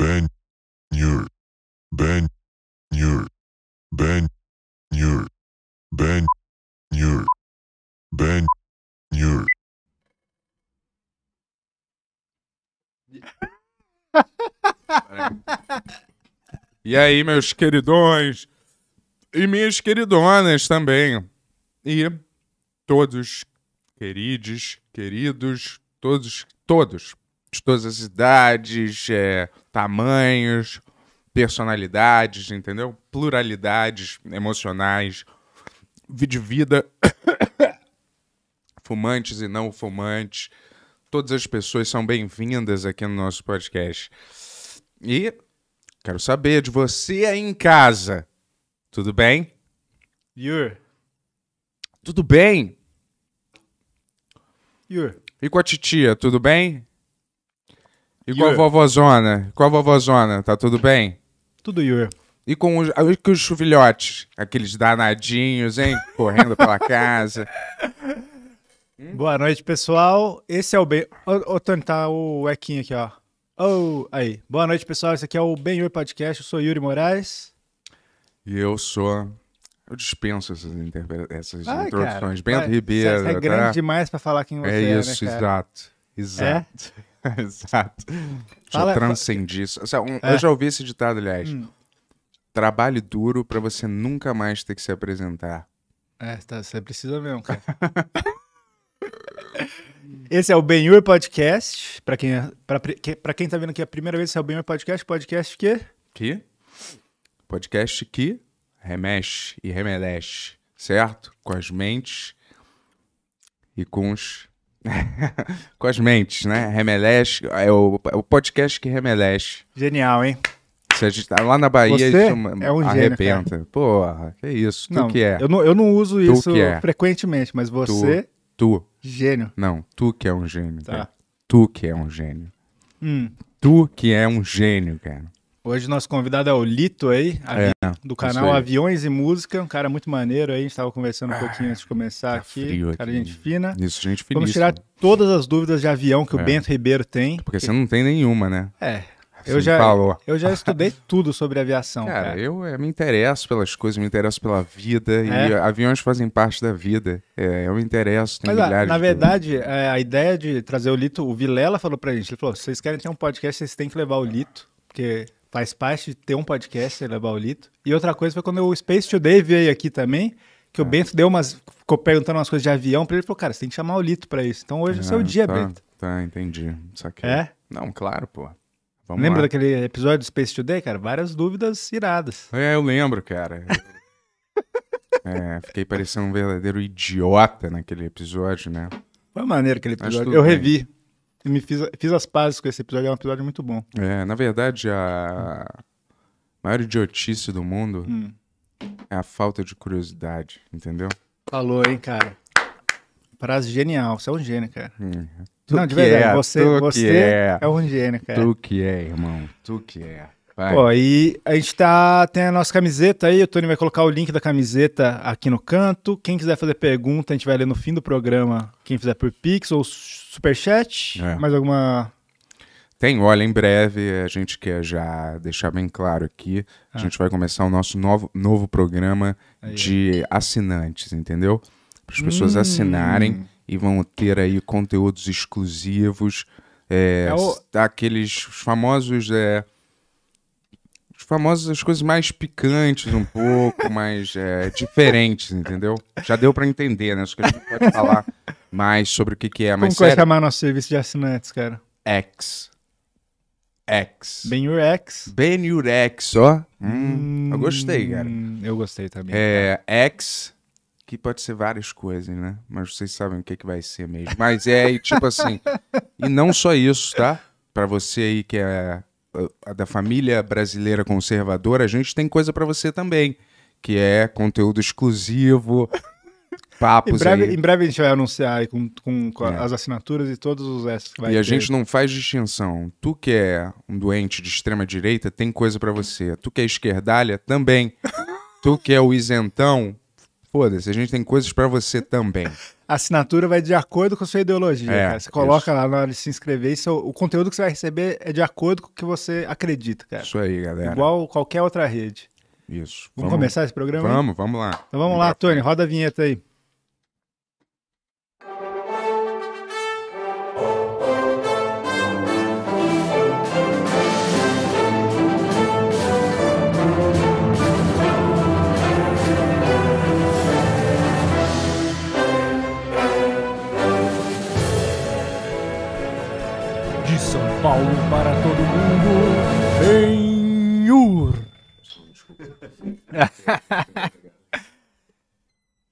Ben Nur Ben Nur Ben Nur Ben Nur Ben Nur E aí, meus queridões e minhas queridonas também. E todos queridos, queridos, todos, todos de todas as idades, é, tamanhos, personalidades, entendeu? Pluralidades emocionais, de vida, fumantes e não fumantes. Todas as pessoas são bem-vindas aqui no nosso podcast. E quero saber de você aí em casa. Tudo bem? Yur. Tudo bem? Yur. E com a titia, tudo bem? E com a vovozona? Com a vovozona, tá tudo bem? Tudo Yuri. E com os, ah, com os chuvilhotes, Aqueles danadinhos, hein? Correndo pela casa. Hum? Boa noite, pessoal. Esse é o Ben... Ô, ô Tony, tá o Equinho aqui, ó. Oh, aí. Boa noite, pessoal. Esse aqui é o Ben Yuri Podcast. Eu sou Yuri Moraes. E eu sou... Eu dispenso essas, interpre... essas introduções. Cara, Bento é, Ribeiro. É grande tá? demais pra falar quem você é. é né, isso, né, exato. Exato. É? Exato. Fala, já transcendi isso. Assim, é. Eu já ouvi esse ditado, aliás. Hum. Trabalhe duro para você nunca mais ter que se apresentar. É, tá, você precisa mesmo, cara. Esse é o Benhur Podcast. Para quem, é, que, quem tá vendo aqui a primeira vez, esse é o Benhur Podcast. Podcast que? Que? Podcast que remexe e remedexe, certo? Com as mentes e com os com as mentes, né? Remeleste, é o, é o podcast que remeleste. Genial, hein? Se a gente tá lá na Bahia, Você a gente é um arrebenta. Gênio, Porra, que isso? Não, tu que é. Eu não, eu não uso tu isso é. frequentemente, mas você. Tu, tu, Gênio. Não, tu que é um gênio. Tá. Cara. Tu que é um gênio. Hum. Tu que é um gênio, cara. Hoje nosso convidado é o Lito aí, é, do canal Aviões e Música, um cara muito maneiro aí, a gente estava conversando um ah, pouquinho ah, antes de começar tá aqui, aqui, cara gente né? fina. Isso, gente finíssima. Vamos tirar todas as dúvidas de avião que é. o Bento Ribeiro tem. Porque você não tem nenhuma, né? É, você eu já, falou. eu já estudei tudo sobre aviação, cara. cara. Eu, eu é, me interesso pelas coisas, me interesso pela vida é. e aviões fazem parte da vida. É, eu me interesso, tem Mas, milhares Na verdade, é, a ideia de trazer o Lito, o Vilela falou pra gente, ele falou, vocês querem ter um podcast, vocês têm que levar o Lito, porque faz parte de ter um podcast, ele é né, Baulito. E outra coisa foi quando o Space Today veio aqui também, que o é. Bento deu umas. ficou perguntando umas coisas de avião pra ele. e falou, cara, você tem que chamar o Lito pra isso. Então hoje é, é o seu é, dia, tá, Bento. Tá, entendi. Só que. É? Não, claro, pô. Vamos Lembra lá. daquele episódio do Space Today, cara? Várias dúvidas iradas. É, eu lembro, cara. é, fiquei parecendo um verdadeiro idiota naquele episódio, né? Foi maneiro aquele episódio. Eu bem. revi me fiz, fiz as pazes com esse episódio, é um episódio muito bom. É, na verdade, a maior idiotice do mundo hum. é a falta de curiosidade, entendeu? Falou, hein, cara. Frase genial, você é um gênio, cara. Hum. Não, de verdade, é, você, você é. é um gênio, cara. Tu que é, irmão, tu que é. Vai. Pô, e a gente tá, tem a nossa camiseta aí, o Tony vai colocar o link da camiseta aqui no canto. Quem quiser fazer pergunta, a gente vai ler no fim do programa. Quem fizer por Pix ou Superchat, é. mais alguma... Tem, olha, em breve a gente quer já deixar bem claro aqui, ah. a gente vai começar o nosso novo, novo programa aí, de assinantes, entendeu? Para as pessoas hum. assinarem e vão ter aí conteúdos exclusivos, é, é o... Tá aqueles famosos... É, as famosas as coisas mais picantes um pouco, mais é, diferentes, entendeu? Já deu para entender, né? Acho que a gente pode falar mais sobre o que, que é. Como mas vai é chamar nosso serviço de assinantes, cara? X. X. Ben Urex. Ben Urex, ó. Hum, hum, eu gostei, cara. Eu gostei também. É, cara. X, que pode ser várias coisas, né? Mas vocês sabem o que, que vai ser mesmo. Mas é, e, tipo assim, e não só isso, tá? Pra você aí que é da família brasileira conservadora, a gente tem coisa para você também, que é conteúdo exclusivo, papos em breve, aí. Em breve a gente vai anunciar com, com, com é. as assinaturas e todos os S E a gente não faz distinção. Tu que é um doente de extrema direita, tem coisa para você. Tu que é esquerdalha, também. tu que é o isentão, foda-se, a gente tem coisas para você também a assinatura vai de acordo com a sua ideologia. É, cara. Você coloca isso. lá na hora de se inscrever, isso, o conteúdo que você vai receber é de acordo com o que você acredita, cara. Isso aí, galera. Igual qualquer outra rede. Isso. Vamos, vamos começar esse programa? Vamos, aí? vamos lá. Então vamos, vamos lá, Tony, roda a vinheta aí. Paulo para todo mundo em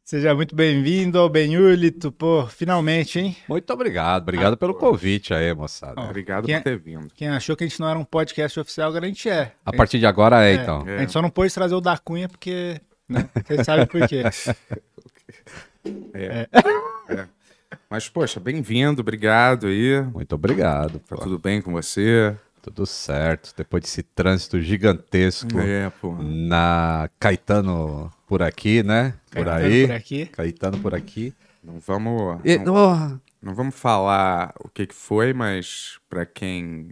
Seja muito bem-vindo ao Benhulito, pô, finalmente, hein? Muito obrigado, obrigado ah, pelo pô. convite aí, moçada. obrigado quem, por ter vindo. Quem achou que a gente não era um podcast oficial, agora a gente é. A, a partir de agora é, é então. É. A gente só não pôde trazer o da Cunha porque, né, vocês sabem por quê. é. é. é. Mas, poxa, bem-vindo, obrigado aí. Muito obrigado. Tá pô. tudo bem com você? Tudo certo. Depois desse trânsito gigantesco é, na Caetano por aqui, né? Por Caetano aí. Por aqui. Caetano por aqui. Não vamos. E, não, oh. não, vamos falar o que, que foi, mas para quem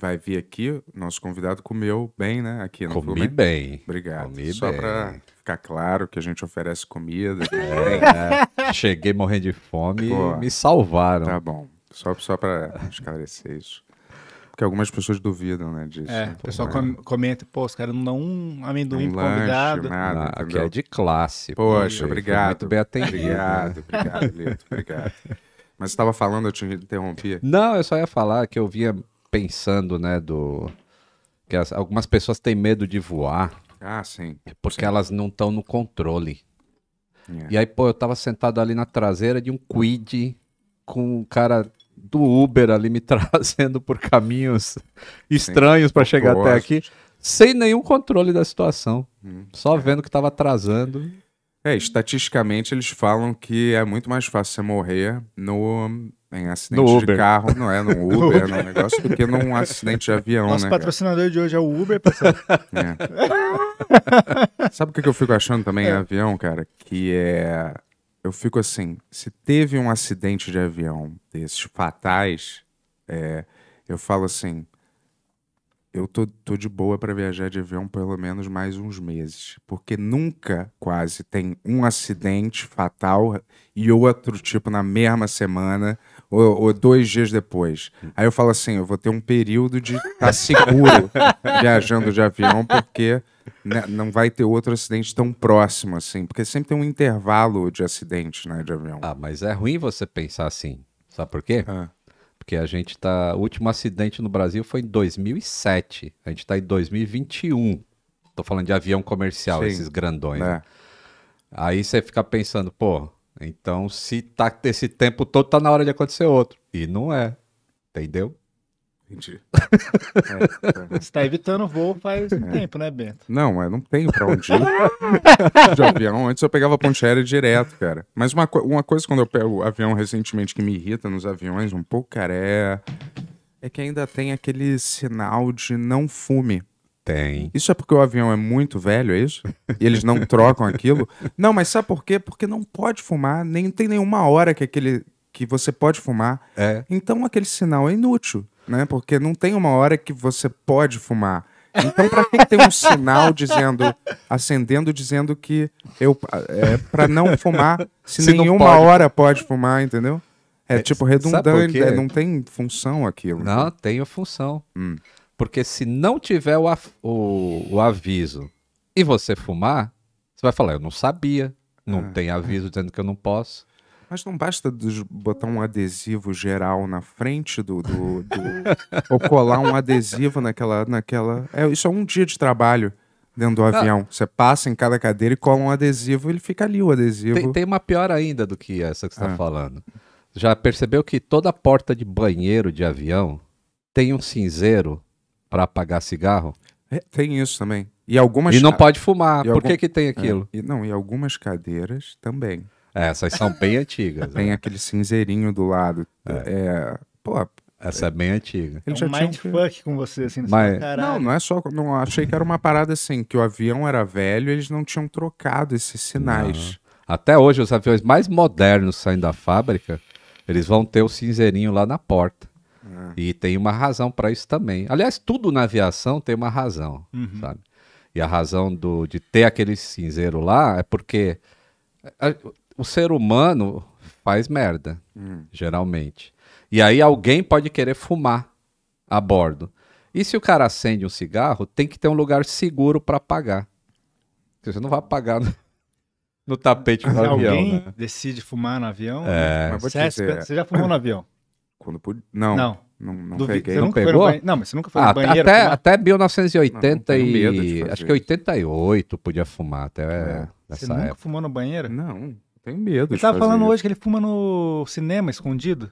vai vir aqui, nosso convidado comeu bem, né? Aqui no Comi bem. Obrigado. Comi Só para ficar claro que a gente oferece comida. É, é. Cheguei morrendo de fome Pô, e me salvaram. Tá bom. Só, só para esclarecer isso. Porque algumas pessoas duvidam, né, disso. É, o pessoal com, comenta, pô, os caras não dão um amendoim um pro convidado. Nada, ah, que é de classe. Poxa, obrigado. Muito bem atendido. Né? Obrigado, obrigado, Lito, obrigado. Mas estava falando, eu te interrompi. Não, eu só ia falar que eu vinha pensando, né, do que as, algumas pessoas têm medo de voar. Ah, sim. Porque sim. elas não estão no controle. Yeah. É. E aí, pô, eu tava sentado ali na traseira de um Quid com um cara do Uber ali me trazendo por caminhos estranhos para chegar até aqui, sem nenhum controle da situação. Hum. Só vendo que tava atrasando. É, estatisticamente eles falam que é muito mais fácil você morrer no em acidente de carro, não é? No Uber, no, no negócio, do que num acidente de avião, Nosso né, patrocinador cara? de hoje é o Uber, pessoal. É. Sabe o que eu fico achando também é. em avião, cara? Que é. Eu fico assim, se teve um acidente de avião desses fatais, é, eu falo assim, eu tô, tô de boa para viajar de avião pelo menos mais uns meses, porque nunca quase tem um acidente fatal e outro tipo na mesma semana ou, ou dois dias depois. Hum. Aí eu falo assim, eu vou ter um período de estar tá seguro viajando de avião porque né, não vai ter outro acidente tão próximo assim, porque sempre tem um intervalo de acidente, né, de avião. Ah, mas é ruim você pensar assim, sabe por quê? Ah porque a gente tá. O último acidente no Brasil foi em 2007. A gente está em 2021. Tô falando de avião comercial, Sim, esses grandões. Né? É. Aí você fica pensando, pô, então se tá esse tempo todo, tá na hora de acontecer outro. E não é. Entendeu? Entendi. É, é. Você está evitando o voo faz é. tempo, né, Bento? Não, mas é, não tenho pra onde ir de avião. Antes eu pegava ponte aérea direto, cara. Mas uma, uma coisa quando eu pego avião recentemente que me irrita nos aviões um pouco, cara, é, é que ainda tem aquele sinal de não fume. Tem. Isso é porque o avião é muito velho, é isso? E eles não trocam aquilo? Não, mas sabe por quê? Porque não pode fumar, nem tem nenhuma hora que aquele que você pode fumar. É. Então aquele sinal é inútil né? Porque não tem uma hora que você pode fumar. Então, para que tem um sinal dizendo, acendendo, dizendo que eu é, para não fumar, se, se nenhuma pode. hora pode fumar, entendeu? É, é tipo redundante, é, não tem função aquilo. Não, tem a função. Hum. Porque se não tiver o, o, o, aviso e você fumar, você vai falar, eu não sabia, não ah, tem é. aviso dizendo que eu não posso. Mas não basta botar um adesivo geral na frente do. do, do ou colar um adesivo naquela. naquela é, isso é um dia de trabalho dentro do ah. avião. Você passa em cada cadeira e cola um adesivo, ele fica ali o adesivo. Tem, tem uma pior ainda do que essa que você está ah. falando. Já percebeu que toda porta de banheiro de avião tem um cinzeiro para apagar cigarro? É, tem isso também. E algumas. E não pode fumar. E Por algum... que, que tem é, aquilo? É, e, não, e algumas cadeiras também. É, essas são bem antigas. Tem né? aquele cinzeirinho do lado. É. é. pô, essa é bem antiga. Ele é um já mindfuck tinha... com você, assim, Mas... Caralho. Não, não é só. Não, achei que era uma parada assim, que o avião era velho e eles não tinham trocado esses sinais. Não. Até hoje, os aviões mais modernos saindo da fábrica, eles vão ter o cinzeirinho lá na porta. Ah. E tem uma razão para isso também. Aliás, tudo na aviação tem uma razão, uhum. sabe? E a razão do, de ter aquele cinzeiro lá é porque o ser humano faz merda, hum. geralmente. E aí alguém pode querer fumar a bordo. E se o cara acende um cigarro, tem que ter um lugar seguro para pagar. Porque você não vai apagar no, no tapete do avião avião. Alguém né? decide fumar no avião? É. Você, é dizer... você já fumou no avião? Quando pude. Não. Não. Não, não peguei. Você não pegou? Não, mas você nunca foi ah, no banheiro. Até, até 1980 não, não e. Acho que 88 podia fumar até é. essa Você nunca época. fumou no banheiro? Não. Tem medo. Ele tava falando isso. hoje que ele fuma no cinema escondido.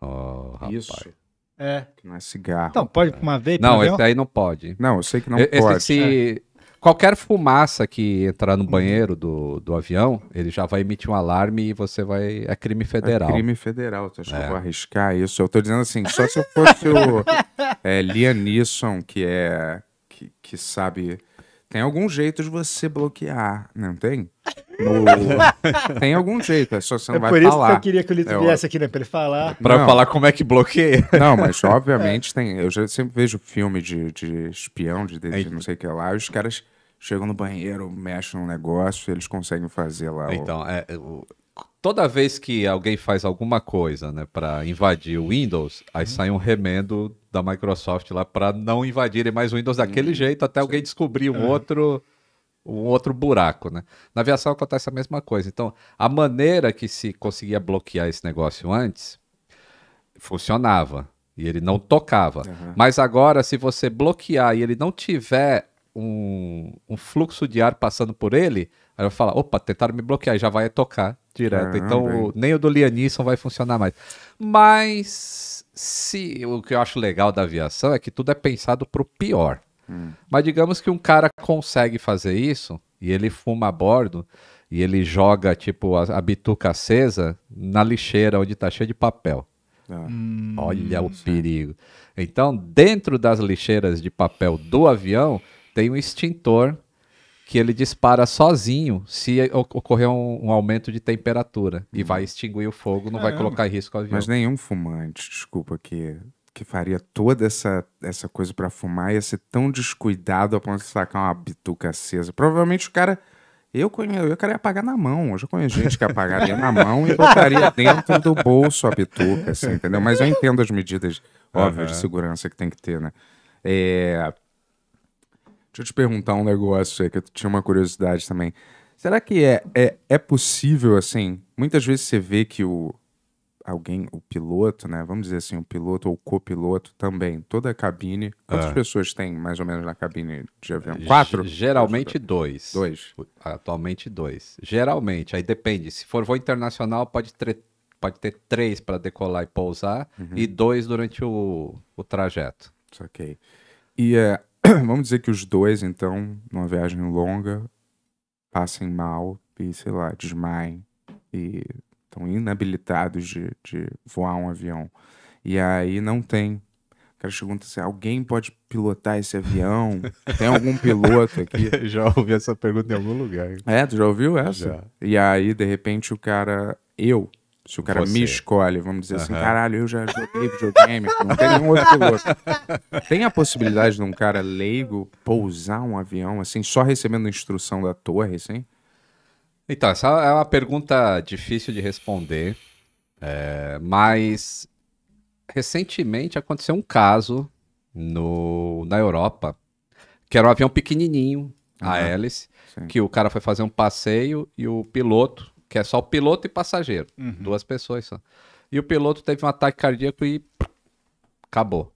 Oh, rapaz. Isso. É. Que não é cigarro. Então, pode cara. fumar vape? Não, né? esse aí não pode. Não, eu sei que não esse, pode. Se é. qualquer fumaça que entrar no hum. banheiro do, do avião, ele já vai emitir um alarme e você vai... É crime federal. É crime federal. tu acha é. que eu é. vou arriscar isso. Eu tô dizendo assim, só se eu fosse o é, Liam que é... que, que sabe tem algum jeito de você bloquear, não tem? No... tem algum jeito, é só você não é vai falar. Por isso falar. que eu queria que o Lito é, viesse aqui, né? Pra ele falar. Pra não. falar como é que bloqueia. Não, mas obviamente é. tem. Eu já sempre vejo filme de, de espião, de, de não sei o que lá, e os caras chegam no banheiro, mexem no negócio, eles conseguem fazer lá. Então, o... É, é, o toda vez que alguém faz alguma coisa, né, para invadir o Windows, aí uhum. sai um remendo da Microsoft lá para não invadirem mais o Windows daquele hum, jeito até sim. alguém descobrir um é. outro um outro buraco, né? Na aviação acontece a mesma coisa. Então, a maneira que se conseguia bloquear esse negócio antes funcionava e ele não tocava. Uhum. Mas agora, se você bloquear e ele não tiver um, um fluxo de ar passando por ele, Aí eu falo, opa, tentaram me bloquear, já vai tocar direto. Ah, então nem o do Lianisson vai funcionar mais. Mas se o que eu acho legal da aviação é que tudo é pensado pro pior. Hum. Mas digamos que um cara consegue fazer isso e ele fuma a bordo e ele joga tipo a, a bituca acesa na lixeira onde tá cheio de papel. Ah. Hum, Olha o perigo. Então, dentro das lixeiras de papel do avião, tem um extintor que ele dispara sozinho se ocorrer um, um aumento de temperatura e uhum. vai extinguir o fogo, não vai é. colocar em risco o avião. Mas nenhum fumante, desculpa, que, que faria toda essa, essa coisa para fumar ia ser tão descuidado a ponto de sacar uma bituca acesa. Provavelmente o cara. Eu, conheço, eu queria apagar na mão. Eu já conheço gente que apagaria na mão e botaria dentro do bolso a bituca, assim, entendeu? Mas eu entendo as medidas, óbvias uhum. de segurança que tem que ter, né? É, Deixa eu te perguntar um negócio aí, que eu tinha uma curiosidade também. Será que é, é, é possível, assim, muitas vezes você vê que o alguém, o piloto, né? Vamos dizer assim, o piloto ou o copiloto também, toda a cabine. Quantas é. pessoas tem mais ou menos na cabine de avião? Quatro? G geralmente dois. Dois. Atualmente dois. Geralmente, aí depende. Se for voo internacional, pode ter, pode ter três para decolar e pousar uhum. e dois durante o, o trajeto. ok. E é, vamos dizer que os dois, então, numa viagem longa, passem mal e, sei lá, desmaiem e estão inabilitados de, de voar um avião. E aí não tem cara pergunta assim, alguém pode pilotar esse avião? Tem algum piloto aqui? já ouvi essa pergunta em algum lugar. É, tu já ouviu essa? Já. E aí, de repente, o cara, eu, se o cara Você. me escolhe, vamos dizer uhum. assim, caralho, eu já joguei videogame, não tem nenhum outro piloto. Tem a possibilidade de um cara leigo pousar um avião, assim, só recebendo instrução da torre, assim? Então, essa é uma pergunta difícil de responder, é, mas recentemente aconteceu um caso no, na Europa, que era um avião pequenininho, uhum. a hélice, Sim. que o cara foi fazer um passeio e o piloto que é só o piloto e passageiro, uhum. duas pessoas só. E o piloto teve um ataque cardíaco e acabou.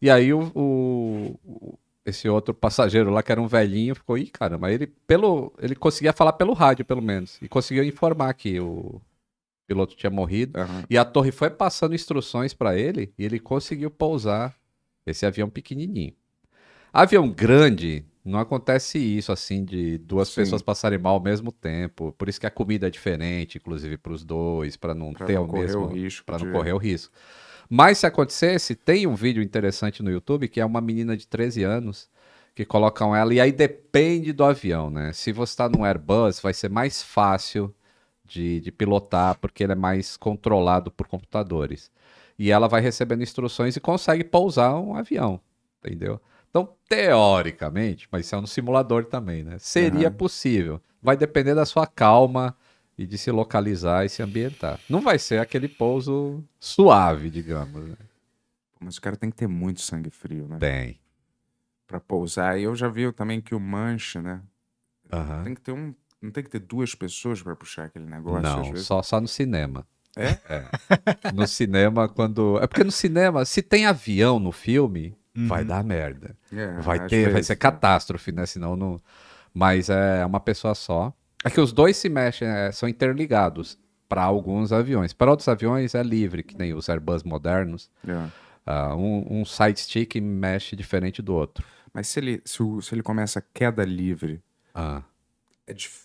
E aí o, o, esse outro passageiro lá, que era um velhinho, ficou, cara, caramba, ele, pelo, ele conseguia falar pelo rádio, pelo menos. E conseguiu informar que o piloto tinha morrido. Uhum. E a torre foi passando instruções para ele e ele conseguiu pousar esse avião pequenininho. Avião grande não acontece isso, assim, de duas Sim. pessoas passarem mal ao mesmo tempo. Por isso que a comida é diferente, inclusive, para os dois, para não pra ter não o mesmo. Para de... não correr o risco. Mas se acontecesse, tem um vídeo interessante no YouTube que é uma menina de 13 anos que colocam ela, e aí depende do avião, né? Se você está num Airbus, vai ser mais fácil de, de pilotar, porque ele é mais controlado por computadores. E ela vai recebendo instruções e consegue pousar um avião, entendeu? Então, teoricamente, mas isso é um simulador também, né? Seria uhum. possível. Vai depender da sua calma e de se localizar e se ambientar. Não vai ser aquele pouso suave, digamos. Né? Mas o cara tem que ter muito sangue frio, né? Tem. Pra pousar. E eu já vi também que o manche, né? Uhum. Tem que ter um. Não tem que ter duas pessoas para puxar aquele negócio. Não, só, só no cinema. É? é? No cinema, quando. É porque no cinema, se tem avião no filme, uhum. vai dar merda. É, vai ter, vai isso, ser é. catástrofe, né? Senão não. Mas é uma pessoa só. É que os dois se mexem, é, são interligados para alguns aviões. Para outros aviões é livre, que nem os Airbus modernos. Uh, um, um side stick mexe diferente do outro. Mas se ele, se, o, se ele começa queda livre, ah. é dif...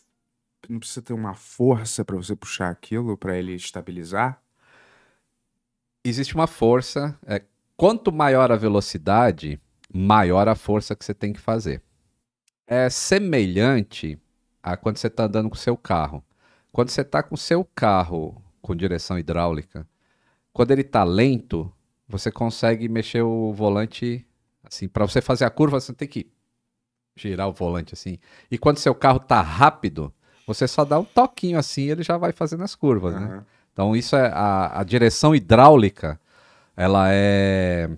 não precisa ter uma força para você puxar aquilo, para ele estabilizar? Existe uma força, é, quanto maior a velocidade, maior a força que você tem que fazer. É semelhante a quando você está andando com o seu carro. Quando você está com o seu carro com direção hidráulica, quando ele está lento, você consegue mexer o volante assim. Para você fazer a curva, você tem que girar o volante assim. E quando seu carro está rápido, você só dá um toquinho assim e ele já vai fazendo as curvas, uhum. né? Então, isso é a, a direção hidráulica ela é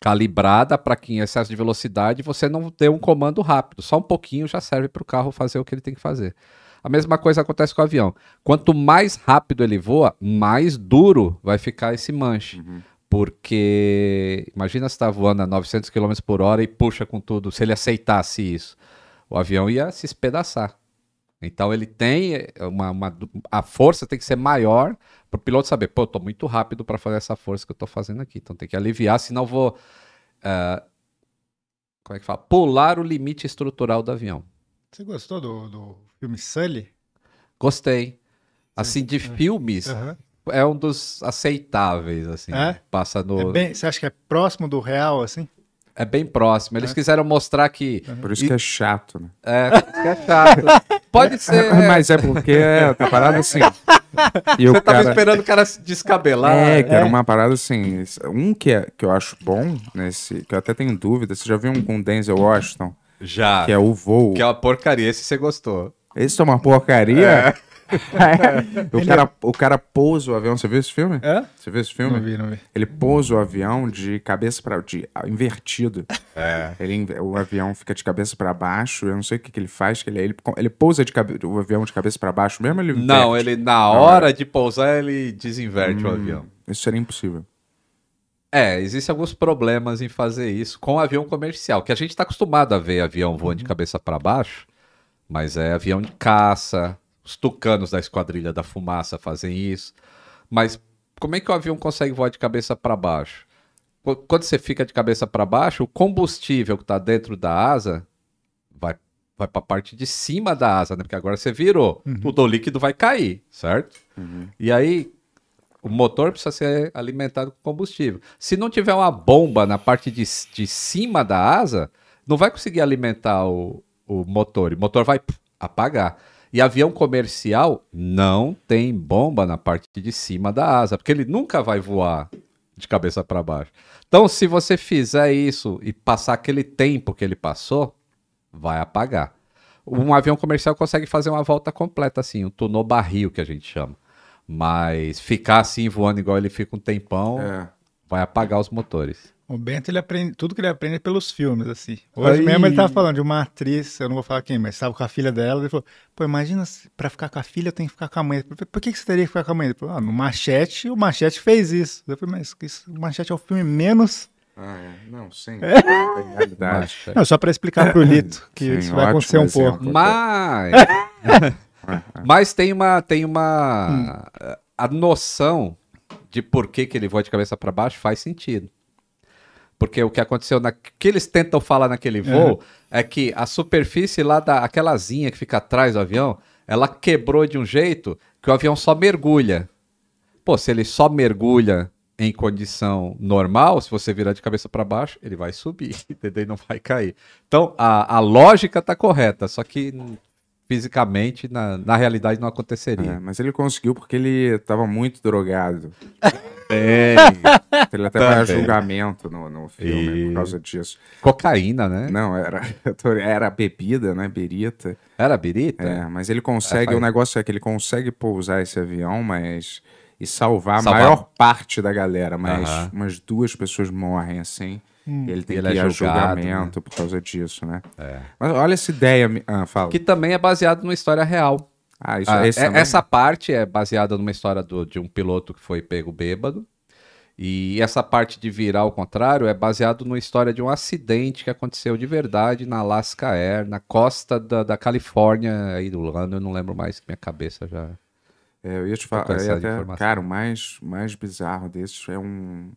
calibrada para que em excesso de velocidade você não tenha um comando rápido. Só um pouquinho já serve para o carro fazer o que ele tem que fazer. A mesma coisa acontece com o avião. Quanto mais rápido ele voa, mais duro vai ficar esse manche. Uhum. Porque imagina se está voando a 900 km por hora e puxa com tudo. Se ele aceitasse isso, o avião ia se espedaçar. Então ele tem eh, uma, uma, a força tem que ser maior para o piloto saber, pô, eu tô muito rápido para fazer essa força que eu estou fazendo aqui. Então tem que aliviar, senão vou uh, como é que fala? Pular o limite estrutural do avião. Você gostou do, do filme Sully? Gostei. Assim, de é. filmes, uhum. é um dos aceitáveis, assim. É? Passa no... É bem, você acha que é próximo do real, assim? É bem próximo. Eles é. quiseram mostrar que. É. Por isso é e... Né? É, que é chato, né? É, que é chato. Pode ser. É, mas é porque é uma parada assim. E Você o tava cara... esperando o cara se descabelar. É, que era uma parada assim. Um que, é, que eu acho bom nesse. Que eu até tenho dúvida. Você já viu um com Denzel Washington? Já. Que é o voo. Que é uma porcaria. Esse você gostou. Esse é uma porcaria? É. o, cara, é- o cara pousa o avião. Você viu esse filme? É? Você viu esse filme? Não vi, não vi. Ele pousa o avião de cabeça para de ah, invertido. É. Ele, o avião fica de cabeça para baixo. Eu não sei o que, que ele faz. Que ele, é ele, ele pousa de cabe, o avião de cabeça para baixo mesmo? Ele não, ele na hora de pousar ele desinverte hum, o avião. Isso seria impossível. É, existem alguns problemas em fazer isso com avião comercial, que a gente está acostumado a ver avião voando de uhum. cabeça para baixo, mas é avião de caça, os tucanos da Esquadrilha da Fumaça fazem isso. Mas como é que o avião consegue voar de cabeça para baixo? Quando você fica de cabeça para baixo, o combustível que está dentro da asa vai, vai para a parte de cima da asa, né? Porque agora você virou, uhum. tudo o líquido vai cair, certo? Uhum. E aí o motor precisa ser alimentado com combustível. Se não tiver uma bomba na parte de, de cima da asa, não vai conseguir alimentar o, o motor. O motor vai apagar. E avião comercial não tem bomba na parte de cima da asa, porque ele nunca vai voar de cabeça para baixo. Então, se você fizer isso e passar aquele tempo que ele passou, vai apagar. Um avião comercial consegue fazer uma volta completa, assim, um tunô barril que a gente chama. Mas ficar assim voando igual ele fica um tempão, é. vai apagar os motores. O Bento, ele aprende, tudo que ele aprende é pelos filmes, assim. Hoje Aí... mesmo ele tava falando de uma atriz, eu não vou falar quem, mas estava com a filha dela, ele falou, pô, imagina, pra ficar com a filha eu tenho que ficar com a mãe. Falei, Por que, que você teria que ficar com a mãe? Ele falou, ah, no Machete, o Machete fez isso. Eu falei, mas isso, o Machete é o filme menos... Ah, é. Não, sim. É. é Não, só pra explicar pro Lito, que sim, isso vai acontecer um pouco. Mas... mas tem uma, tem uma... Hum. A noção de por que, que ele vai de cabeça para baixo faz sentido. Porque o que aconteceu, na... o que eles tentam falar naquele voo uhum. é que a superfície lá da aquela asinha que fica atrás do avião, ela quebrou de um jeito que o avião só mergulha. Pô, se ele só mergulha em condição normal, se você virar de cabeça para baixo, ele vai subir, entendeu? E não vai cair. Então, a, a lógica está correta, só que fisicamente, na, na realidade, não aconteceria. É, mas ele conseguiu porque ele estava muito drogado. Tem. Ele até vai a julgamento no, no filme e... por causa disso. Cocaína, né? Não, era, era bebida, né? Berita. Era berita. É, mas ele consegue, é, o negócio é que ele consegue pousar esse avião, mas. E salvar, salvar. a maior parte da galera, mas uhum. umas duas pessoas morrem assim. Hum. Ele tem ele que é ir é a julgamento né? por causa disso, né? É. Mas olha essa ideia. Ah, fala. Que também é baseado numa história real. Ah, isso, ah, é, é essa parte é baseada numa história do, de um piloto que foi pego bêbado. E essa parte de virar ao contrário é baseado numa história de um acidente que aconteceu de verdade na Alaska Air, na costa da, da Califórnia, aí do ano, eu não lembro mais, que minha cabeça já. É, eu ia te falar, é até, cara, o mais, mais bizarro desses é um.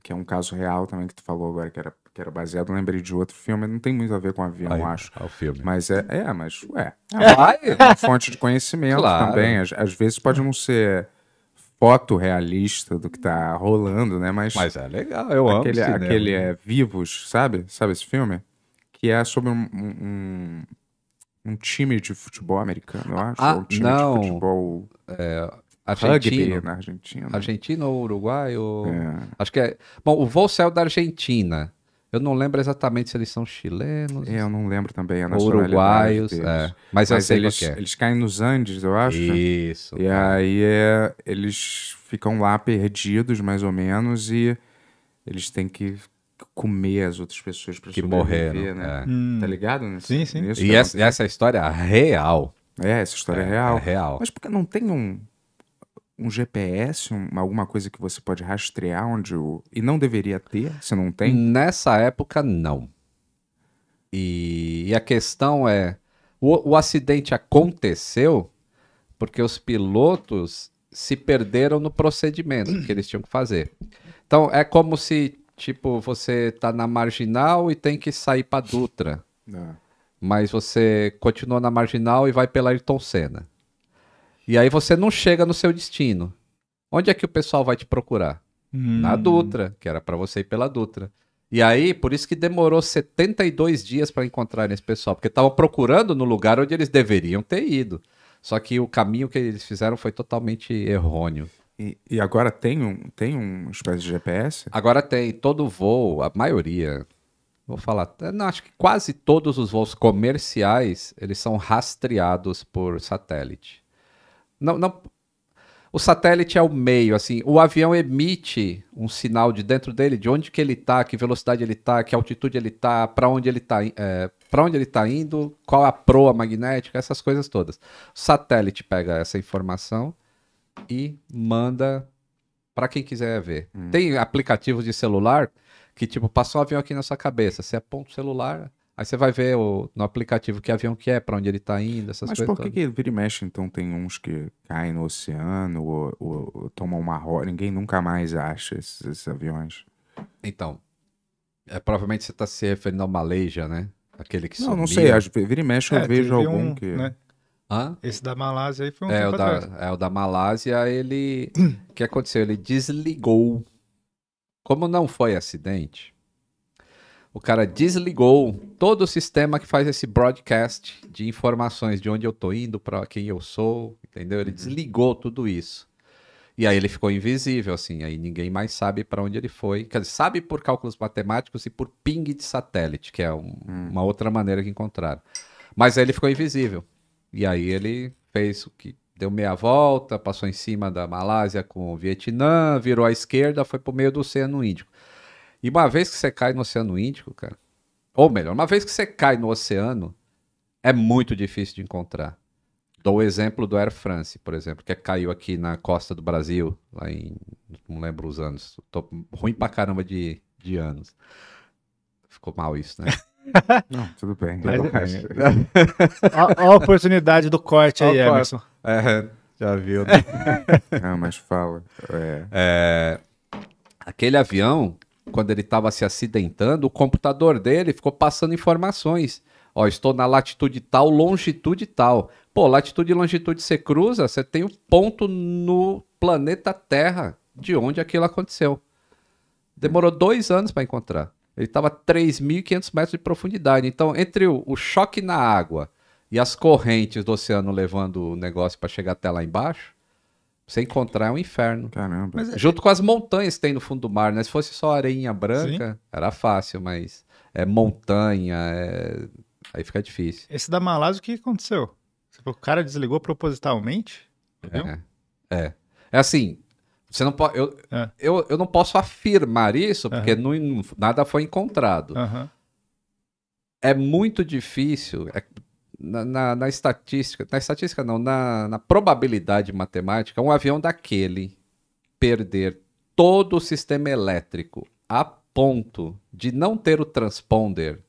que é um caso real também que tu falou agora, que era que era baseado, lembrei de outro filme, não tem muito a ver com avião, Aí, acho. É o filme. Mas é, é mas, ué, é, é, é uma, fonte de conhecimento claro. também. Às, às, vezes pode não ser foto realista do que tá rolando, né? Mas, mas é legal, eu aquele, amo. Cinema. Aquele é Vivos, sabe? Sabe esse filme? Que é sobre um, um, um time de futebol americano, eu ah, acho. Ah, ou um time não. de futebol. É... Argentina. Argentina ou Uruguai? Ou... É. Acho que é. Bom, o voo saiu da Argentina. Eu não lembro exatamente se eles são chilenos. É, eu não lembro também a Uruguaios, é. Mas, Mas eles, é. eles caem nos Andes, eu acho. Isso. E tá. aí é, eles ficam lá perdidos, mais ou menos, e eles têm que comer as outras pessoas para que morreram, né? É. Hum. Tá ligado? Nesse, sim, sim. e essa, essa, é história real. É, essa história é, é, real. É real. Mas porque não tem um um GPS, um, alguma coisa que você pode rastrear onde o. E não deveria ter, se não tem? Nessa época, não. E, e a questão é: o, o acidente aconteceu porque os pilotos se perderam no procedimento que eles tinham que fazer. Então, é como se, tipo, você tá na marginal e tem que sair para Dutra. Não. Ah. Mas você continua na marginal e vai pela Ayrton Senna. E aí você não chega no seu destino. Onde é que o pessoal vai te procurar? Hum. Na Dutra, que era para você ir pela Dutra. E aí, por isso que demorou 72 dias para encontrar esse pessoal, porque estavam procurando no lugar onde eles deveriam ter ido. Só que o caminho que eles fizeram foi totalmente errôneo. E, e agora tem um tem um espécie de GPS? Agora tem. Todo voo, a maioria, vou falar, eh, não, acho que quase todos os voos comerciais, eles são rastreados por satélite. Não, não, o satélite é o meio, assim, o avião emite um sinal de dentro dele, de onde que ele está, que velocidade ele está, que altitude ele está, para onde ele está, é, para onde ele tá indo, qual a proa magnética, essas coisas todas. O satélite pega essa informação e manda para quem quiser ver. Hum. Tem aplicativos de celular que tipo passou um avião aqui na sua cabeça, você aponta o celular, Aí você vai ver o, no aplicativo que avião que é, para onde ele está indo, essas coisas. Mas por que, que vira e mexe, então, tem uns que caem no oceano ou, ou, ou tomam uma roda? Ninguém nunca mais acha esses, esses aviões. Então, é, provavelmente você está se referindo ao Maleja, né? Aquele que Não, sumia. não sei. vira e mexe eu é, vejo algum um, que... Né? Hã? Esse da Malásia aí foi um é, o da, É, o da Malásia, ele... O que aconteceu? Ele desligou. Como não foi acidente, o cara desligou todo o sistema que faz esse broadcast de informações de onde eu tô indo, para quem eu sou, entendeu? Ele uhum. desligou tudo isso. E aí ele ficou invisível, assim, aí ninguém mais sabe para onde ele foi. Quer dizer, sabe por cálculos matemáticos e por ping de satélite, que é um, hum. uma outra maneira que encontraram. Mas aí ele ficou invisível. E aí ele fez o que deu meia volta, passou em cima da Malásia com o Vietnã, virou à esquerda, foi para o meio do Oceano Índico. E uma vez que você cai no Oceano Índico, cara, ou melhor, uma vez que você cai no oceano, é muito difícil de encontrar. Dou o exemplo do Air France, por exemplo, que caiu aqui na costa do Brasil, lá em. Não lembro os anos. Tô ruim pra caramba de, de anos. Ficou mal isso, né? Não, tudo bem. Mas, olha é a oportunidade do corte aí, Emerson. É, já viu, né? Não, mas fala. É. É, aquele avião quando ele estava se acidentando, o computador dele ficou passando informações. Ó, estou na latitude tal, longitude tal. Pô, latitude e longitude você cruza, você tem o um ponto no planeta Terra de onde aquilo aconteceu. Demorou dois anos para encontrar. Ele estava a 3.500 metros de profundidade. Então, entre o, o, choque na água e as correntes do oceano levando o negócio para chegar até lá embaixo, você encontrar é um inferno. Caramba. É, Junto é com as montanhas que tem no fundo do mar, né? Se fosse só areinha branca, Sim. era fácil, mas é montanha, é... aí fica difícil. Esse da Malásia, o que aconteceu? Tipo, o cara desligou propositalmente? É. é. É assim, você não pode. Eu, é. eu, eu não posso afirmar isso, porque não, nada foi encontrado. É muito difícil. É, na, na, na, estatística, na estatística não, na, na probabilidade matemática, um avião daquele perder todo o sistema elétrico a ponto de não ter o transponder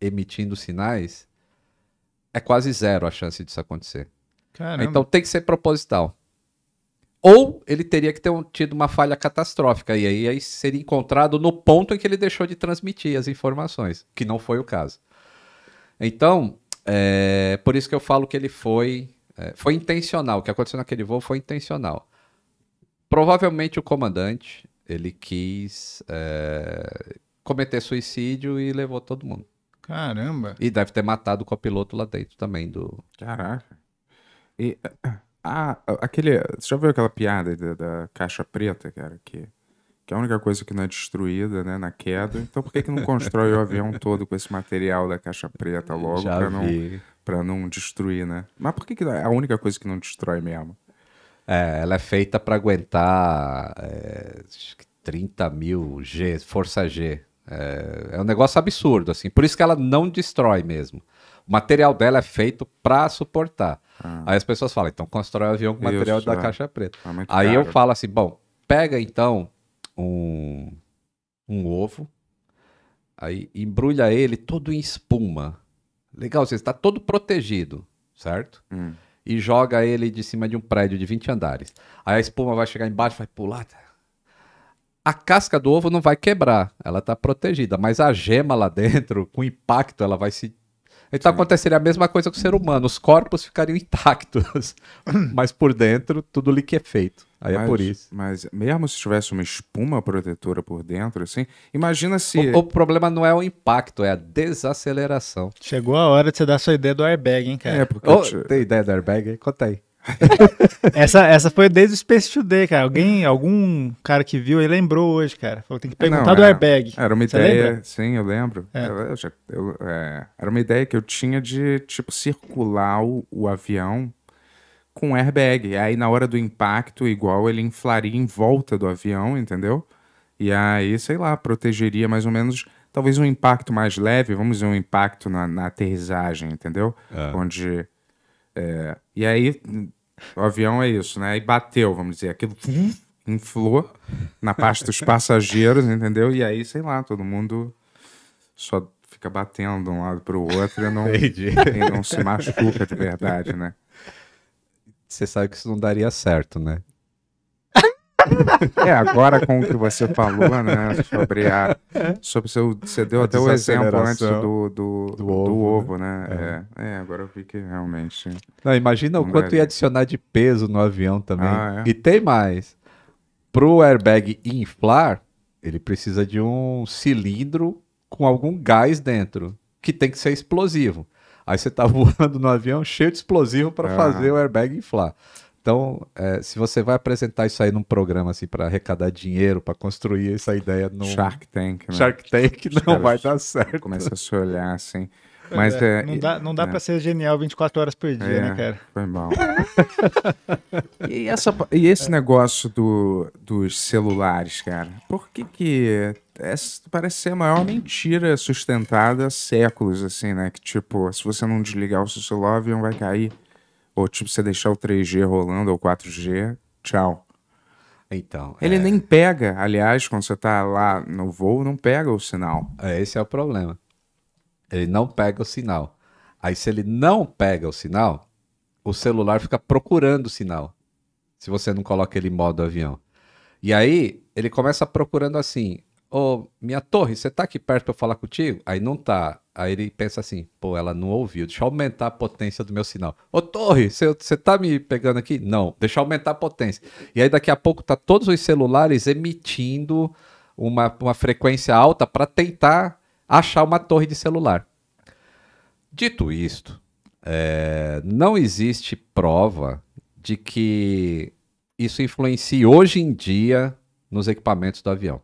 emitindo sinais, é quase zero a chance disso acontecer. Caramba. Então tem que ser proposital. Ou ele teria que ter um, tido uma falha catastrófica, e aí, aí seria encontrado no ponto em que ele deixou de transmitir as informações, que não foi o caso. Então, é, por isso que eu falo que ele foi. É, foi intencional. O que aconteceu naquele voo foi intencional. Provavelmente o comandante ele quis é, cometer suicídio e levou todo mundo. Caramba! E deve ter matado o copiloto lá dentro também do. Caraca! E. Ah, ah aquele. Você já viu aquela piada da, da caixa preta, cara? Que que é a única coisa que não é destruída, né, na queda. Então por que que não constrói o avião todo com esse material da caixa preta logo para não para não destruir, né? Mas por que que é a única coisa que não destrói mesmo? É, ela é feita para aguentar é, 30 mil G, força G. É, é um negócio absurdo, assim. Por isso que ela não destrói mesmo. O material dela é feito para suportar. Ah. Aí as pessoas falam, então constrói o avião com o material isso, da é. caixa preta. É Aí caro. eu falo assim, bom, pega então um, um ovo, aí embrulha ele todo em espuma. Legal, você está todo protegido, certo? Hum. E joga ele de cima de um prédio de 20 andares. Aí a espuma vai chegar embaixo, vai pular. A casca do ovo não vai quebrar, ela está protegida, mas a gema lá dentro, com impacto, ela vai se então Sim. aconteceria a mesma coisa com o ser humano, os corpos ficariam intactos, mas por dentro tudo liquefeito. Aí é mas, é por isso. Mas mesmo se tivesse uma espuma protetora por dentro, assim, imagina se. O, o, problema não é o impacto, é a desaceleração. Chegou a hora de você dar sua ideia do airbag, hein, cara? É, porque. Oh, te... Tem ideia do airbag? Conta aí essa, essa foi desde o Space Today, cara. Alguém, algum cara que viu e lembrou hoje, cara. Falou, tem que perguntar Não, do é. airbag. Era uma ideia, sim, eu lembro. É. Eu, eu já, eu, é, era uma ideia que eu tinha de, tipo, circular o, o avião com airbag. E aí, na hora do impacto, igual ele inflaria em volta do avião, entendeu? E aí, sei lá, protegeria mais ou menos talvez um impacto mais leve, vamos dizer, um impacto na, na aterrissagem, entendeu? É. Onde é, e aí, o avião é isso, né? E bateu, vamos dizer, aquilo inflou na parte dos passageiros, entendeu? E aí, sei lá, todo mundo só fica batendo de um lado para o outro e não, e não se machuca de verdade, né? Você sabe que isso não daria certo, né? É, agora com o que você falou, né, sobre a... Sobre seu, você deu a até o exemplo antes do, do, do, ovo, do ovo né? né? É. é. É. agora eu vi que realmente... Não, imagina o quanto é ia adicionar de peso no avião também. Ah, é. E tem mais. Para o airbag inflar, ele precisa de um cilindro com algum gás dentro, que tem que ser explosivo. Aí você tá voando no avião cheio de explosivo para ah. fazer o airbag inflar. Então, é, se você vai apresentar isso aí num programa assim para arrecadar dinheiro, para construir essa ideia no Shark Tank, né? Shark Tank não vai dar certo. Começa a se olhar assim. É, Mas é, é, não dá, não dá é. para ser genial 24 horas por dia, né, é, cara? Foi mal. e, essa, e esse negócio do, dos celulares, cara? Por que que essa é, parece ser a maior mentira sustentada há séculos, assim, né? Que tipo, se você não desligar o seu celular, o avião vai cair. Ou tipo, você deixar o 3G rolando ou 4G, tchau. Então. Ele é... nem pega, aliás, quando você tá lá no voo, não pega o sinal. É, esse é o problema. Ele não pega o sinal. Aí, se ele não pega o sinal, o celular fica procurando o sinal. Se você não coloca ele em modo avião. E aí, ele começa procurando assim: ô, minha torre, você tá aqui perto para eu falar contigo? Aí não tá. Aí ele pensa assim, pô, ela não ouviu, deixa eu aumentar a potência do meu sinal. Ô, torre, você tá me pegando aqui? Não, deixa eu aumentar a potência. E aí daqui a pouco tá todos os celulares emitindo uma, uma frequência alta para tentar achar uma torre de celular. Dito isto, é, não existe prova de que isso influencie hoje em dia nos equipamentos do avião.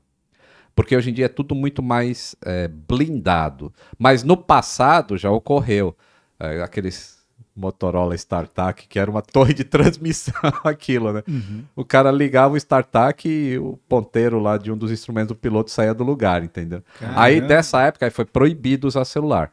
Porque hoje em dia é tudo muito mais é, blindado. Mas no passado já ocorreu. É, aqueles Motorola StarTAC, que era uma torre de transmissão aquilo, né? Uhum. O cara ligava o StarTAC e o ponteiro lá de um dos instrumentos do piloto saía do lugar, entendeu? Caramba. Aí dessa época aí foi proibido usar celular.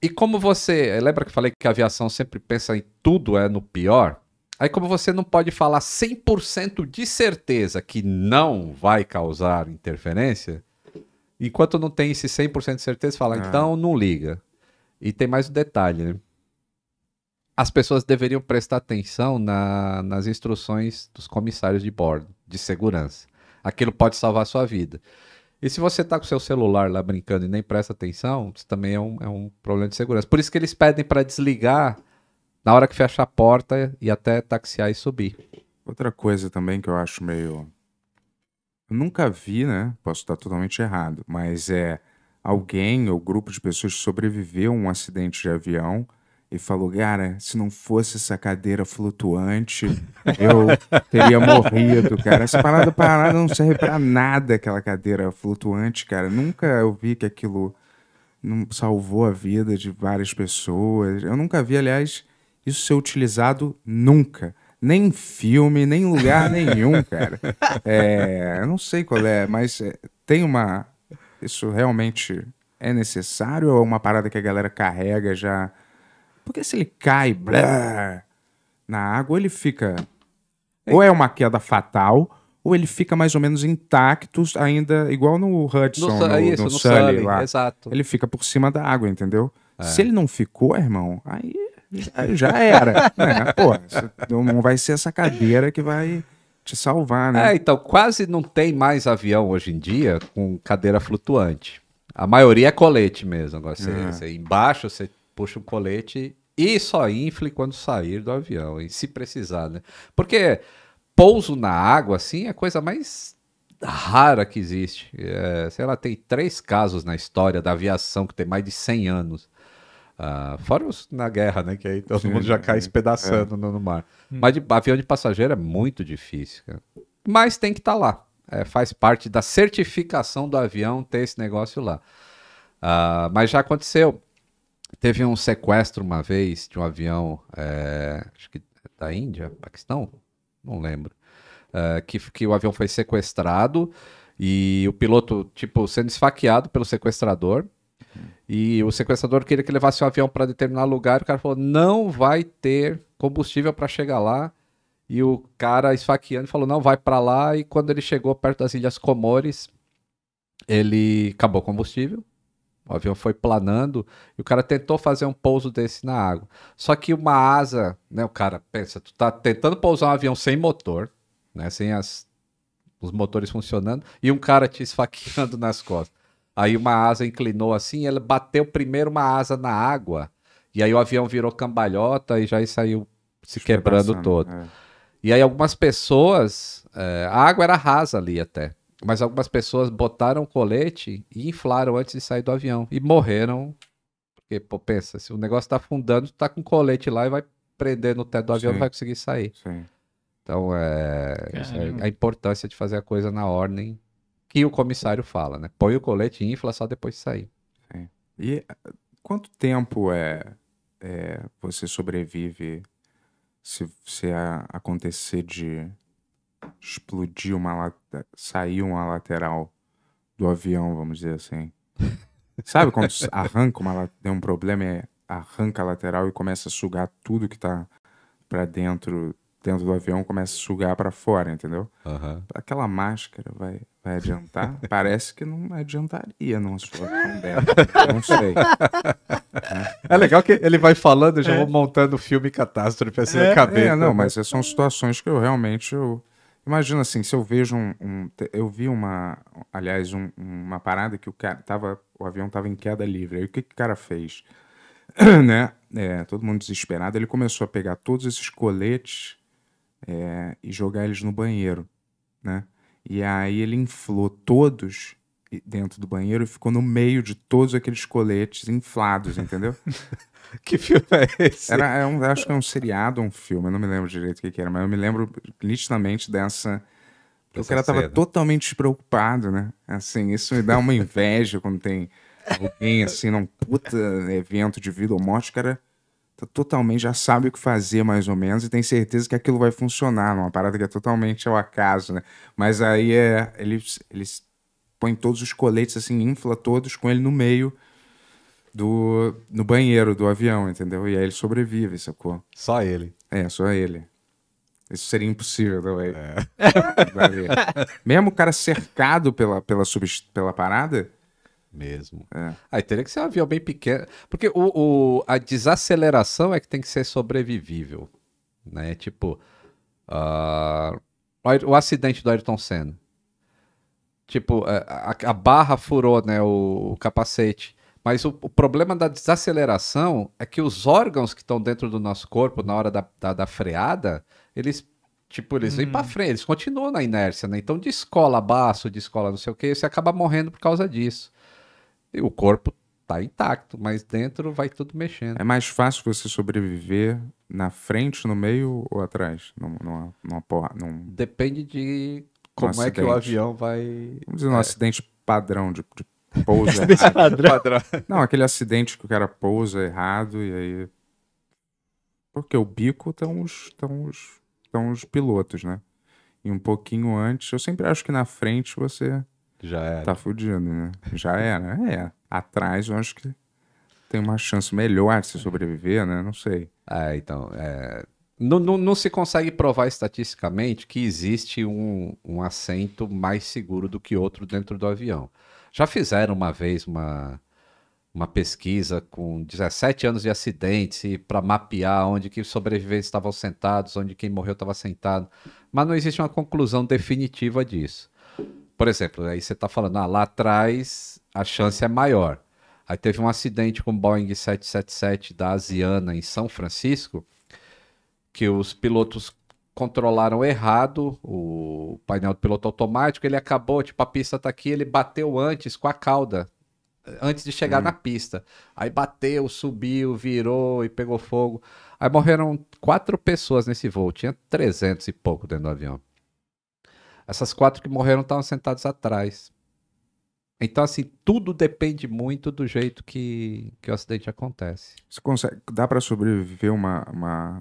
E como você, lembra que eu falei que a aviação sempre pensa em tudo é no pior? Aí, como você não pode falar 100% de certeza que não vai causar interferência, enquanto não tem esse 100% de certeza, fala, ah. então não liga. E tem mais um detalhe, né? As pessoas deveriam prestar atenção na, nas instruções dos comissários de bordo, de segurança. Aquilo pode salvar a sua vida. E se você está com seu celular lá brincando e nem presta atenção, isso também é um, é um problema de segurança. Por isso que eles pedem para desligar na hora que fechar a porta e até taxiar e subir. Outra coisa também que eu acho meio. Eu nunca vi, né? Posso estar totalmente errado, mas é alguém ou grupo de pessoas sobreviveu a um acidente de avião e falou: Cara, se não fosse essa cadeira flutuante, eu teria morrido, cara. Essa parada parada não serve para nada, aquela cadeira flutuante, cara. Nunca eu vi que aquilo não salvou a vida de várias pessoas. Eu nunca vi, aliás, isso ser utilizado nunca. Nem em filme, nem em lugar nenhum, cara. É, eu não sei qual é, mas é, tem uma. Isso realmente é necessário ou é uma parada que a galera carrega já? Porque se ele cai blá, na água, ele fica. Ou é uma queda fatal, ou ele fica mais ou menos intacto, ainda igual no Hudson, no, no, isso, no, no Sully, Sully, lá. Exato. Ele fica por cima da água, entendeu? É. Se ele não ficou, irmão, aí já era. Né? pô, não vai ser essa cadeira que vai te salvar, né? É, então, quase não tem mais avião hoje em dia com cadeira flutuante. A maioria é colete mesmo. Agora, você, é. você embaixo, você puxa um colete e só infle quando sair do avião, e se precisar, né? Porque pouso na água, assim, é a coisa mais rara que existe. É, sei lá, tem três casos na história da aviação que tem mais de 100 anos. Ah, fora os, na guerra, né? Que aí todo Sim, mundo já cai espedaçando é. no, no, mar. Hum. Mas de, avião de passageiro é muito difícil, cara. Mas tem que estar tá lá. É, faz parte da certificação do avião ter esse negócio lá. Uh, mas já aconteceu. Teve um sequestro uma vez de um avião, é, acho que da Índia, Paquistão? Não lembro. Uh, que, que o avião foi sequestrado e o piloto, tipo, sendo esfaqueado pelo sequestrador e o sequestrador queria que levasse o um avião para determinado lugar, o cara falou: não vai ter combustível para chegar lá. E o cara esfaqueando falou: não, vai para lá. E quando ele chegou perto das Ilhas Comores, ele acabou o combustível. O avião foi planando e o cara tentou fazer um pouso desse na água. Só que uma asa, né? O cara pensa, tu tá tentando pousar um avião sem motor, né? Sem as, os motores funcionando, e um cara te esfaqueando nas costas. Aí uma asa inclinou assim, ela bateu primeiro uma asa na água, e aí o avião virou cambalhota e já saiu se quebrando todo. É. E aí algumas pessoas, é, a água era rasa ali até, mas algumas pessoas botaram o colete e inflaram antes de sair do avião e morreram. Porque, pô, pensa, se o negócio tá afundando, tu tá com colete lá e vai prender no teto do avião, não vai conseguir sair. Sim. Então, é, é, a importância de fazer a coisa na ordem que o comissário fala, né? Põe o colete e infla só depois de sair. E eh, quanto tempo é, é você sobrevive se, se acontecer de explodir uma sair uma lateral do avião, vamos dizer assim? Sabe quando arranca uma tem um problema é arranca a lateral e começa a sugar tudo que tá para dentro dentro do avião começa a sugar para fora, entendeu? Uhum. Aquela máscara vai, vai adiantar? Parece que não adiantaria numa situação dela. Não sei. É. legal que ele vai falando, eu já é. vou montando o filme catástrofe assim é, na cabeça. É, não, mas são situações que eu realmente. Eu... Imagina assim, se eu vejo um. um eu vi uma. Aliás, um, uma parada que o cara tava. O avião tava em queda livre. Aí o que, que o cara fez? né? É, todo mundo desesperado. Ele começou a pegar todos esses coletes é, e jogar eles no banheiro, né? E aí ele inflou todos dentro do banheiro e ficou no meio de todos aqueles coletes inflados, entendeu? que filme é esse? Era, é um, acho que é um seriado, um filme, eu não me lembro direito o que, era, mas eu me lembro nitidamente dessa. o cara tava cena. totalmente despreocupado, né? Assim, isso me dá uma inveja quando tem alguém assim num puta evento de vida ou morte, o cara tá totalmente, já sabe o que fazer mais ou menos e tem certeza que aquilo vai funcionar, uma parada que é totalmente ao acaso, né? Mas aí é, ele eles põem todos os coletes assim, infla todos com ele no meio do no banheiro do avião, entendeu? E aí ele sobrevive, sacou? Só ele. É, só ele. Isso seria impossível também. É. é. Mesmo o cara cercado pela, pela, pela parada, mesmo. É. Aí teria que ser um avião bem pequeno. Porque o, o, a desaceleração é que tem que ser sobrevivível. Né? Tipo. Uh, o acidente do Ayrton Senna. Tipo, é, a, a barra furou né, o, o capacete. Mas o, o, problema da desaceleração é que os órgãos que estão dentro do nosso corpo na hora da, da, da freada, eles Tipo, eles vêm para pra hum. frente, eles continuam na inércia, né? Então descola baço, descola não sei o que, você acaba morrendo por causa disso o corpo tá intacto, mas dentro vai tudo mexendo. É mais fácil você sobreviver na frente, no meio ou atrás? Numa, numa, porra, num... Depende de como um é que o avião vai. Vamos dizer, um é. acidente padrão de, de pouso. acidente padrão. padrão. Não, aquele acidente que o cara pousa errado e aí. Porque o bico estão os, os, os pilotos, né? E um pouquinho antes, eu sempre acho que na frente você já era. Tá fudido, né? Já era. É. Atrás, eu acho que tem uma chance melhor de se sobreviver, né? Não sei. É, então. É... Não, não, não se consegue provar estatisticamente que existe um, um assento mais seguro do que outro dentro do avião. Já fizeram uma vez uma, uma pesquisa com 17 anos de acidentes para mapear onde que sobreviventes estavam sentados, onde quem morreu estava sentado, mas não existe uma conclusão definitiva disso por exemplo, aí você está falando, ah, lá atrás a chance é maior. Aí teve um acidente com o Boeing 777 da Asiana em São Francisco, que os pilotos controlaram errado o painel do piloto automático, ele acabou, tipo, a pista está aqui, ele bateu antes com a cauda, antes de chegar hum. na pista. Aí bateu, subiu, virou e pegou fogo. Aí morreram quatro pessoas nesse voo, tinha 300 e pouco dentro do avião. Essas quatro que morreram estavam sentadas atrás. Então, assim, tudo depende muito do jeito que, que o acidente acontece. Você consegue, dá para sobreviver uma, uma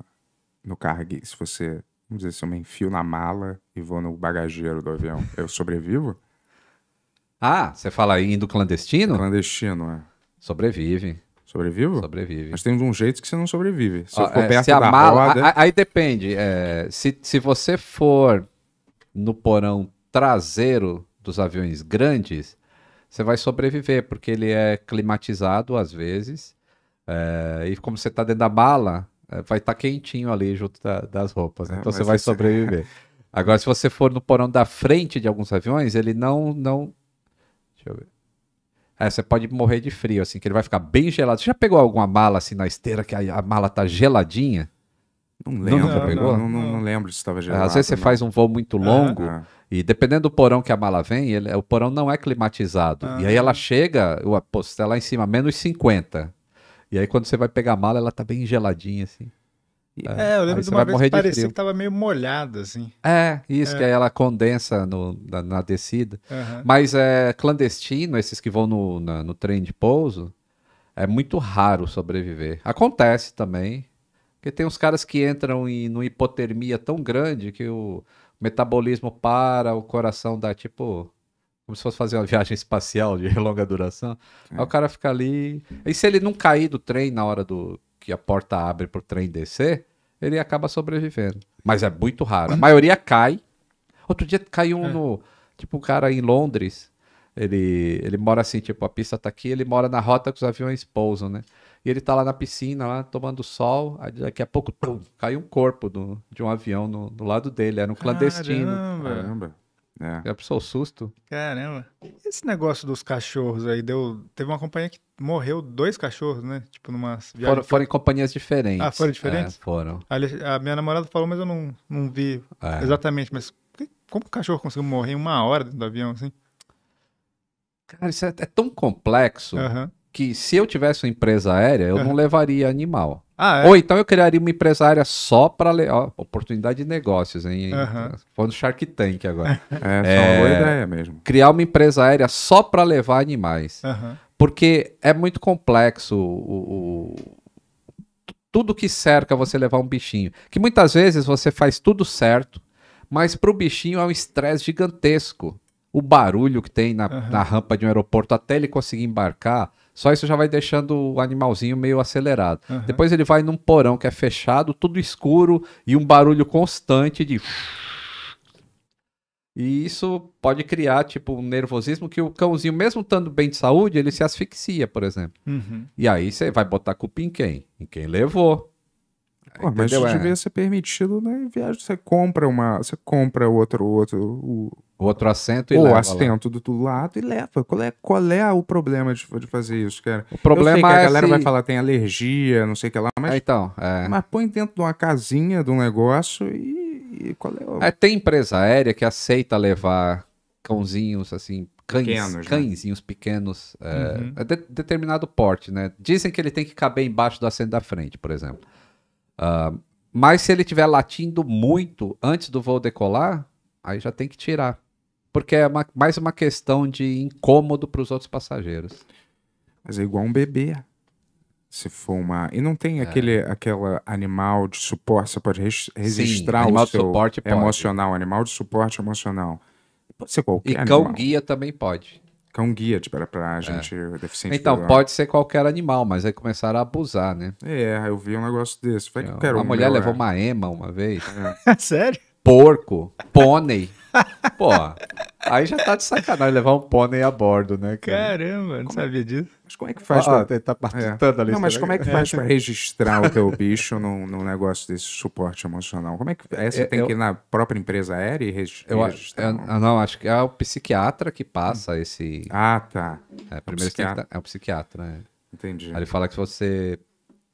no cargo se você, vamos dizer, se eu me enfio na mala e vou no bagageiro do avião, eu sobrevivo? ah, você fala indo clandestino? Clandestino, é. Sobrevive. Sobrevivo? Sobrevive. Mas tem um jeito que você não sobrevive. Se Ó, eu for é, perto se a da mala, roda... Aí, aí depende. É, se, se você for no porão traseiro dos aviões grandes, você vai sobreviver, porque ele é climatizado às vezes. É, e como você está dentro da mala, eh, vai estar tá quentinho ali junto da, das roupas. Né? Então você vai é sobreviver. Agora, se você for no porão da frente de alguns aviões, ele não. não... Deixa eu ver. É, você pode morrer de frio, assim, que ele vai ficar bem gelado. Você já pegou alguma mala assim na esteira que a, a mala tá geladinha? Não lembro, não, pegou? Não, não, não, lembro se estava gelado. Às vezes você faz um voo muito é. longo ah, e dependendo do porão que a mala vem, ele, o porão não é climatizado. Ah, e aí ela chega, pô, você está lá em cima, menos 50. E aí quando você vai pegar a mala, ela está bem geladinha, assim. É, é, eu lembro de uma vez que parecia que estava meio molhada, assim. É, isso, é. que aí ela condensa no, na, na descida. Uhum. Mas é clandestino, esses que vão no, na, no trem de pouso, é muito raro sobreviver. Acontece também, porque tem uns caras que entram em numa hipotermia tão grande que o metabolismo para, o coração dá tipo. Como se fosse fazer uma viagem espacial de longa duração. É. Aí o é. cara fica ali. E se ele não cair do trem na hora do que a porta abre pro trem descer, ele acaba sobrevivendo. Mas é muito raro. A maioria cai. Outro dia caiu um é. no. Tipo, um cara em Londres. Ele, ele mora assim, tipo, a pista tá aqui, ele mora na rota que os aviões pousam, né? E ele tá lá na piscina, lá tomando sol. Aí daqui a pouco, pum, cai um corpo do, de um avião no, do lado dele. Era um clandestino. Caramba! Caramba. É. Já pensou o susto? Caramba. Esse negócio dos cachorros aí deu. Teve uma companhia que morreu dois cachorros, né? Tipo, numa viagem. Foram, foram em companhias diferentes. Ah, foram diferentes? É, foram. A, a, minha namorada falou, mas eu não, não vi é. exatamente. Mas como o cachorro conseguiu morrer em uma hora dentro do avião, assim? Cara, isso é, é tão complexo. Uhum que se eu tivesse uma empresa aérea, eu não levaria animal. Ah, é? Ou então eu criaria uma empresa aérea só para. oportunidade de negócios, hein? Uhum. Foi no Shark Tank agora. é, é, é uma boa ideia mesmo. Criar uma empresa aérea só para levar animais. Uhum. Porque é muito complexo o, o, tudo que cerca você levar um bichinho. Que muitas vezes você faz tudo certo, mas para o bichinho é um estresse gigantesco. O barulho que tem na, uhum. na rampa de um aeroporto até ele conseguir embarcar só isso já vai deixando o animalzinho meio acelerado. Uhum. Depois ele vai num porão que é fechado, tudo escuro e um barulho constante de. E isso pode criar, tipo, um nervosismo que o cãozinho, mesmo estando bem de saúde, ele se asfixia, por exemplo. Uhum. E aí você vai botar culpa em quem? Em quem levou. Pô, mas isso é. devia ser permitido na né? viagem. Você compra uma. Você compra outro, outro. O, outro assento e ou leva. assento do do lado e leva. Qual é, qual é o problema de, de fazer isso, cara? O problema é. a galera se... vai falar tem alergia, não sei o que lá, mas. É, então, é. Mas põe dentro de uma casinha de um negócio e. e qual é o... é, tem empresa aérea que aceita levar cãozinhos, assim, cães, pequenos, né? cãezinhos né? pequenos, é, uhum. É de, determinado porte, né? Dizem que ele tem que caber embaixo do assento da frente, por exemplo. Uh, mas se ele estiver latindo muito antes do voo decolar, aí já tem que tirar. Porque é uma, mais uma questão de incômodo para os outros passageiros. Mas é igual um bebê. Se for uma. E não tem é. aquele aquela animal de suporte, você pode res, registrar Sim, o seu suporte emocional, pode. animal de suporte emocional. Pode ser qualquer. E cão guia também pode que é um guia tipo, era pra é. gente é. deficiente. Então, visual. pode ser qualquer animal, mas aí começaram a abusar, né? É, eu vi um negócio desse. Foi que eu, então, quero Uma mulher levou é. uma ema uma vez. É. Sério? Porco, pônei. Pô, aí já tá de sacanagem levar um pônei a bordo, né? Cara? Caramba, não como... É sabia disso. Mas como é que faz? Ah, pra... Ah, tá é. ali. Não, tá mas como é que faz é. para registrar o teu bicho num, num, negócio desse suporte emocional? Como é que essa é? é, tem eu... que ir na própria empresa aérea e registrar? Eu, é, eu, ah, não, acho que é o psiquiatra que passa hum. esse. Ah, tá. É, primeiro o psiquiatra. Que... Tá, é o psiquiatra. Né? Entendi. Aí ele fala que se você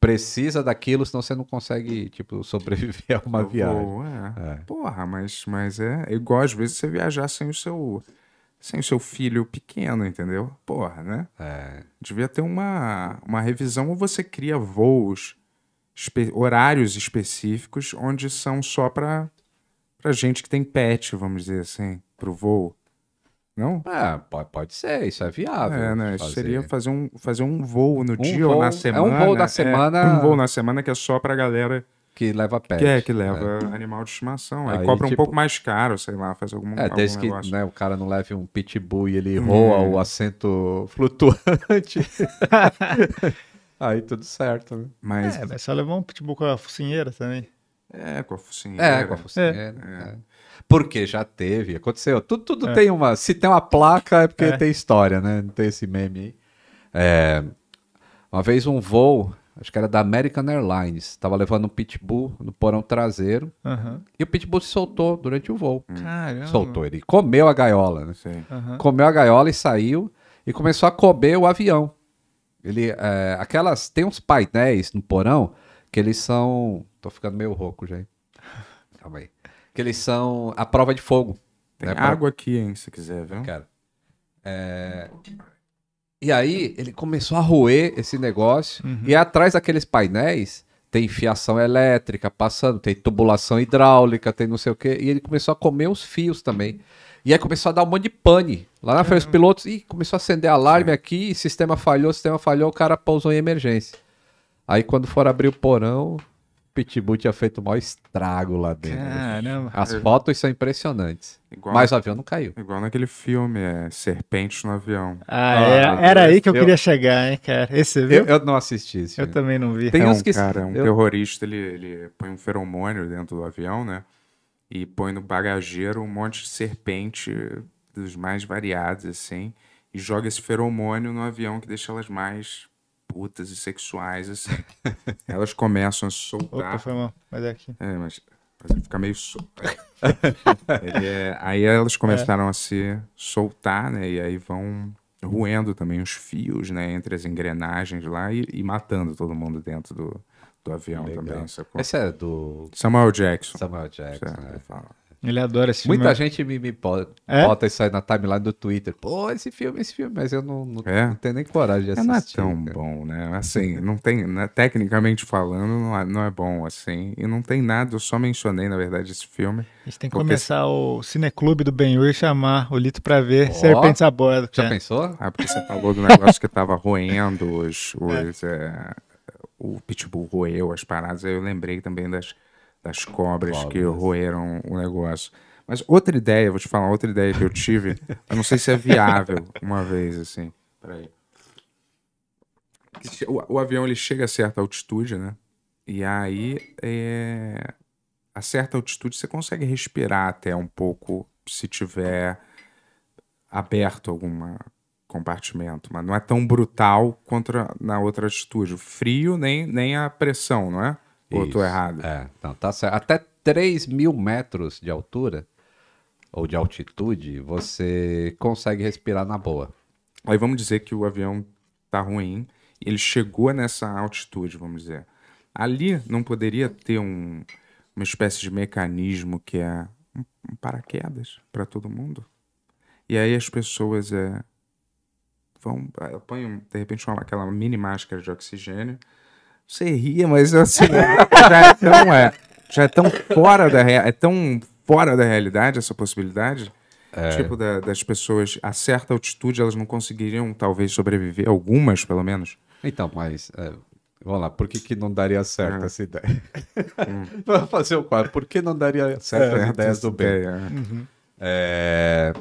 precisa daquilo, senão você não consegue, tipo, sobreviver a uma Pô, viagem. É. É. Porra, mas, mas é, é igual às vezes você viajar sem o seu sem o seu filho pequeno, entendeu? Porra, né? É. Devia ter uma, uma revisão ou você cria voos, espe horários específicos onde são só para gente que tem pet, vamos dizer assim, pro voo. Não? É, pode, pode ser, isso é viável. É, né? Fazer. Seria fazer um, fazer um voo no um dia voo, ou na semana. É um voo da né? é, semana. É, um voo na semana que é só pra galera. Que leva pet. Que é, que leva é. animal de estimação. Aí, aí cobra tipo, um pouco mais caro, sei lá, faz algum É, desde que né, o cara não leve um pitbull e ele hum. roa uhum. o assento flutuante. aí tudo certo, né? Mas... É, mas só levar um pitbull com a focinheira também. É, com a focinheira. É, com a focinheira. É. Né? é. Porque já teve, aconteceu. Tudo, tudo é. tem uma. Se tem uma placa, é porque é. tem história, né? Não tem esse meme aí. É, uma vez um voo, acho que era da American Airlines, estava levando um pitbull no porão traseiro. E o pitbull se soltou durante o voo. Hum. Caramba. Soltou ele. Comeu a gaiola, né? Comeu a gaiola e saiu e começou a comer o avião. Ele, é, aquelas, tem uns painéis no porão que eles são. Tô ficando meio rouco já, Calma aí que eles são a prova de fogo. Né, tem né, água pra... aqui, hein, se quiser, viu? Cara. É... E aí ele começou a roer esse negócio uhum. e atrás daqueles painéis tem fiação elétrica passando, tem tubulação hidráulica, tem não sei o quê, e ele começou a comer os fios também. E aí começou a dar um monte de pane. Lá na frente os pilotos, e começou a acender alarme Sim. aqui, sistema falhou, sistema falhou, o cara pousou em emergência. Aí quando for abrir o porão, Pitbull tinha feito o maior estrago lá dentro. Né? Caramba. As fotos são impressionantes. Igual, mas o avião não caiu. Igual naquele filme, é Serpentes no Avião. Ah, ah é, era aí que eu, eu, queria chegar, hein, cara. Esse viu? Eu, eu não assisti esse Eu também não vi. Tem é uns um que... cara, um eu... terrorista, ele, ele põe um feromônio dentro do avião, né? E põe no bagageiro um monte de serpente dos mais variados, assim. E joga esse feromônio no avião que deixa elas mais putas e sexuais, assim. Elas começam a soltar. Opa, foi mal. Mas é aqui. É, mas, mas fica meio solto. é, aí elas começaram é. a se soltar, né? E aí vão ruendo também os fios, né? Entre as engrenagens lá e, e matando todo mundo dentro do, do avião Legal. também. Essa é do. Samuel Jackson. Samuel Jackson. Certo, né? Ele adora esse Muita filme. Muita gente me, me bota, é? bota isso aí na timeline do Twitter. Pô, esse filme, esse filme, mas eu não, não, é? não tenho nem coragem de assistir. É Não é tão cara. bom, né? Assim, não tem, né? tecnicamente falando, não é, não é bom assim. E não tem nada, eu só mencionei, na verdade, esse filme. A gente tem que porque... começar o Cineclube do Ben e chamar o Lito pra ver oh, Serpentes a Bordo. Já é. pensou? Ah, porque você falou do negócio que tava roendo os. os é. É, o Pitbull roeu as paradas. Aí eu lembrei também das das cobras, cobras. que roeram o negócio. Mas outra ideia, vou te falar outra ideia que eu tive, eu não sei se é viável uma vez, assim. Peraí. O, o avião ele chega a certa altitude, né? E aí, é... a certa altitude, você consegue respirar até um pouco se tiver aberto algum compartimento, mas não é tão brutal quanto na outra altitude. O frio nem, nem a pressão, não é? Ou estou errado? É, não, tá certo. Até 3 mil metros de altura ou de altitude, você consegue respirar na boa. Aí vamos dizer que o avião tá ruim, ele chegou nessa altitude, vamos dizer. Ali não poderia ter um, uma espécie de mecanismo que é um paraquedas para todo mundo? E aí as pessoas é, vão, é, ponho de repente uma, aquela mini máscara de oxigênio, você ria, mas assim, né? já é tão, é, já é tão fora da é tão fora da realidade essa possibilidade. É. Tipo, da, das pessoas a certa altitude, elas não conseguiriam, talvez, sobreviver, algumas, pelo menos. Então, mas. É, vamos lá, por que, que não daria certo é. essa ideia? Hum. Vamos fazer o quadro. Por que não daria é, certo as ideias do bem? É. Uhum. É,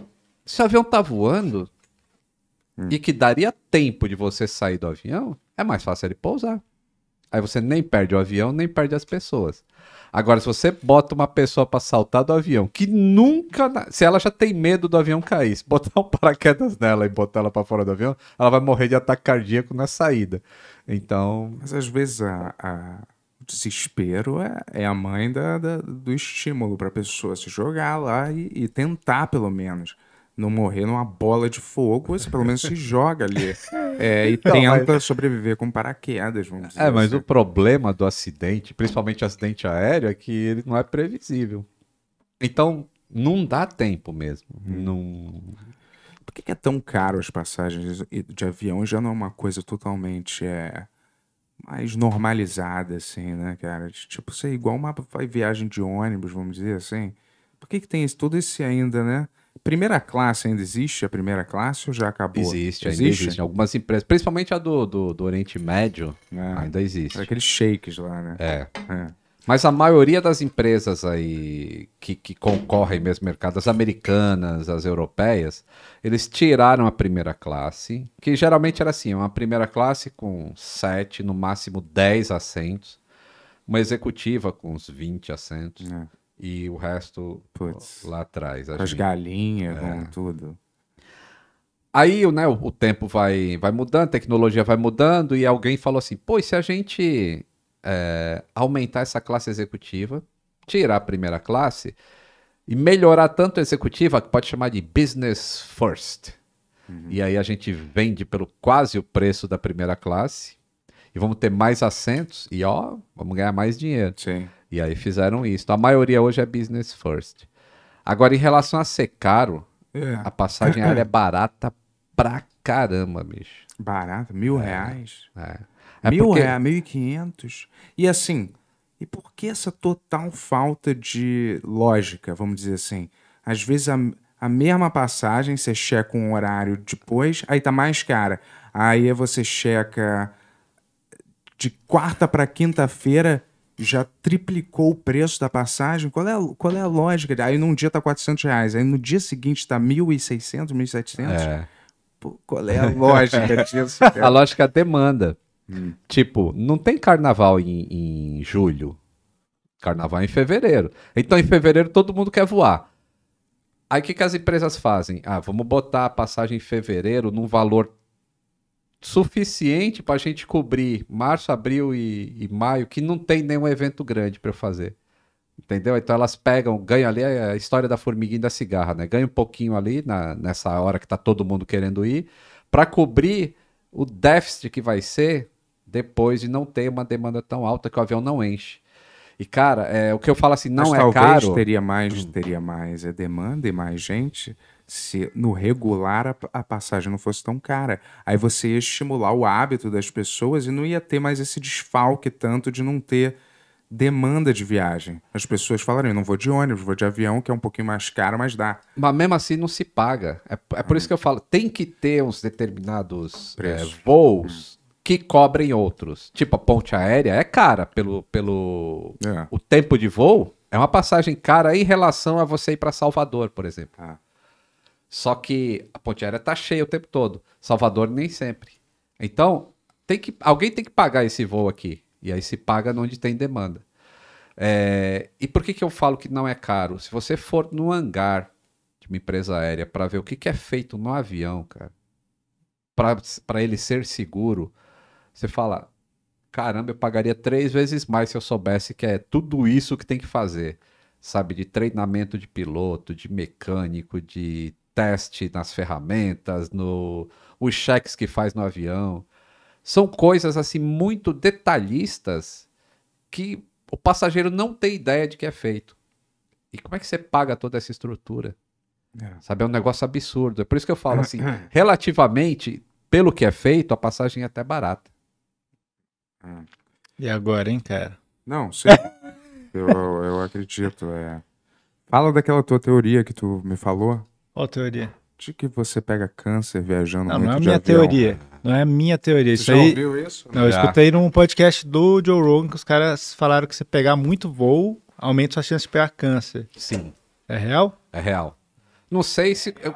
se o avião tá voando hum. e que daria tempo de você sair do avião, é mais fácil ele pousar. Aí você nem perde o avião, nem perde as pessoas. Agora, se você bota uma pessoa para saltar do avião, que nunca. Se ela já tem medo do avião cair, se botar um paraquedas nela e botar ela para fora do avião, ela vai morrer de ataque cardíaco na saída. Então. Mas às vezes a, a desespero é, é a mãe da, da do estímulo para a pessoa se jogar lá e, e tentar, pelo menos não morrer numa bola de fogo, você pelo menos se joga ali é, e não, tenta mas... sobreviver com paraquedas, vamos dizer. É, mas assim. o problema do acidente, principalmente acidente aéreo, é que ele não é previsível. Então, não dá tempo mesmo. Hum. Não... Por que é tão caro as passagens de avião? Já não é uma coisa totalmente é, mais normalizada, assim, né, cara? Tipo, você é igual uma viagem de ônibus, vamos dizer assim. Por que, que tem esse, todo esse ainda, né? Primeira classe ainda existe? A primeira classe ou já acabou? Existe, existe? ainda existe. Algumas empresas, principalmente a do, do, do Oriente Médio, é, ainda existe. É aqueles shakes lá, né? É. é. Mas a maioria das empresas aí que, que concorrem mesmo mercado, as americanas, as europeias, eles tiraram a primeira classe, que geralmente era assim, uma primeira classe com 7, no máximo 10 assentos, uma executiva com uns 20 assentos. É e o resto Puts, lá atrás. As gente... galinhas, é. tudo. Aí né, o, o, tempo vai, vai mudando, a tecnologia vai mudando, e alguém falou assim: pô, se a gente é, aumentar essa classe executiva, tirar a primeira classe e melhorar tanto a executiva que pode chamar de business first. Uhum. E aí a gente vende pelo quase o preço da primeira classe e vamos ter mais assentos e ó, vamos ganhar mais dinheiro. Sim. E aí fizeram isso. A maioria hoje é business first. Agora, em relação a ser caro, é. a passagem aérea é barata pra caramba, bicho. Barata? Mil é, reais? É. é mil porque... reais, mil e quinhentos. E assim, e por que essa total falta de lógica, vamos dizer assim? Às vezes a, a mesma passagem, você checa um horário depois, aí tá mais cara. Aí você checa de quarta para quinta-feira, já triplicou o preço da passagem. Qual é, a, qual é a lógica? Aí num dia tá 400 reais, aí no dia seguinte tá 1.600, 1.700. É. Pô, qual é a lógica disso? A lógica demanda. Hum. Tipo, não tem carnaval em, em julho. Carnaval é em fevereiro. Então em fevereiro todo mundo quer voar. Aí o que, que as empresas fazem? Ah, vamos botar a passagem em fevereiro num valor suficiente para a gente cobrir março, abril e, e, maio, que não tem nenhum evento grande para eu fazer. Entendeu? Então elas pegam, ganham ali a história da formiguinha e da cigarra, né? Ganha um pouquinho ali na, nessa hora que tá todo mundo querendo ir, para cobrir o déficit que vai ser depois de não ter uma demanda tão alta que o avião não enche. E, cara, é, o que eu falo assim, não Mas é talvez caro. Talvez teria mais, hum. teria mais é demanda e mais gente se no regular a, a, passagem não fosse tão cara. Aí você ia estimular o hábito das pessoas e não ia ter mais esse desfalque tanto de não ter demanda de viagem. As pessoas falariam, não vou de ônibus, vou de avião, que é um pouquinho mais caro, mas dá. Mas mesmo assim não se paga. É, é por ah. isso que eu falo, tem que ter uns determinados é, voos que cobrem outros. Tipo, a ponte aérea é cara pelo, pelo é. o tempo de voo. É uma passagem cara em relação a você ir para Salvador, por exemplo. Ah. Só que a ponte aérea tá cheia o tempo todo. Salvador nem sempre. Então, tem que, alguém tem que pagar esse voo aqui. E aí se paga onde tem demanda. É, e por que, que eu falo que não é caro? Se você for no hangar de uma empresa aérea para ver o que, que é feito no avião, cara, para ele ser seguro, você fala: caramba, eu pagaria três vezes mais se eu soubesse que é tudo isso que tem que fazer, sabe? De treinamento de piloto, de mecânico, de teste nas ferramentas, no os cheques que faz no avião. São coisas assim muito detalhistas que o passageiro não tem ideia de que é feito. E como é que você paga toda essa estrutura? É. Sabe, é um negócio absurdo. É por isso que eu falo assim, relativamente, pelo que é feito, a passagem é até barata. E agora, hein, cara? Não, sim. eu, eu acredito. É... Fala daquela tua teoria que tu me falou qual teoria? De que você pega câncer viajando não, muito Não, é a minha teoria. Né? Não é a minha teoria. Você isso já aí... ouviu isso? Não, eu escutei num podcast do Joe Rogan que os caras falaram que se pegar muito voo, aumenta sua chance de pegar câncer. Sim. É real? É real. Não sei se... É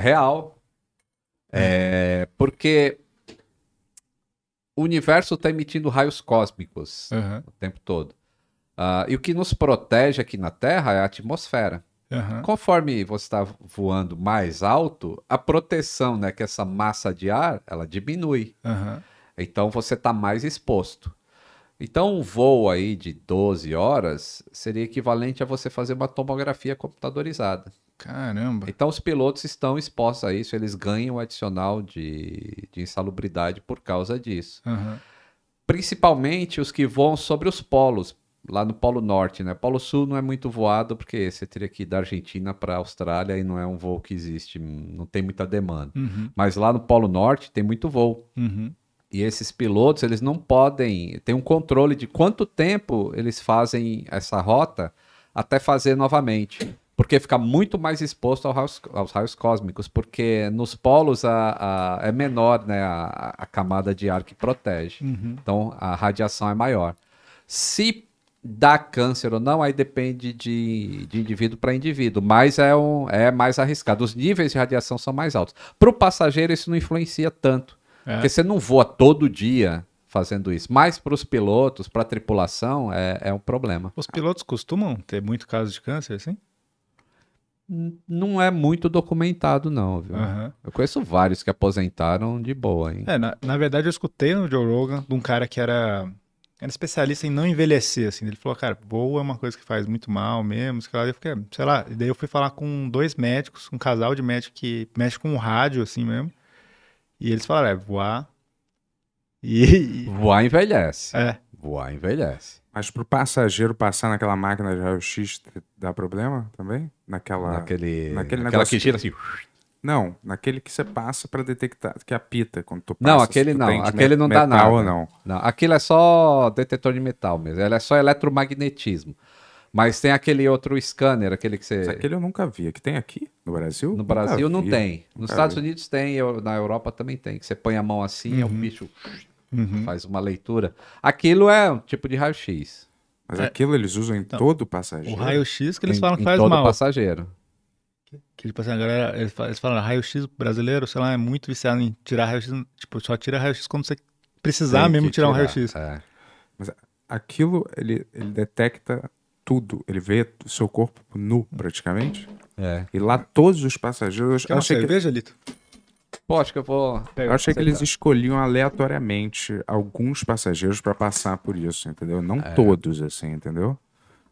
real. É, real. é... porque o universo está emitindo raios cósmicos uhum. o tempo todo. Uh, e o que nos protege aqui na Terra é a atmosfera. Uhum. Conforme você está voando mais alto, a proteção, né, que essa massa de ar, ela diminui. Uhum. Então você está mais exposto. Então um voo aí de 12 horas seria equivalente a você fazer uma tomografia computadorizada. Caramba. Então os pilotos estão expostos a isso, eles ganham adicional de, de insalubridade por causa disso. Uhum. Principalmente os que voam sobre os polos, lá no Polo Norte, né? Polo Sul não é muito voado, porque você teria que ir da Argentina para a Austrália e não é um voo que existe, não tem muita demanda. Uhum. Mas lá no Polo Norte tem muito voo. Uhum. E esses pilotos, eles não podem, tem um controle de quanto tempo eles fazem essa rota até fazer novamente. Porque fica muito mais exposto raios, aos raios cósmicos, porque nos polos a, a, é menor né, a, a, camada de ar que protege. Uhum. Então a radiação é maior. Se dá câncer ou não, aí depende de, de indivíduo para indivíduo, mas é, um, é mais arriscado. Os níveis de radiação são mais altos. Para o passageiro, isso não influencia tanto, é. porque você não voa todo dia fazendo isso. Mas para os pilotos, para a tripulação, é, é um problema. Os pilotos costumam ter muito caso de câncer, assim? não é muito documentado, não, viu? Uhum. Eu conheço vários que aposentaram de boa, hein? É, na, na verdade, eu escutei no Joe Rogan de um cara que era era especialista em não envelhecer, assim. Ele falou, cara, boa é uma coisa que faz muito mal mesmo. Sei lá, eu fiquei, sei lá. E daí eu fui falar com dois médicos, um casal de médicos que mexe com rádio, assim mesmo. E eles falaram, é, voar. E. Voar envelhece. É. Voar envelhece. Mas pro passageiro passar naquela máquina de raio-x dá problema também? Naquela. Naquele. Naquele negócio. que gira assim. Não, naquele que você passa para detectar, que apita quando tu passa. Não, aquele não, aquele não dá nada. Ou não. não. Aquilo é só detetor de metal mesmo, é só eletromagnetismo. Mas tem aquele outro scanner, aquele que você. Mas aquele eu nunca vi. É que tem aqui no Brasil? No Brasil nunca não vi. tem. Nos Estados vi. Unidos tem, eu, na Europa também tem. Que você põe a mão assim, uhum. é um uhum. bicho uhum. faz uma leitura. Aquilo é um tipo de raio-x. Mas é. aquilo eles usam em então, todo passageiro. O raio-x que eles falam em, que faz em todo mal. passageiro. Que, tipo assim, a galera, eles falam, raio-x brasileiro, sei lá, é muito viciado em tirar raio-x, tipo, só tira raio-x quando você precisar mesmo tirar, tirar, um raio-x. É. Mas aquilo, ele, ele detecta tudo, ele vê o seu corpo nu, praticamente. É. E lá todos os passageiros... Quer uma cerveja, que... Lito? Pô, acho que eu vou... Eu achei que eles escolhiam aleatoriamente alguns passageiros para passar por isso, entendeu? Não é. todos, assim, entendeu?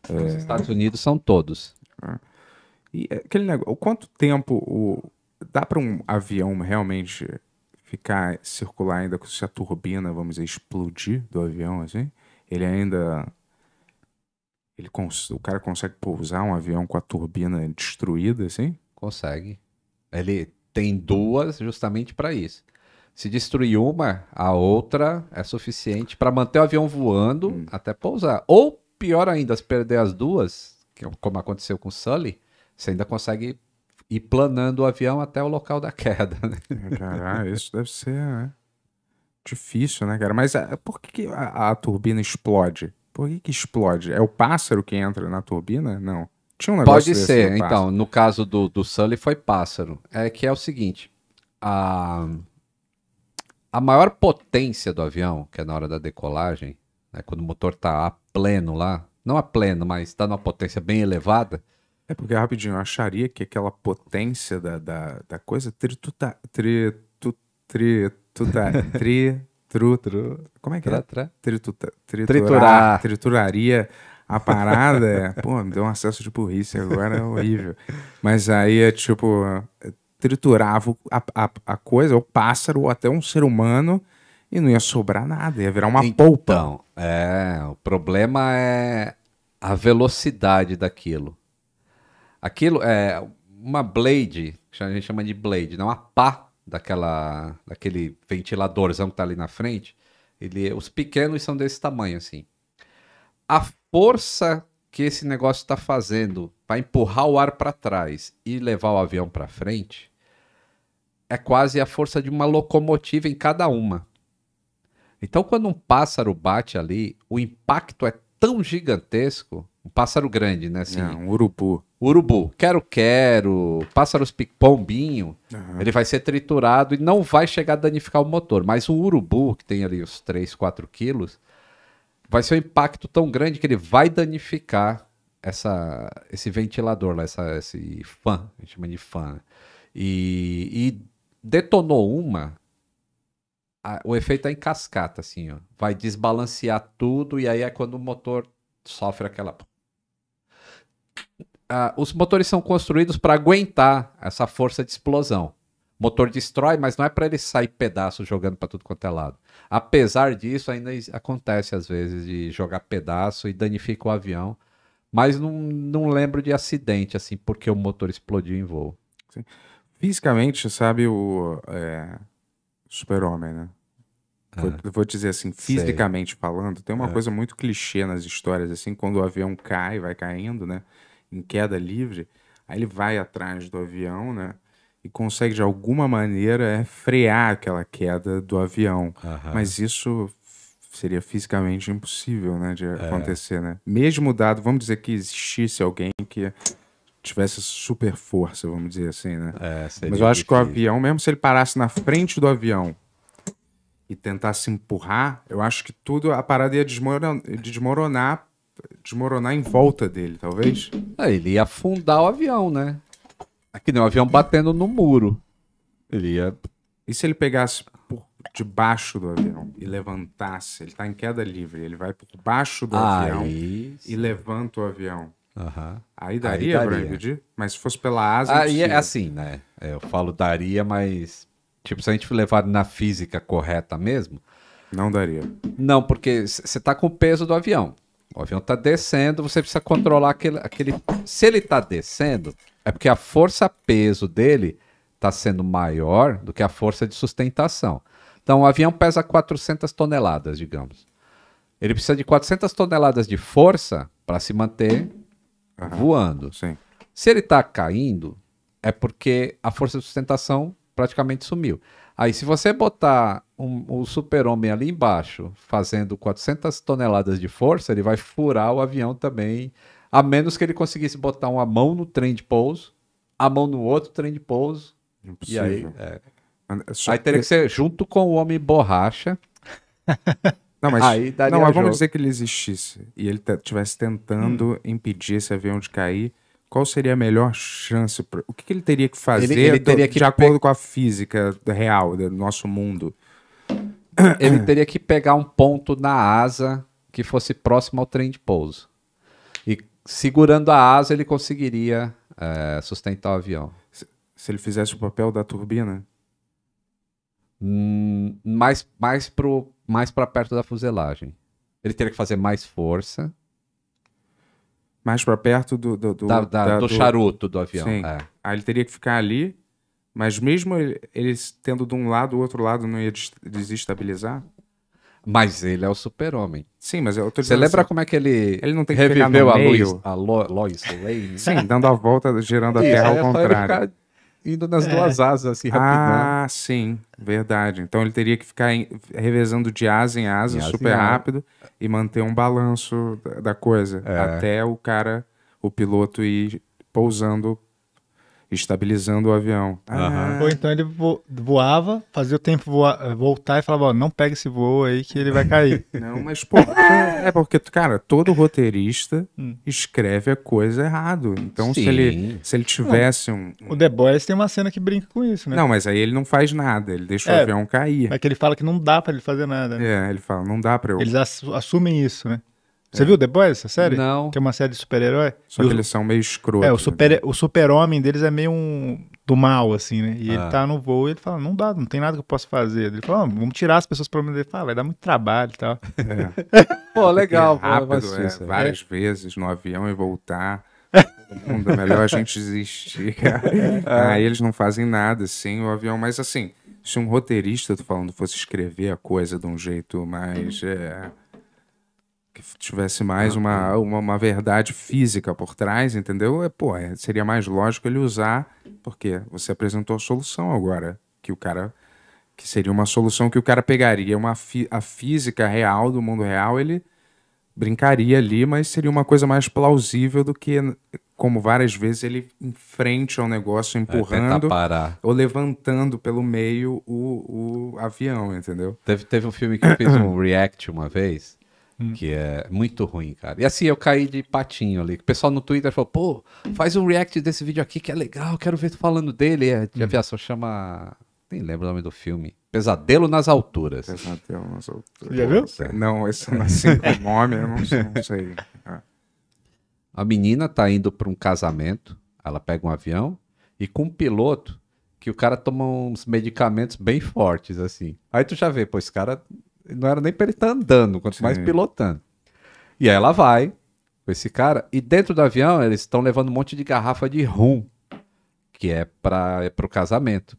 Os é... Estados Unidos são todos. E é aquele negócio, quanto tempo o, dá para um avião realmente ficar circular ainda com essa a turbina, vamos dizer, explodir do avião assim? Ele ainda ele cons... o cara consegue pousar um avião com a turbina destruída assim? Consegue. Ele tem duas justamente para isso. Se destruir uma, a outra é suficiente para manter o avião voando hum. até pousar. Ou pior ainda, se perder as duas, é como aconteceu com o Sully, você ainda consegue ir planando o avião até o local da queda. Né? É, Caralho, ah, isso deve ser né? difícil, né, cara? Mas ah, por que a, a, turbina explode? Por que, que explode? É o pássaro que entra na turbina? Não. Tinha um negócio Pode ser, então. No caso do, do Sully foi pássaro. É que é o seguinte: a, a maior potência do avião, que é na hora da decolagem, né, quando o motor está a pleno lá, não a pleno, mas está numa potência bem elevada é porque, rapidinho, eu acharia que aquela potência da, da, da coisa trituta, tri, tru, tru, como é que tra, é? tra. é? Trituta, triturar, Triturar. Trituraria a parada, é. pô, me deu um acesso de burrice agora, é horrível. Mas aí é tipo, triturava a, a, a coisa, o pássaro, ou até um ser humano, e não ia sobrar nada, ia virar uma então, polpa. Então, é, o problema é a velocidade daquilo. Aquilo é uma blade, a gente chama de blade, não né? a pá daquela, daquele ventiladorzão que tá ali na frente. Ele, os pequenos são desse tamanho, assim. A força que esse negócio está fazendo para empurrar o ar para trás e levar o avião para frente é quase a força de uma locomotiva em cada uma. Então, quando um pássaro bate ali, o impacto é tão gigantesco um pássaro grande, né? Assim, Não, um urubu. Urubu, quero-quero, pássaros pombinho, uhum. ele vai ser triturado e não vai chegar a danificar o motor. Mas um urubu, que tem ali os 3, 4 quilos, vai ser um impacto tão grande que ele vai danificar essa, esse ventilador lá, essa, esse fã, a gente chama de fã. Né? E, e detonou uma, a, o efeito é em cascata, assim, ó. Vai desbalancear tudo e aí é quando o motor sofre aquela ah, os motores são construídos para aguentar essa força de explosão. O motor destrói, mas não é para ele sair pedaço jogando para tudo quanto é lado. Apesar disso, ainda acontece às vezes de jogar pedaço e danifica o avião. Mas não, não lembro de acidente, assim, porque o motor explodiu em voo. Sim. Fisicamente, sabe o é, Super-Homem, né? Vou, é. vou, dizer assim, fisicamente sei. falando, tem uma é. coisa muito clichê nas histórias, assim, quando o avião cai, vai caindo, né? Em queda livre, aí ele vai atrás do avião, né? E consegue, de alguma maneira, é, frear aquela queda do avião. Mas isso seria fisicamente impossível, né? De é. acontecer, né? Mesmo dado, vamos dizer que existisse alguém que tivesse super força, vamos dizer assim, né? É, Mas eu acho difícil. que o avião, mesmo se ele parasse na frente do avião e tentar se empurrar, eu acho que tudo, a parada ia desmoronar, desmoronar, desmoronar em volta dele, talvez. É, ele ia afundar o avião, né? Aqui é não, um avião batendo no muro. Ele ia. E se ele pegasse por debaixo do avião e levantasse? Ele tá em queda livre, ele vai por baixo do ah, avião isso. e levanta o avião. Uhum. Aí daria, daria. Brad, mas se fosse pela asa. É Aí é assim, né? É, eu falo daria, mas Tipo, se a gente levar na física correta mesmo. Não daria. Não, porque você está com o peso do avião. O avião está descendo, você precisa controlar aquele. aquele... Se ele está descendo, é porque a força-peso dele está sendo maior do que a força de sustentação. Então, o avião pesa 400 toneladas, digamos. Ele precisa de 400 toneladas de força para se manter uhum. voando. Sim. Se ele está caindo, é porque a força de sustentação praticamente sumiu. Aí, se você botar um, um super-homem ali embaixo, fazendo 400 toneladas de força, ele vai furar o avião também, a menos que ele conseguisse botar uma mão no trem de pouso, a mão no outro trem de pouso. Impossível. E aí, é. é aí teria que ser junto com o homem borracha. Não, mas, aí não, mas vamos dizer que ele existisse e ele tivesse tentando hum. impedir esse avião de cair qual seria a melhor chance? Pra... O que, que, ele teria que fazer ele, ele teria do, que de acordo pe... com a física real do nosso mundo? Ele teria que pegar um ponto na asa que fosse próximo ao trem de pouso. E segurando a asa, ele conseguiria é, sustentar o avião. Se, se, ele fizesse o papel da turbina? Hum, mais, mais, para mais para perto da fuselagem. Ele teria que fazer mais força mais para perto do, do, do, da, da, da, do, charuto do avião. Sim. É. Aí ele teria que ficar ali, mas mesmo ele, ele tendo de um lado, o outro lado não ia desestabilizar? Mas ele é o super-homem. Sim, mas eu tô Você lembra assim, como é que ele, ele não tem que reviveu a, Lois, a Lo, Lois Lane? Sim, dando a volta, girando a Terra ao é contrário indo nas é. duas asas, assim, rapidão. Ah, sim, verdade. Então ele teria que ficar em, revezando de asa em asa, super asa rápido, e manter um balanço da, da coisa, é. até o cara, o piloto ir pousando estabilizando o avião. Ou então ele vo voava, fazia o tempo voar, eh, voltar e falava, ó, não pega esse voo aí que ele vai cair. não, mas pô, é, é porque, cara, todo roteirista hum. escreve a coisa errado. Então, se ele, se ele tivesse um, um... O The Boys tem uma cena que brinca com isso, né? Não, mas aí ele não faz nada, ele deixa é, o avião cair. É que ele fala que não dá para ele fazer nada, né? É, ele fala, não dá pra eu... Eles assumem isso, né? Você é. viu depois essa série? Não. Que é uma série de super-herói. Só e que o... eles são meio escroto. É, o super-homem né? super deles é meio um... do mal, assim, né? E ah. ele tá no voo e ele fala, não dá, não tem nada que eu possa fazer. Ele fala, ah, vamos tirar as pessoas pelo menos. Ele fala, vai dar muito trabalho e tal. É. pô, legal. é rápido, pô, é, é, várias vezes no avião e voltar. mundo, é melhor a gente desistir. Aí é. ah, eles não fazem nada, assim, o avião. Mas assim, se um roteirista, tô falando, fosse escrever a coisa de um jeito mais... É que tivesse mais ah, uma, tá. uma, uma, verdade física por trás, entendeu? É, pô, é, seria mais lógico ele usar, porque você apresentou a solução agora, que o cara. que seria uma solução que o cara pegaria. Uma fi, a física real do mundo real, ele brincaria ali, mas seria uma coisa mais plausível do que como várias vezes ele em frente ao negócio, é, empurrando é, ou levantando pelo meio o, o avião, entendeu? Teve, teve um filme que eu fiz um react uma vez, Hum. Que é muito ruim, cara. E assim, eu caí de patinho ali. O pessoal no Twitter falou: pô, faz um react desse vídeo aqui que é legal, quero ver tu falando dele. É, de hum. aviação chama. Nem lembro o nome do filme. Pesadelo nas alturas. Pesadelo nas alturas. Já viu? É. Não, esse não é assim o nome, eu não, não sei. É. A menina tá indo para um casamento, ela pega um avião e com um piloto que o cara toma uns medicamentos bem fortes, assim. Aí tu já vê, pô, esse cara não era nem para ele estar tá andando, quanto Sim. mais pilotando. E aí ela vai com esse cara, e dentro do avião eles estão levando um monte de garrafa de rum, que é para é o casamento.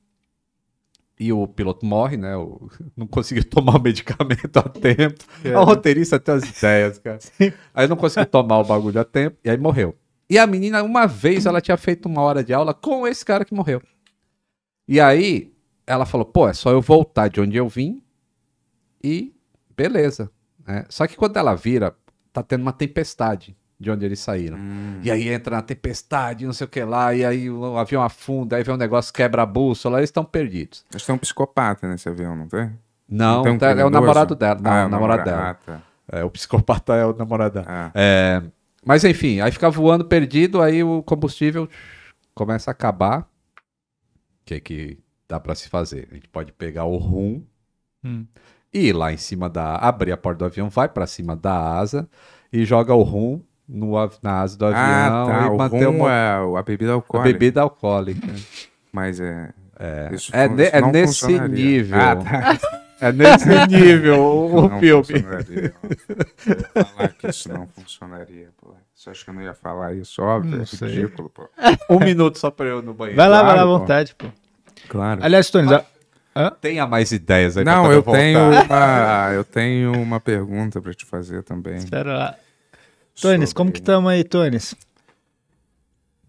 E o piloto morre, né? O, não conseguiu tomar o medicamento a tempo. É. O roteirista tem as ideias, cara. Sim. Aí não conseguiu tomar o bagulho a tempo, e aí morreu. E a menina, uma vez, ela tinha feito uma hora de aula com esse cara que morreu. E aí, ela falou: pô, é só eu voltar de onde eu vim e beleza. Né? Só que quando ela vira, tá tendo uma tempestade de onde eles saíram. Hum. E aí entra na tempestade, não sei o que lá, e aí o avião afunda, aí vem um negócio, quebra a bússola, eles estão perdidos. Eles são um psicopata nesse avião, não tem? Não, não tem um tá, é o namorado dela. Não, ah, é o namorado dela. Ah, tá. é, o psicopata é o namorado ah. é, mas enfim, aí fica voando perdido, aí o combustível começa a acabar. O que, que dá para se fazer? A gente pode pegar o rum hum. E lá em cima da. abrir a porta do avião, vai para cima da asa e joga o rum no, na asa do ah, avião. Ah, tá. o rum uma, é a bebida alcoólica. A bebida alcoólica. Mas é. É, isso, é, isso é nesse nível. Ah, tá. É nesse nível o não filme. Funcionaria. Falar que isso não funcionaria, pô. Você acha que eu não ia falar isso? Óbvio, não é sei. ridículo, pô. Um minuto só pra eu no banheiro. Vai lá, claro, vai lá à vontade, pô. Claro. Aliás, Tony, ah. Hã? Tenha mais ideias aí Não, eu tenho, uma, eu tenho uma pergunta para te fazer também. Espera lá. Tones, Sobre... como que estamos aí, Tones?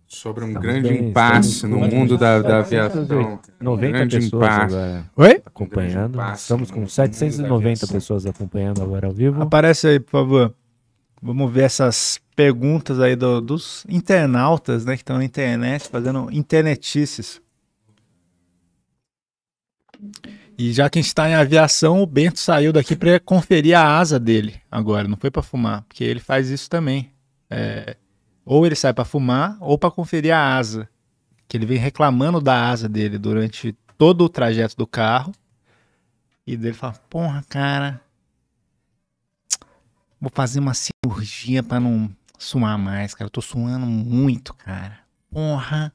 Sobre um estamos grande bem, impasse no mundo da, da aviação. 90 grande pessoas impasse. agora Oi? acompanhando. estamos com 790 pessoas acompanhando agora ao vivo. Aparece aí, por favor. Vamos ver essas perguntas aí do, dos internautas, né, que estão na internet, fazendo internetices. E já que a gente está em aviação, o Bento saiu daqui para conferir a asa dele agora, não foi para fumar, porque ele faz isso também. É, ou ele sai para fumar ou para conferir a asa, que ele vem reclamando da asa dele durante todo o trajeto do carro. E dele fala: "Porra, cara, vou fazer uma cirurgia para não suar mais, cara. Eu tô suando muito, cara. Porra.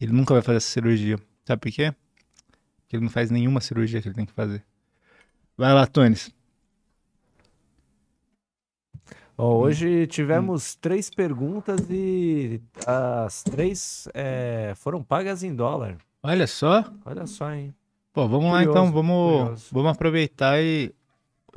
Ele nunca vai fazer essa cirurgia. Sabe por quê? Que ele não faz nenhuma cirurgia que ele tem que fazer. Vai lá, Tones. hoje tivemos hum. três perguntas e as três é, foram pagas em dólar. Olha só. Olha só, hein. Pô, vamos curioso, lá então, vamos, vamos aproveitar e,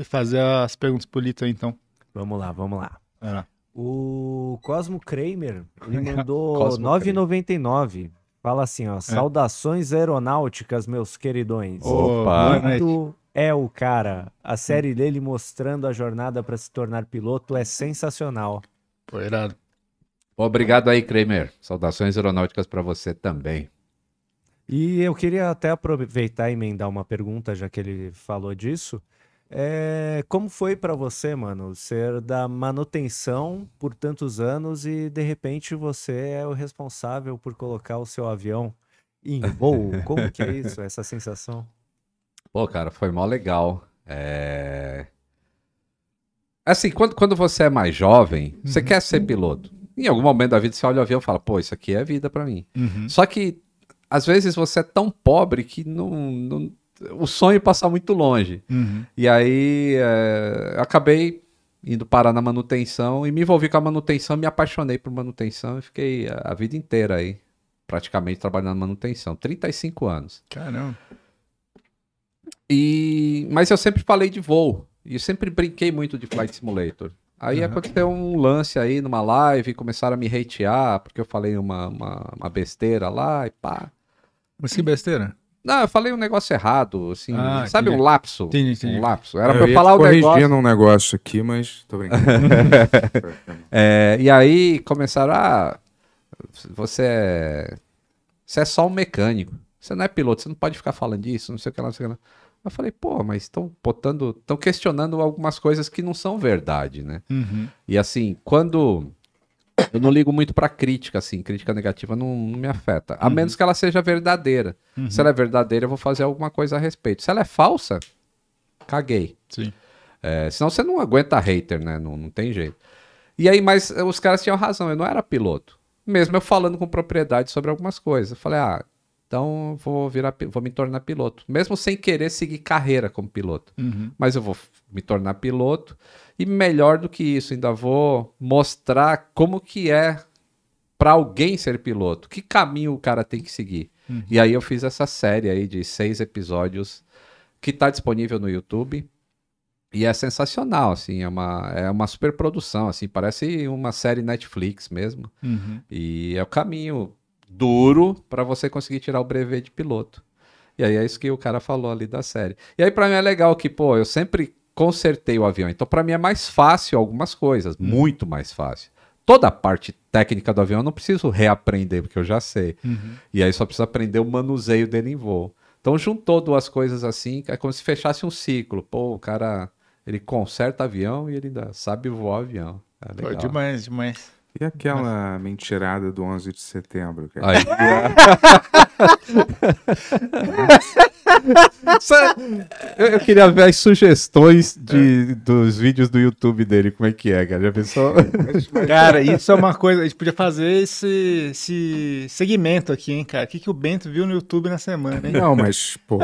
fazer as perguntas pro Lito aí, então. Vamos lá, vamos lá. lá. O Cosmo Kramer, ele mandou 9,99. Fala assim, ó. É. Saudações aeronáuticas, meus queridões. Opa! Muito é o cara. A série dele mostrando a jornada para se tornar piloto é sensacional. Foi irado. Obrigado aí, Kramer. Saudações aeronáuticas para você também. E eu queria até aproveitar e emendar uma pergunta, já que ele falou disso. É, como foi para você, mano, ser da manutenção por tantos anos e de repente você é o responsável por colocar o seu avião em voo? Como que é isso, essa sensação? Pô, cara, foi mó legal. É... Assim, quando, quando você é mais jovem, você uhum. quer ser piloto. Em algum momento da vida você olha o avião e fala, pô, isso aqui é vida para mim. Uhum. Só que às vezes você é tão pobre que não, não o sonho é passar muito longe. Uhum. E aí é, acabei indo parar na manutenção e me envolvi com a manutenção, me apaixonei por manutenção e fiquei a, a vida inteira aí, praticamente trabalhando na manutenção. 35 anos. Caramba. E, mas eu sempre falei de voo e sempre brinquei muito de Flight Simulator. Aí uhum. É aconteceu um lance aí numa live, começaram a me hatear, porque eu falei uma, uma, uma besteira lá e pá. Mas que besteira? Não, eu falei um negócio errado, assim, ah, sabe um lapso? Entendi, entendi. Um lapso. É, Era para falar o negócio... corrigindo um negócio aqui, mas tô brincando. é, e aí começaram a... Você é... Você é só um mecânico. Você não é piloto, você não pode ficar falando disso, não sei o que lá, não sei o que lá. Eu falei, pô, mas estão botando, estão questionando algumas coisas que não são verdade, né? Uhum. E assim, quando eu não ligo muito para crítica, assim. Crítica negativa não, não me afeta. A uhum. menos que ela seja verdadeira. Uhum. Se ela é verdadeira, eu vou fazer alguma coisa a respeito. Se ela é falsa, caguei. Sim. É, senão você não aguenta hater, né? Não, não tem jeito. E aí, mas os caras tinham razão, eu não era piloto. Mesmo eu falando com propriedade sobre algumas coisas. Eu falei, ah, então vou virar, vou me tornar piloto. Mesmo sem querer seguir carreira como piloto. Uhum. Mas eu vou me tornar piloto. E melhor do que isso, ainda vou mostrar como que é para alguém ser piloto, que caminho o cara tem que seguir. Uhum. E aí eu fiz essa série aí de seis episódios que está disponível no YouTube. E é sensacional, assim, é uma, é uma super produção, assim, parece uma série Netflix mesmo. Uhum. E é o caminho duro para você conseguir tirar o brevet de piloto. E aí é isso que o cara falou ali da série. E aí para mim é legal que, pô, eu sempre consertei o avião. Então, para mim é mais fácil algumas coisas, uhum. muito mais fácil. Toda a parte técnica do avião eu não preciso reaprender, porque eu já sei. Uhum. E aí só preciso aprender o manuseio dele em voo. Então, juntou duas coisas assim, é como se fechasse um ciclo. Pô, o cara, ele conserta avião e ele ainda sabe voar avião. É legal. Pô, demais, demais. E aquela mentirada do 11 de setembro? Cara? É aí. eu, queria ver as sugestões de, é. dos vídeos do YouTube dele, como é que é, cara. Já pensou? cara, isso é uma coisa. A gente podia fazer esse, esse segmento aqui, hein, cara. O que, que o Bento viu no YouTube na semana, hein? Não, mas, pô.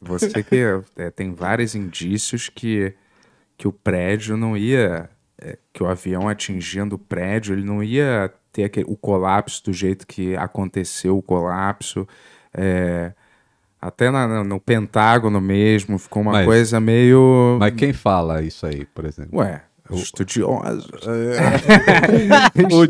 Você que é, é tem vários indícios que, que o prédio não ia. É, que o avião atingindo o prédio, ele não ia ter aquele, o colapso do jeito que aconteceu o colapso. É, até na, no Pentágono mesmo, ficou uma mas, coisa meio. Mas quem fala isso aí, por exemplo? Ué, o... estudiosos. É. o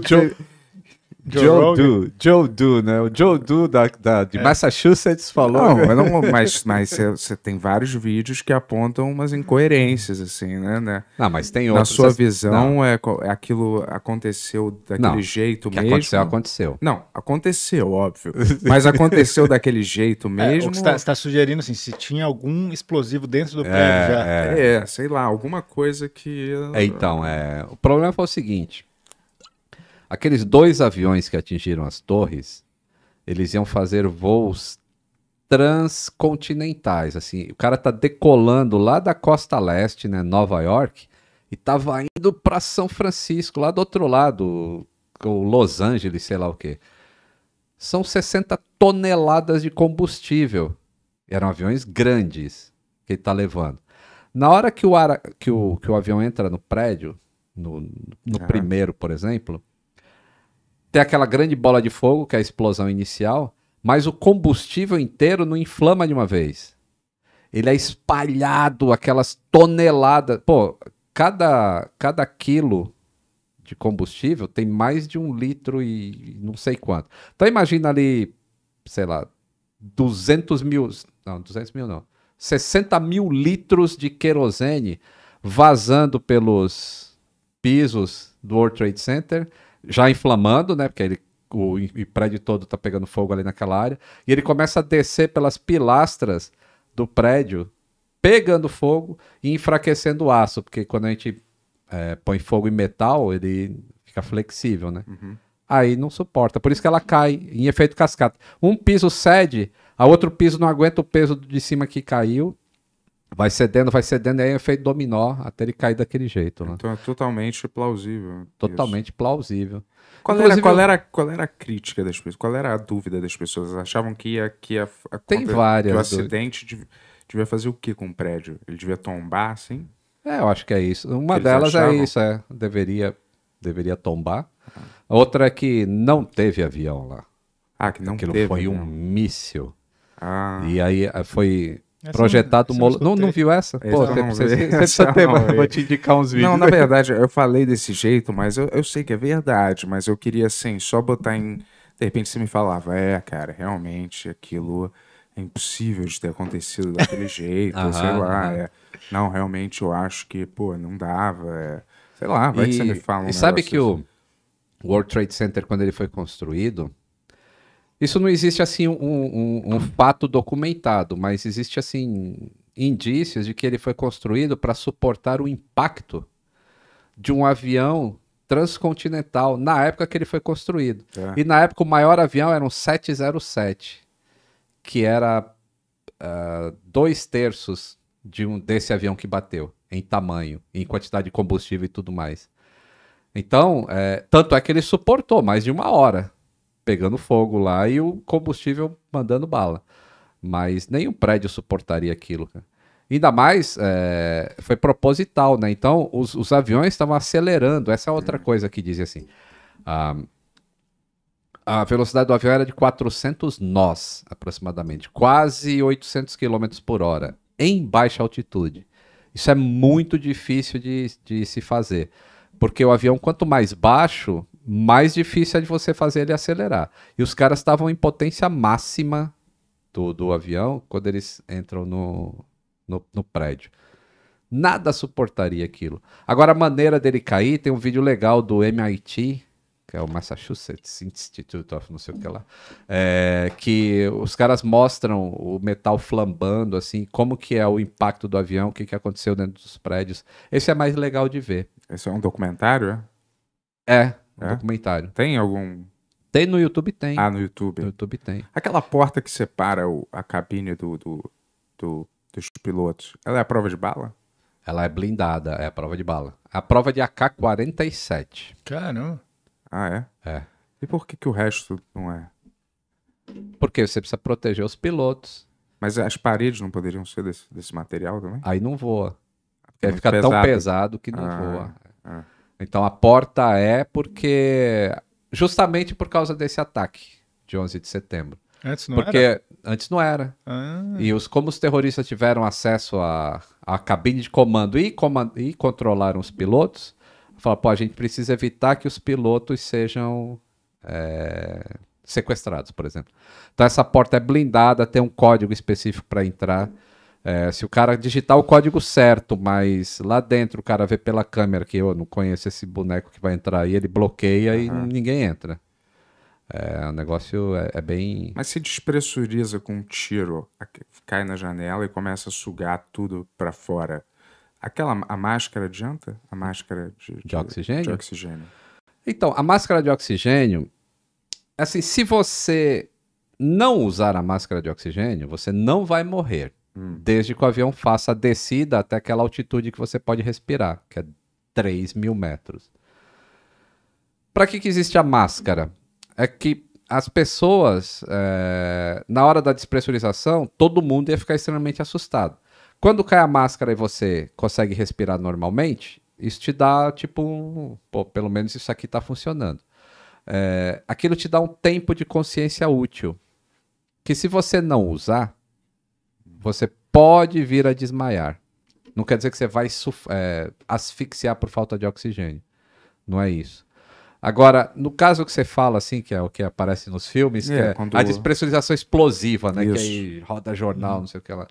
Joe Du, Joe Du, né? O Joe Du da, da de é. Massachusetts falou. Não, não mas, mas você tem vários vídeos que apontam umas incoerências, assim, né? né? Não, mas tem outros. Na sua visão, é é, aquilo aconteceu daquele não, jeito que mesmo? aconteceu, aconteceu. Não, aconteceu, óbvio. Mas aconteceu daquele jeito é, mesmo? É, você está tá sugerindo, assim, se tinha algum explosivo dentro do é, prédio é, já. É. é, sei lá, alguma coisa que... É, então, é, o problema foi o seguinte... Aqueles dois aviões que atingiram as torres, eles iam fazer voos transcontinentais, assim. O cara tá decolando lá da costa leste, né, Nova York, e tava indo para São Francisco, lá do outro lado, ou Los Angeles, sei lá o quê. São 60 toneladas de combustível. eram aviões grandes que ele tá levando. Na hora que o, ara, que o, que o avião entra no prédio, no, no primeiro, por exemplo, tem aquela grande bola de fogo, que é a explosão inicial, mas o combustível inteiro não inflama de uma vez. Ele é espalhado, aquelas toneladas. Pô, cada, cada quilo de combustível tem mais de um litro e não sei quanto. Então imagina ali, sei lá, 200 mil, não, 200 mil não, 60 mil litros de querosene vazando pelos pisos do World Trade Center já inflamando, né? Porque ele, o, o prédio todo está pegando fogo ali naquela área. E ele começa a descer pelas pilastras do prédio, pegando fogo e enfraquecendo o aço, porque quando a gente é, põe fogo em metal, ele fica flexível, né? Uhum. Aí não suporta. Por isso que ela cai em efeito cascata. Um piso cede, a outro piso não aguenta o peso de cima que caiu Vai cedendo, vai cedendo, e aí é efeito dominó até ele cair daquele jeito. Né? Então é totalmente plausível. Totalmente isso. plausível. Qual era, qual, era, qual era a crítica das pessoas? Qual era a dúvida das pessoas? Elas achavam que ia. Que ia a, Tem várias. Que o acidente devia, devia fazer o que com o prédio? Ele devia tombar assim? É, eu acho que é isso. Uma delas é achavam? é isso, é. Deveria, deveria tombar. Ah. Outra é que não teve avião lá. Ah, que não Aquilo teve. Aquilo foi um míssil. Ah. E aí eh, foi essa projetado não, Molo... Não, não viu essa? Pô, essa você, você, você precisa ter, vou te indicar uns vídeos. Não, na verdade, eu falei desse jeito, mas eu, eu sei que é verdade, mas eu queria, assim, só botar em... De repente você me falava, é, cara, realmente aquilo é impossível de ter acontecido daquele jeito, aham, sei lá. É. Não, realmente eu acho que, pô, não dava. É. Sei lá, vai e, que você me fala um E sabe que assim. o World Trade Center, quando ele foi construído, isso não existe assim um, um, um fato documentado, mas existe assim indícios de que ele foi construído para suportar o impacto de um avião transcontinental na época que ele foi construído. É. E na época o maior avião era um 707, que era uh, dois terços de um desse avião que bateu em tamanho, em quantidade de combustível e tudo mais. Então, é, tanto é que ele suportou mais de uma hora pegando fogo lá e o combustível mandando bala. Mas nenhum prédio suportaria aquilo, Ainda mais, é, foi proposital, né? Então, os, os aviões estavam acelerando. Essa é outra coisa que dizem assim. Ah, a velocidade do avião era de 400 nós, aproximadamente. Quase 800 km por hora, em baixa altitude. Isso é muito difícil de, de se fazer. Porque o avião, quanto mais baixo, mais difícil é de você fazer ele acelerar. E os caras estavam em potência máxima do, do avião quando eles entram no, no, no prédio. Nada suportaria aquilo. Agora, a maneira dele cair, tem um vídeo legal do MIT, que é o Massachusetts Institute of não sei o que lá, é, que os caras mostram o metal flambando, assim, como que é o impacto do avião, o que, que aconteceu dentro dos prédios. Esse é mais legal de ver. Esse é um documentário, é? É. Um é? documentário. Tem algum. Tem no YouTube, tem. Ah, no YouTube. No YouTube tem. Aquela porta que separa o, a cabine do, do, do, dos pilotos, ela é a prova de bala? Ela é blindada, é a prova de bala. A prova de AK-47. Caramba. Ah, é? É. E por que, que o resto não é? Porque você precisa proteger os pilotos. Mas as paredes não poderiam ser desse, desse material também? Aí não voa. Porque é fica tão pesado que não ah, voa. Ah. Então a porta é porque. Justamente por causa desse ataque de 11 de setembro. Antes não porque era? antes não era. Ah. E os, como os terroristas tiveram acesso à, à cabine de comando e, comand, e controlaram os pilotos, falaram, pô, a gente precisa evitar que os pilotos sejam é, sequestrados, por exemplo. Então essa porta é blindada, tem um código específico para entrar. É, se o cara digitar o código certo, mas lá dentro o cara vê pela câmera que eu não conheço esse boneco que vai entrar aí, ele bloqueia uhum. e ninguém entra. É, o negócio é, é, bem. Mas se despressuriza com um tiro, cai na janela e começa a sugar tudo para fora. Aquela a máscara adianta? A máscara de, de, de, oxigênio? de oxigênio? Então, a máscara de oxigênio, assim, se você não usar a máscara de oxigênio, você não vai morrer. Hum. desde que o avião faça a descida até aquela altitude que você pode respirar, que é 3 mil metros. Para que, que existe a máscara? É que as pessoas, é... na hora da despressurização, todo mundo ia ficar extremamente assustado. Quando cai a máscara e você consegue respirar normalmente, isso te dá tipo um, pô, pelo menos isso aqui está funcionando. É, aquilo te dá um tempo de consciência útil. Que se você não usar, você pode vir a desmaiar. Não quer dizer que você vai é, asfixiar por falta de oxigênio. Não é isso. Agora, no caso que você fala, assim, que é o que aparece nos filmes, é, que é, é a despressurização explosiva, né? Isso. Que aí roda jornal, uhum. não sei o que lá.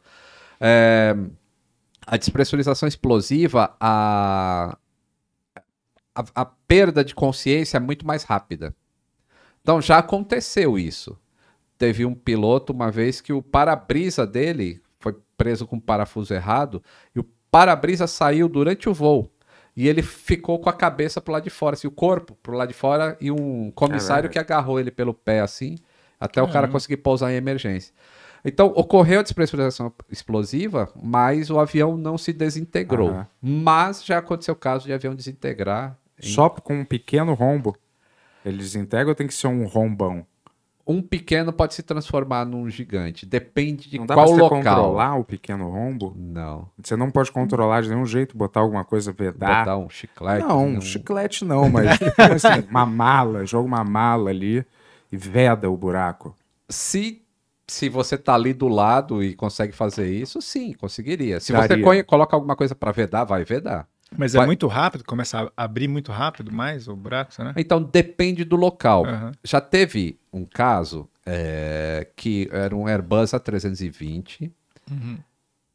É, a despressurização explosiva, a, a, a, perda de consciência é muito mais rápida. Então já aconteceu isso. Teve um piloto uma vez que o para-brisa dele preso com o parafuso errado e o para-brisa saiu durante o voo. E ele ficou com a cabeça pro lado de fora, assim, o corpo pro lado de fora e um comissário Caramba. que agarrou ele pelo pé, assim, até Caramba. o cara uhum. conseguir pousar em emergência. Então, ocorreu a despressurização explosiva, mas o avião não se desintegrou. Mas já aconteceu o caso de avião desintegrar. Em... Só com um pequeno rombo. Ele desintegra ou tem que ser um rombão? um pequeno pode se transformar num gigante. Depende de não dá para pra você local. controlar o pequeno rombo? Não. Você não pode controlar de nenhum jeito, botar alguma coisa vedar. Botar um chiclete. Não, né, um chiclete não, mas tipo assim, uma mala, joga uma mala ali e veda o buraco. Se se você tá ali do lado e consegue fazer isso, sim, conseguiria. Se Daria. você coloca alguma coisa para vedar, vai vedar. Mas é Vai... muito rápido? Começa a abrir muito rápido mais o buraco, né? Então depende do local. Uhum. Já teve um caso é, que era um Airbus A320 uhum.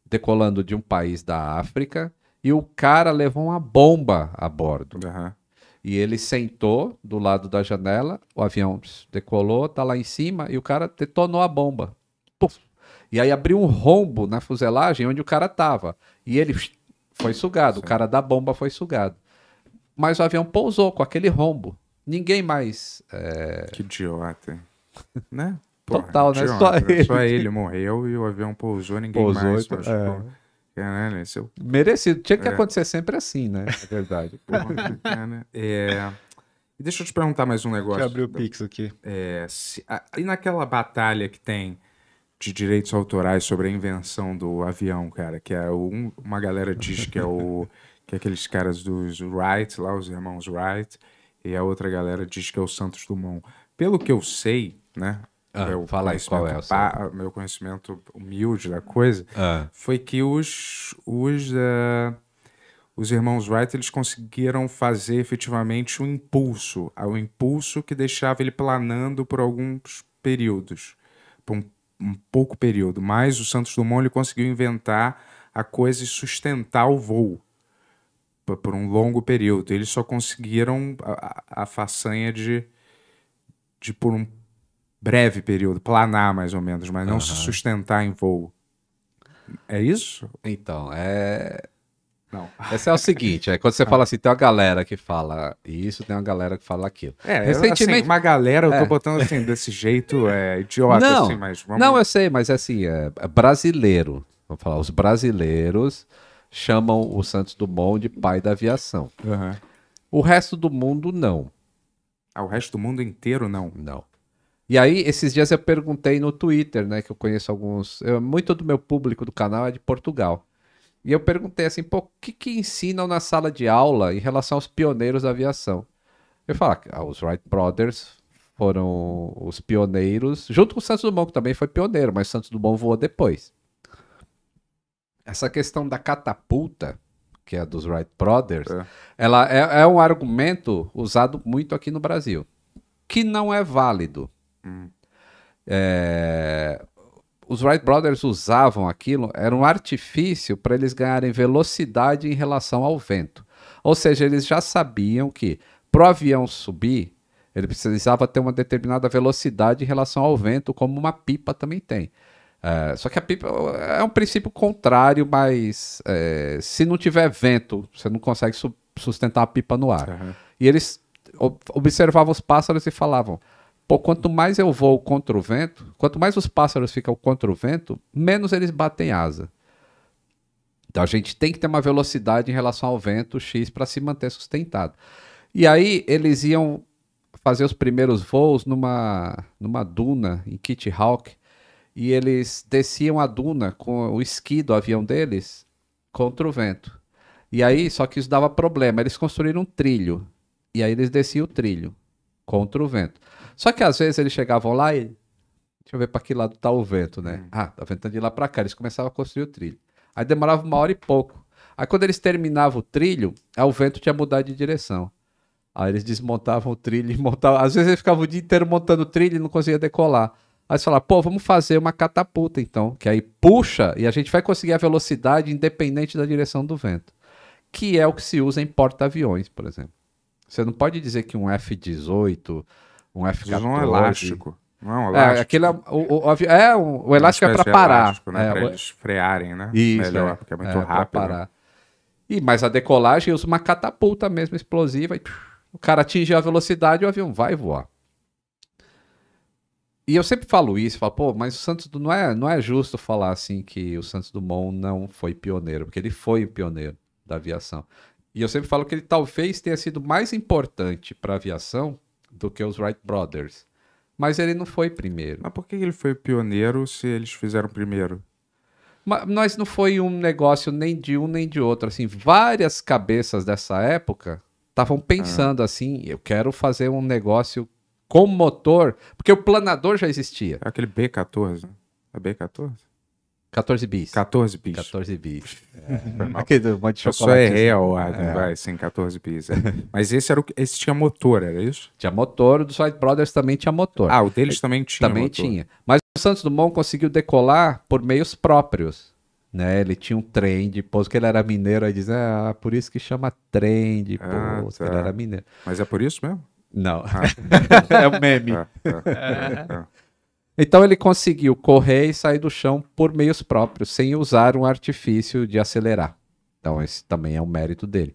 decolando de um país da África e o cara levou uma bomba a bordo. Uhum. E ele sentou do lado da janela, o avião decolou, tá lá em cima e o cara detonou a bomba. Puf. E aí abriu um rombo na fuselagem onde o cara tava. E ele foi sugado. Sim. O cara da bomba foi sugado. Mas o avião pousou com aquele rombo. Ninguém mais. É... Que idiota. né? Porra, Total, né? Só ele. Só ele morreu e o avião pousou, ninguém pousou, mais. Tá- é. é né, seu... Merecido. Tinha que é. acontecer sempre assim, né? É verdade. Porra, é, né? é. E deixa eu te perguntar mais um negócio. Deixa eu abrir o Pix aqui. É, se, e naquela batalha que tem de direitos autorais sobre a invenção do avião, cara, que é um, uma galera diz que é o que é aqueles caras dos Wright lá, os irmãos Wright, e a outra galera diz que é o Santos Dumont. Pelo que eu sei, né? Ah, meu, fala isso, qual é o meu conhecimento humilde da coisa ah. foi que os os uh, os irmãos Wright eles conseguiram fazer efetivamente um impulso, um impulso que deixava ele planando por alguns períodos, um um pouco período, mas o Santos Dumont ele conseguiu inventar a coisa e sustentar o voo por um longo período. Eles só conseguiram a, a, façanha de, de, por um breve período, planar mais ou menos, mas não uhum. se sustentar em voo. É isso? Então, é. Não. Essa é o seguinte, é quando você ah. fala assim, tem uma galera que fala isso, tem uma galera que fala aquilo. É, recentemente assim, uma galera, eu tô é. botando assim desse jeito, é idiota não, assim, mas vamos... Não, eu sei, mas é assim, é, é brasileiro. Vamos falar, os brasileiros chamam o Santos Dumont de pai da aviação. Uhum. O resto do mundo não. Ah, o resto do mundo inteiro não. Não. E aí, esses dias eu perguntei no Twitter, né, que eu conheço alguns, eu, muito do meu público do canal é de Portugal. E eu perguntei assim, pô, o que, que ensinam na sala de aula em relação aos pioneiros da aviação? Eu falo, ah, os Wright Brothers foram os pioneiros, junto com o Santos Dumont, que também foi pioneiro, mas Santos Dumont voou depois. Essa questão da catapulta, que é a dos Wright Brothers, é. ela é, é, um argumento usado muito aqui no Brasil, que não é válido. Hum. É, os Wright Brothers usavam aquilo, era um artifício para eles ganharem velocidade em relação ao vento. Ou seja, eles já sabiam que para o avião subir, ele precisava ter uma determinada velocidade em relação ao vento, como uma pipa também tem. É, só que a pipa é, é um princípio contrário, mas é, se não tiver vento, você não consegue su sustentar a pipa no ar. Uhum. E eles observavam os pássaros e falavam: Pô, quanto mais eu vou contra o vento, quanto mais os pássaros ficam contra o vento, menos eles batem asa. Então a gente tem que ter uma velocidade em relação ao vento X para se manter sustentado. E aí eles iam fazer os primeiros voos numa, numa duna em Kitty Hawk e eles desciam a duna com o esqui do avião deles contra o vento. E aí, só que isso dava problema, eles construíram um trilho e aí eles desciam o trilho contra o vento. Só que às vezes eles chegavam lá e. Deixa eu ver para que lado tá o vento, né? Hum. Ah, tá ventando de lá para cá. Eles começavam a construir o trilho. Aí demorava uma hora e pouco. Aí quando eles terminavam o trilho, aí o vento tinha mudado de direção. Aí eles desmontavam o trilho e montavam. Às vezes eles ficavam o dia inteiro montando o trilho e não conseguia decolar. Aí você fala, pô, vamos fazer uma catapulta então, que aí puxa e a gente vai conseguir a velocidade independente da direção do vento. Que é o que se usa em porta-aviões, por exemplo. Você não pode dizer que um F-18 um FK não é elástico. Não, É, é aquele é, o, o, é, o, o elástico é para parar. Elástico, né? é, para eles frearem, né? Isso, Melhor, é, porque é muito é, rápido. Né? Parar. E, mas a decolagem usa uma catapulta mesmo explosiva. E, o cara atinge a velocidade e o avião vai voar. E eu sempre falo isso, falo, pô, mas o Santos não é, não é justo falar assim que o Santos Dumont não foi pioneiro, porque ele foi o pioneiro da aviação. E eu sempre falo que ele talvez tenha sido mais importante para a aviação do que os Wright Brothers. Mas ele não foi primeiro. Mas por que ele foi pioneiro se eles fizeram primeiro? Mas não foi um negócio nem de um nem de outro. Assim, várias cabeças dessa época estavam ah. pensando ah. assim: eu quero fazer um negócio com motor, porque o planador já existia. É aquele B14. Né? é B14? 14 bis. 14 bis. 14 bis. É, Aqui, um monte de Eu só errei a ordem, é. vai, sem 14 bis. É. Mas esse, era o, esse tinha motor, era isso? Tinha motor, o do Side Brothers também tinha motor. Ah, o deles é, também tinha Também motor. tinha. Mas o Santos Dumont conseguiu decolar por meios próprios. Né? Ele tinha um trem de que ele era mineiro, aí dizia, ah, por isso que chama trem de ah, pouso, ah, tá. ele era mineiro. Mas é por isso mesmo? Não. Ah. é um meme. Ah, tá. é. é, é. Então ele conseguiu correr e sair do chão por meios próprios, sem usar um artifício de acelerar. Então esse também é um mérito dele.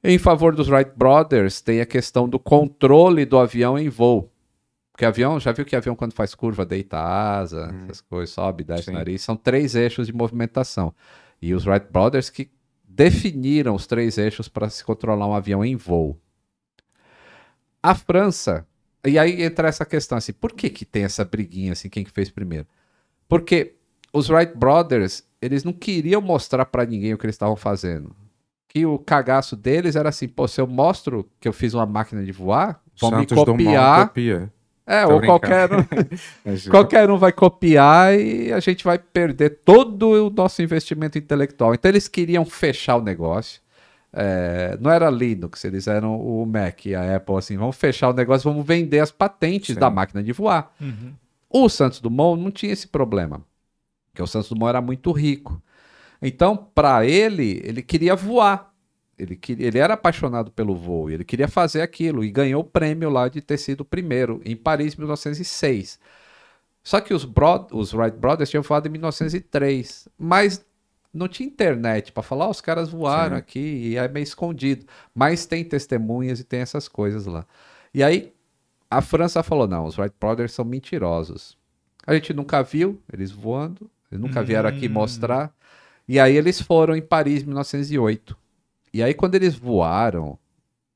Em favor dos Wright Brothers, tem a questão do controle do avião em voo. Porque avião, já viu que avião quando faz curva deita asa, hum. essas coisas, sobe, desce o nariz, são três eixos de movimentação. E os Wright Brothers que definiram os três eixos para se controlar um avião em voo. A França e aí entra essa questão assim, por que que tem essa briguinha assim, quem que fez primeiro? Porque os Wright Brothers, eles não queriam mostrar para ninguém o que eles estavam fazendo. Que o cagaço deles era assim, pô, se eu mostro que eu fiz uma máquina de voar, vão Santos me copiar. Copia. É, Tô ou qualquer um, qualquer um vai copiar e a gente vai perder todo o nosso investimento intelectual. Então eles queriam fechar o negócio. É, não era Linux, eles eram o Mac e a Apple, assim, vamos fechar o negócio, vamos vender as patentes Sim. da máquina de voar. Uhum. O Santos Dumont não tinha esse problema, porque o Santos Dumont era muito rico. Então, para ele, ele queria voar. Ele, queria, ele era apaixonado pelo voo, ele queria fazer aquilo e ganhou o prêmio lá de ter sido o primeiro, em Paris, 1906. Só que os, os Wright Brothers tinham voado em 1903, mas não tinha internet para falar, oh, os caras voaram Sim. aqui e é meio escondido. Mas tem testemunhas e tem essas coisas lá. E aí a França falou: não, os Wright Brothers são mentirosos. A gente nunca viu eles voando, eles nunca vieram aqui hum. mostrar. E aí eles foram em Paris em 1908. E aí quando eles voaram,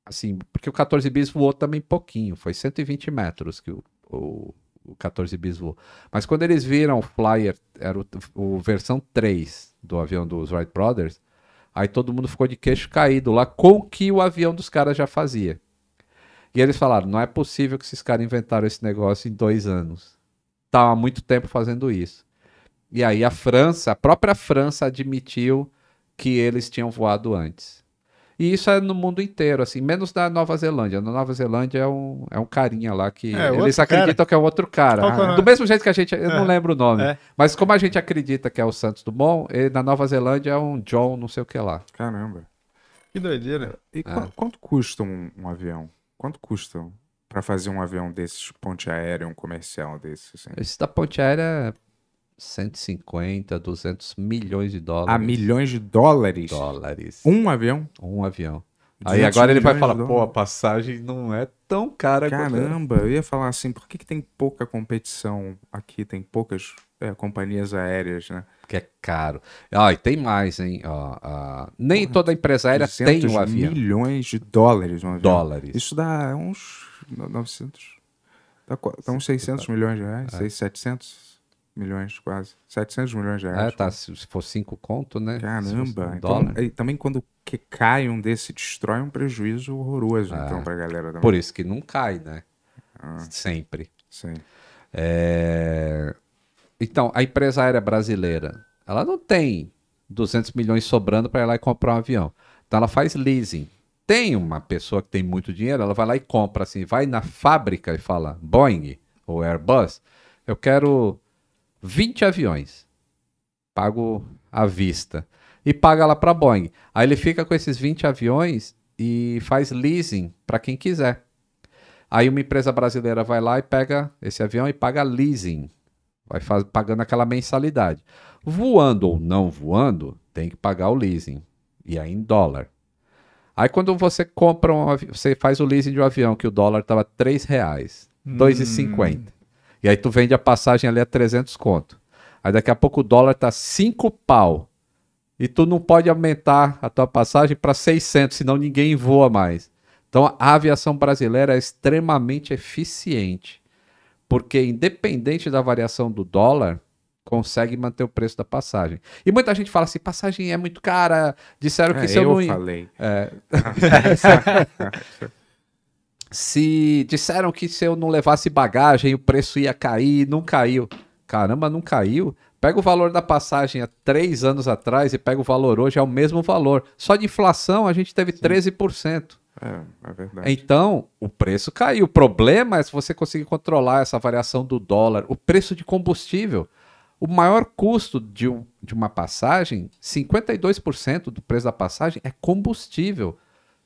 assim, porque o 14 bis voou também pouquinho, foi 120 metros que o, o, o 14 bis voou. Mas quando eles viram o Flyer, era o, o versão 3, do avião dos Wright Brothers, aí todo mundo ficou de queixo caído lá com o que o avião dos caras já fazia. E eles falaram: não é possível que esses caras inventaram esse negócio em dois anos. Estava tá há muito tempo fazendo isso. E aí a França, a própria França admitiu que eles tinham voado antes. E isso é no mundo inteiro, assim, menos na Nova Zelândia. Na Nova Zelândia é um, é um carinha lá que é, eles acreditam cara. que é outro cara. É ah, do mesmo jeito que a gente, eu não é. lembro o nome, é. mas como a gente acredita que é o Santos Dumont, na Nova Zelândia é um John não sei o que lá. Caramba. Que doideira. E qu quanto custa um, um avião? Quanto custa para fazer um avião desses, ponte aérea, um comercial desses? Assim? Esse da ponte aérea 150, 200 milhões de dólares. A milhões de dólares? Dólares. Um avião? Um avião. Aí agora ele vai falar, pô, a passagem não é tão cara. Caramba, eu ia falar assim, por que, que tem pouca competição aqui, tem poucas é, companhias aéreas, né? Que é caro. Ah, e tem mais, hein? Ah, ah, nem Porra, toda empresa aérea tem um avião. milhões de dólares um avião. Dólares. Isso dá uns 900... Dá, dá uns 600 milhões de reais, é. 600, 700, milhões, quase. 700 milhões de é, reais. tá. Se, se for 5 conto, né? Caramba. Um então, e também quando que cai um desse, destrói um prejuízo horroroso, ah, então, pra galera também. Por isso que não cai, né? Ah, Sempre. Sim. É... Então, a empresa aérea brasileira, ela não tem 200 milhões sobrando para ir lá e comprar um avião. Então, ela faz leasing. Tem uma pessoa que tem muito dinheiro, ela vai lá e compra, assim, vai na fábrica e fala, Boeing ou Airbus, eu quero 20 aviões. Pago à vista. E paga lá para Boeing. Aí ele fica com esses 20 aviões e faz leasing para quem quiser. Aí uma empresa brasileira vai lá e pega esse avião e paga leasing. Vai faz, pagando aquela mensalidade. Voando ou não voando, tem que pagar o leasing. E aí em dólar. Aí quando você compra um, você faz o leasing de um avião que o dólar estava 3 reais, hum. 2,50. E aí tu vende a passagem ali a 300 conto. Aí daqui a pouco o dólar tá 5 pau. E tu não pode aumentar a tua passagem para 600, senão ninguém voa mais. Então a aviação brasileira é extremamente eficiente, porque independente da variação do dólar, consegue manter o preço da passagem. E muita gente fala assim, passagem é muito cara, disseram que é, se é eu, eu não... falei. É... se disseram que se eu não levasse bagagem o preço ia cair, não caiu. Caramba, não caiu. Pega o valor da passagem há três anos atrás e pega o valor hoje, é o mesmo valor. Só de inflação a gente teve Sim. 13%. É, é verdade. Então, o preço caiu. O problema é se você conseguir controlar essa variação do dólar, o preço de combustível. O maior custo de, um, de uma passagem, 52% do preço da passagem é combustível.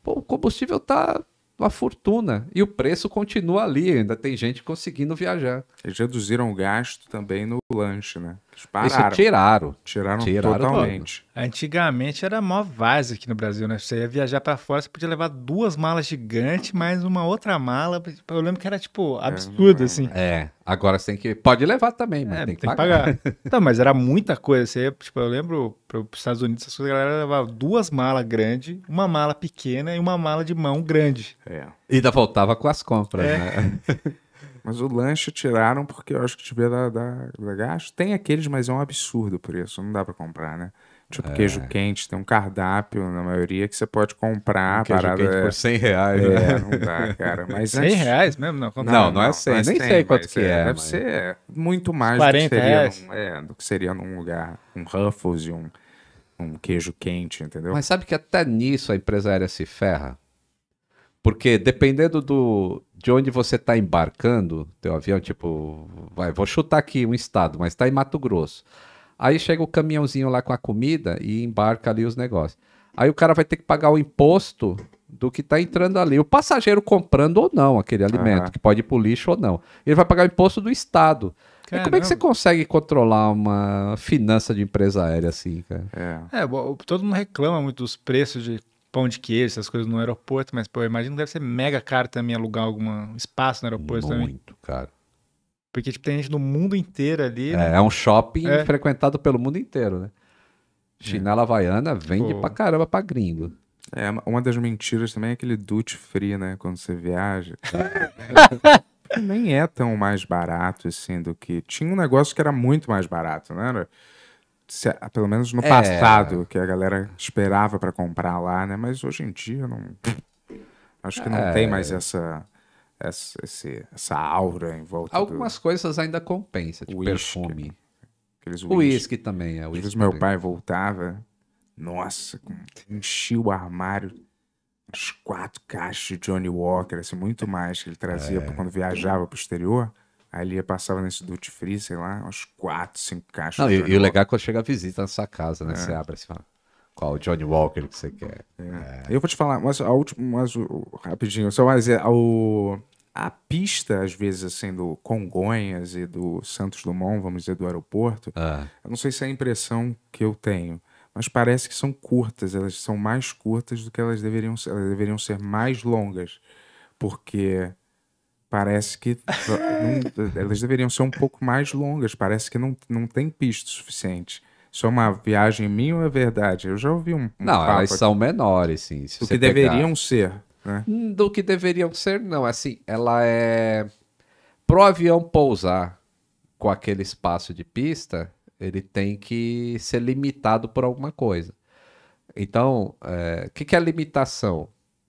Pô, o combustível tá uma fortuna. E o preço continua ali, ainda tem gente conseguindo viajar. Eles reduziram o gasto também no lanche, né? Pararam. Isso tiraram. Tiraram, tiraram totalmente. Antigamente era mó vase aqui no Brasil, né? Você ia viajar para fora, você podia levar duas malas gigantes, mais uma outra mala. Eu lembro que era, tipo, é, absurdo, é, assim. É, agora você tem que... Pode levar também, mas é, tem, que, tem pagar. que pagar. Não, mas era muita coisa. Você ia, tipo, eu lembro, para os Estados Unidos, essas coisas, a galera levava duas malas grandes, uma mala pequena e uma mala de mão grande. É. E ainda voltava com as compras, é. né? Mas o lanche tiraram porque eu acho que tiver da, da, da gasto. Tem aqueles, mas é um absurdo o preço. Não dá para comprar, né? Tipo é. queijo quente, tem um cardápio na maioria que você pode comprar. Um queijo quente é... por 100 reais, é, né? Não dá, cara. Mas 100 antes... reais mesmo? Não, não, não, não é 100. É nem sei quanto que é. é deve mas... ser muito mais 40 do que, seria reais. Num, é, do que seria num lugar, um Ruffles e um, um queijo quente, entendeu? Mas sabe que até nisso a empresária se ferra? Porque dependendo do, de onde você está embarcando, teu avião, tipo, vai, vou chutar aqui um estado, mas está em Mato Grosso. Aí chega o caminhãozinho lá com a comida e embarca ali os negócios. Aí o cara vai ter que pagar o imposto do que está entrando ali. O passageiro comprando ou não aquele alimento, que pode ir para o lixo ou não. Ele vai pagar o imposto do Estado. E como é que você consegue controlar uma finança de empresa aérea assim, cara? É. é, todo mundo reclama muito dos preços de pão de queijo, essas coisas no aeroporto, mas, pô, eu imagino que deve ser mega caro também alugar algum espaço no aeroporto Muito também. Muito caro. Porque, tipo, tem gente do mundo inteiro ali. Né? É, né? é um shopping é. frequentado pelo mundo inteiro, né? É. Chinela havaiana vende pô. pra caramba pra gringo. É, uma das mentiras também é aquele duty free, né? Quando você viaja. Nem é tão mais barato, assim, do que... Tinha um negócio que era muito mais barato, né? se, pelo menos no é. passado, que a galera esperava para comprar lá, né? Mas hoje em dia não. Acho que não é. tem mais essa, essa, essa aura em volta. Algumas do... coisas ainda compensa, tipo whisky. perfume. Aqueles o uísque também é. Às vezes meu pai voltava, nossa, enchia o armário as quatro caixas de Johnny Walker, assim, muito mais que ele trazia é. quando viajava para o exterior. Aí ele passava nesse duty free, sei lá, uns 4, 5 caixas. Não, e, e, o legal é quando chega a visita na sua casa, né? É. Você abre assim, fala, qual Johnny Walker que você quer. É. É. Eu vou te falar, mas a última, mas, rapidinho, só mais é, o, a pista, às vezes, assim, do Congonhas e do Santos Dumont, vamos dizer, do aeroporto, ah. eu não sei se é a impressão que eu tenho, mas parece que são curtas, elas são mais curtas do que elas deveriam ser, elas deveriam ser mais longas, porque parece que elas deveriam ser um pouco mais longas, parece que não, não tem pista suficiente. Isso é uma viagem minha ou é verdade? Eu já ouvi um. um não, elas aqui. são menores, sim. Do que pegar. deveriam ser. Né? Hum, do que deveriam ser, não. Assim, ela é. Para o avião pousar com aquele espaço de pista, ele tem que ser limitado por alguma coisa. Então, o é... que, que é limitação?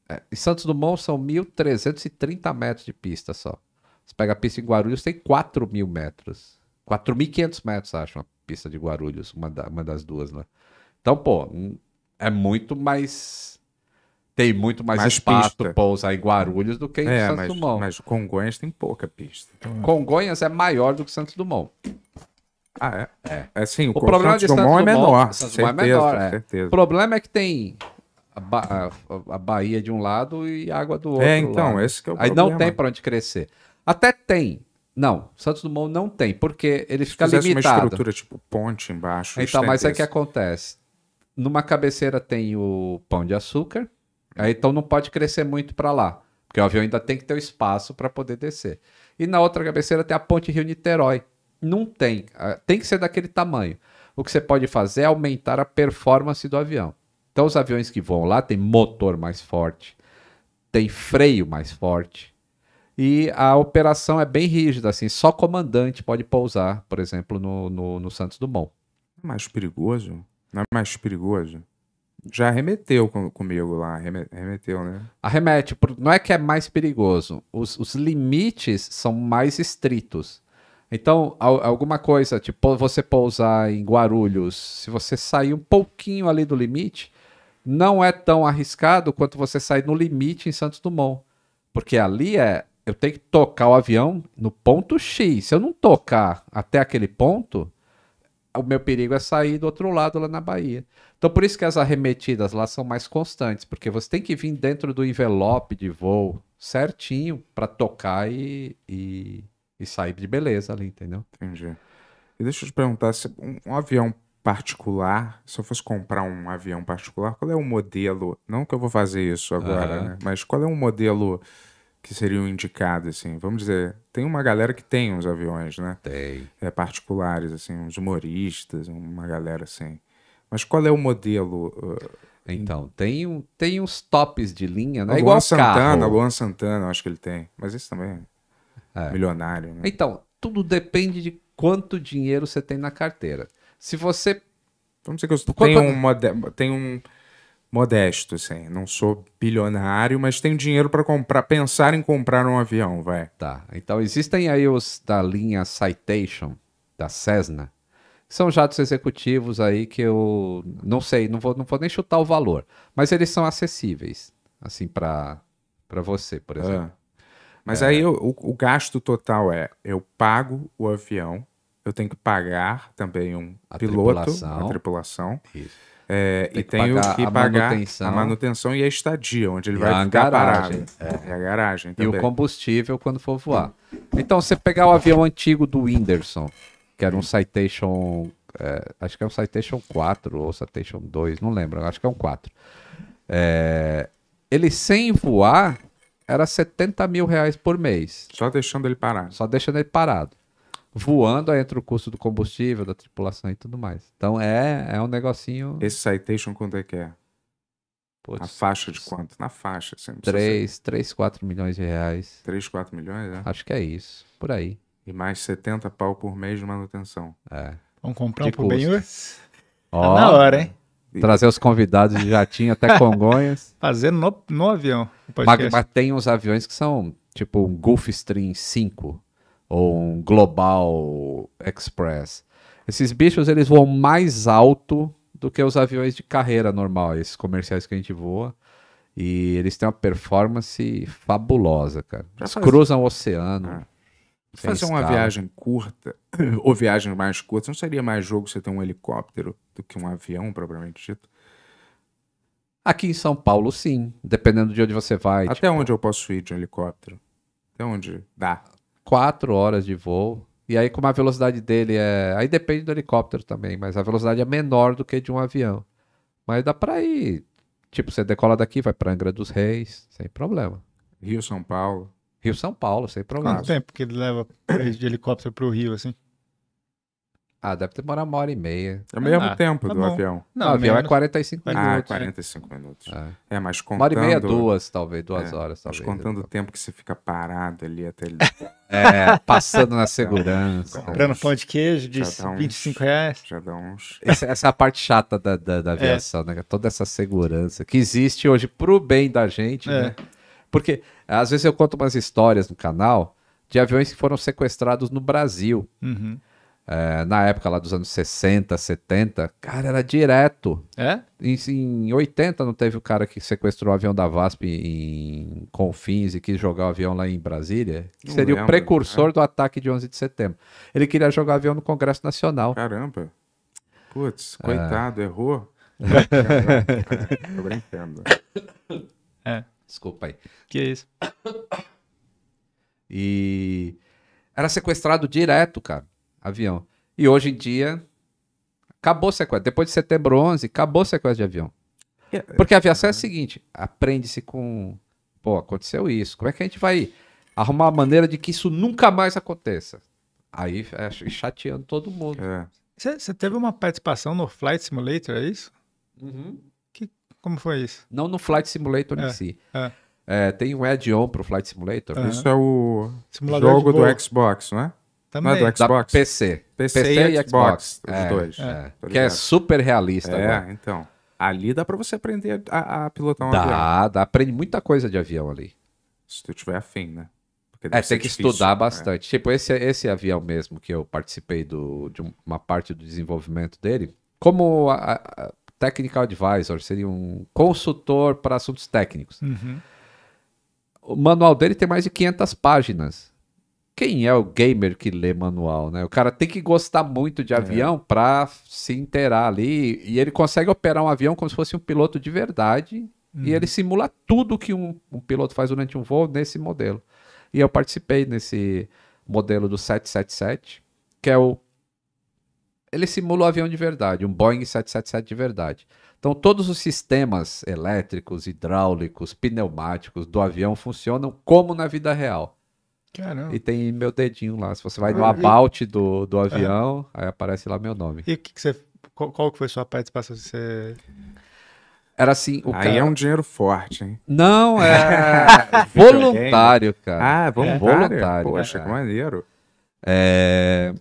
É, em Santos Dumont são 1.330 metros de pista só. Você pega a pista em Guarulhos, tem 4.000 mil metros. 4.500 metros, acho, uma pista de Guarulhos, uma, da, uma das duas, né? Então, pô, é muito mais. Tem muito mais, mais espaço para usar em Guarulhos do que em é, Santos mas, Dumont. Mas Congonhas tem pouca pista. Então... É. Congonhas é maior do que Santos Dumont. Ah, é? É, é sim. O, o problema Santos de Santos Dumont, é Dumont é menor. Santos certeza, Dumont é menor, é. certeza. O problema é que tem a, ba a, Bahia de um lado e água do é, outro. É, então, lado. esse que é o Aí problema. Aí não tem para onde crescer. Até tem. Não, Santos Dumont não tem, porque ele fica Se limitado. uma estrutura tipo ponte embaixo. Então, mas é que acontece. Numa cabeceira tem o pão de açúcar, aí então não pode crescer muito para lá, porque o avião ainda tem que ter o espaço para poder descer. E na outra cabeceira tem a ponte Rio-Niterói. Não tem, ah, tem que ser daquele tamanho. O que você pode fazer é aumentar a performance do avião. Então, os aviões que vão lá têm motor mais forte, tem freio mais forte. E a operação é bem rígida, assim, só comandante pode pousar, por exemplo, no, no, no Santos Dumont. É mais perigoso? Não é mais perigoso? Já arremeteu com, comigo lá, arremeteu, né? Arremete, não é que é mais perigoso, os, os limites são mais estritos. Então, alguma coisa, tipo, você pousar em Guarulhos, se você sair um pouquinho ali do limite, não é tão arriscado quanto você sair no limite em Santos Dumont. Porque ali é. Eu tenho que tocar o avião no ponto X. Se eu não tocar até aquele ponto, o meu perigo é sair do outro lado lá na Bahia. Então por isso que as arremetidas lá são mais constantes, porque você tem que vir dentro do envelope de voo certinho para tocar e, e, e sair de beleza ali, entendeu? Entendi. E deixa eu te perguntar, se um, um avião particular, se eu fosse comprar um avião particular, qual é o modelo? Não que eu vou fazer isso agora, uhum. né? mas qual é um modelo que seria o um indicado, assim? Vamos dizer, tem uma galera que tem uns aviões, né? Tem. É, particulares, assim, uns humoristas, uma galera assim. Mas qual é o modelo? Uh, então, tem, um, tem uns tops de linha, né? Igual Santana, carro. Luan Santana, acho que ele tem. Mas esse também é, é. milionário, né? Então, tudo depende de quanto dinheiro você tem na carteira se você. Vamos dizer que eu tenho, um mode... um modesto, assim. Não sou bilionário, mas tenho dinheiro para comprar, pensar em comprar um avião, vai. Tá. Então existem aí os da linha Citation, da Cessna. São jatos executivos aí que eu não sei, não vou, não vou nem chutar o valor, mas eles são acessíveis, assim, para você, por ah. exemplo. Ah. Mas é. aí eu, o, o gasto total é: eu pago o avião, eu tenho que pagar também um a piloto, tripulação. a tripulação. Isso. É, tem e tenho pagar que pagar a manutenção. a manutenção e a estadia, onde ele e vai ficar garagem, parado. É. E a garagem também. E o combustível quando for voar. Então, você pegar o avião antigo do Whindersson, que era um Citation, é, acho que é um Citation 4 ou Citation 2, não lembro, acho que é um 4. É, ele sem voar era 70 mil reais por mês. Só deixando ele parado. Só deixando ele parado voando entre o custo do combustível, da tripulação e tudo mais. Então é, é um negocinho. Esse citation quanto é que é? Putz, Na faixa de quanto? Na faixa, sempre. 3, ser... 3, 4 milhões de reais. 3, 4 milhões, é? Acho que é isso. Por aí. E mais 70 pau por mês de manutenção. É. Vamos comprar um pro bem Ó, tá na hora, hein? Trazer os convidados de jatinho até Congonhas. Fazer no, no avião. Mas, mas tem uns aviões que são tipo um Gulfstream 5 ou um Global Express. Esses bichos eles voam mais alto do que os aviões de carreira normal, esses comerciais que a gente voa. E eles têm uma performance fabulosa, cara. eles cruzam o oceano. Ah. Fazer escala. uma viagem curta, ou viagens mais curtas, não seria mais jogo você ter um helicóptero do que um avião, propriamente dito? Aqui em São Paulo, sim. Dependendo de onde você vai. Até tipo... onde eu posso ir de um helicóptero? Até onde dá? quatro horas de voo. E aí, como a velocidade dele é. Aí depende do helicóptero também, mas a velocidade é menor do que de um avião. Mas dá pra ir. Tipo, você decola daqui, vai pra Angra dos Reis, sem problema. Rio, São Paulo. Rio, São Paulo, sem problema. Quanto tempo que ele leva de helicóptero pro Rio, assim? Ah, deve demorar uma hora e meia. É o mesmo ah, tá tempo tá do bom. avião. Não, o avião é menos... é 45 ah, minutos. Ah, 45 minutos. É, é mas contando... Uma hora e meia, duas, talvez, duas é, horas, talvez. Mas contando o tempo que você fica parado ali até ele... é, passando na segurança. Tá. Comprando pão de queijo de já uns... 25 reais. Já dá uns... Essa, essa é a parte chata da, da, da é. aviação, é. né? Toda essa segurança que existe hoje pro bem da gente, é. né? Porque, às vezes, eu conto umas histórias no canal de aviões que foram sequestrados no Brasil. Uhum. É, na época lá dos anos 60, 70, cara, era direto. É? Em, em 80 não teve o cara que sequestrou o avião da VASP em Confins e quis jogar o avião lá em Brasília? Que seria lembro. o precursor é. do ataque de 11 de setembro. Ele queria jogar avião no Congresso Nacional. Caramba. Putz, é. coitado, é. errou. Tô brincando. É. Desculpa aí. Que é isso? E era sequestrado direto, cara avião. E hoje em dia, acabou o sequestro. Depois de setembro 11, acabou o sequestro de avião. Porque a aviação é a seguinte, aprende-se com... Pô, aconteceu isso. Como é que a gente vai arrumar uma maneira de que isso nunca mais aconteça? Aí é chateando todo mundo. É. Você é. teve uma participação no Flight Simulator, é isso? Uhum. Que, como foi isso? Não no Flight Simulator é, em si. É. É, tem um add-on pro Flight Simulator. Uhum. Isso é o Simulador jogo do Xbox, não é? Também. Não é do Xbox? Da PC. PC, PC e, e Xbox, Xbox, os é, dois. É. é, é. Que é super realista. É, agora. Né? então. Ali dá para você aprender a, a pilotar um dá, avião. Dá, dá. Aprende muita coisa de avião ali. Se tu tiver afim, né? É, tem que difícil, estudar né? bastante. É. Tipo, esse, esse avião mesmo que eu participei do, de uma parte do desenvolvimento dele, como a, a technical advisor, seria um consultor para assuntos técnicos. Uhum. O manual dele tem mais de 500 páginas quem é o gamer que lê manual, né? O cara tem que gostar muito de é. avião é. para se inteirar ali. E ele consegue operar um avião como se fosse um piloto de verdade. Uhum. E ele simula tudo que um, um, piloto faz durante um voo nesse modelo. E eu participei nesse modelo do 777, que é o. Ele simula o avião de verdade, um Boeing 777 de verdade. Então, todos os sistemas elétricos, hidráulicos, pneumáticos do avião funcionam como na vida real. Caramba. E tem meu dedinho lá. Se você vai ah, no about do, do é. avião, é. aí aparece lá meu nome. E que, que você. Qual, qual que foi sua participação? Você. Era assim, o Aí cara... é um dinheiro forte, hein? Não, é voluntário, cara. Ah, voluntário. É, é. voluntário Poxa, cara. que é. maneiro. É...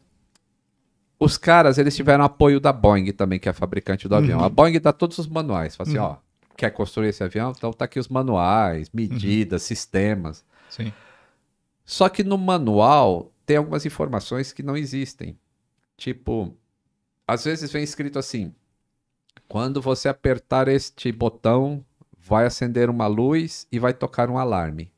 Os caras, eles tiveram apoio da Boeing também, que é a fabricante do avião. Uhum. A Boeing dá todos os manuais. Fala assim, uhum. ó, quer construir esse avião? Então tá aqui os manuais, medidas, uhum. sistemas. Sim. Só que no manual tem algumas informações que não existem. Tipo, às vezes vem escrito assim: quando você apertar este botão, vai acender uma luz e vai tocar um alarme.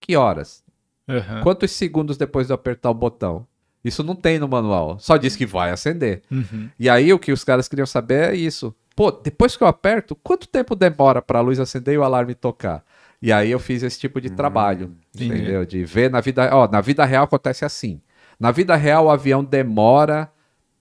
Que horas? Uhum. Quantos segundos depois de apertar o botão? Isso não tem no manual. Só diz que vai acender. Uhum. E aí o que os caras queriam saber é isso. Pô, depois que eu aperto, quanto tempo demora para a luz acender e o alarme tocar? E aí eu fiz esse tipo de hum, trabalho, entendeu? De ver na vida, ó, na vida real acontece assim. Na vida real o avião demora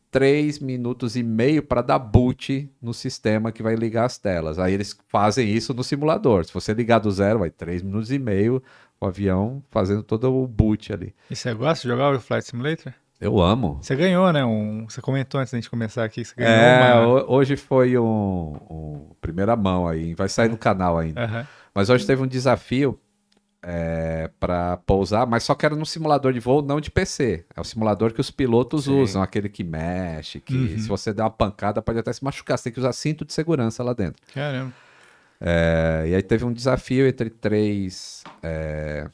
3 minutos e meio para dar boot no sistema que vai ligar as telas. Aí eles fazem isso no simulador. Se você ligar do zero, vai 3 minutos e meio o avião fazendo todo o boot ali. E você gosta de jogar o Flight Simulator? Eu amo. Você ganhou, né? Um, você comentou antes da gente começar aqui. Você ganhou é, uma... hoje foi um, um, primeira mão aí. Vai sair no canal ainda. Uhum. Mas hoje teve um desafio é, eh, para pousar, mas só que era num simulador de voo, não de PC. É o simulador que os pilotos Sim. usam, aquele que mexe, que uhum. se você der uma pancada pode até se machucar. Você tem que usar cinto de segurança lá dentro. Caramba. É, e aí teve um desafio entre três é,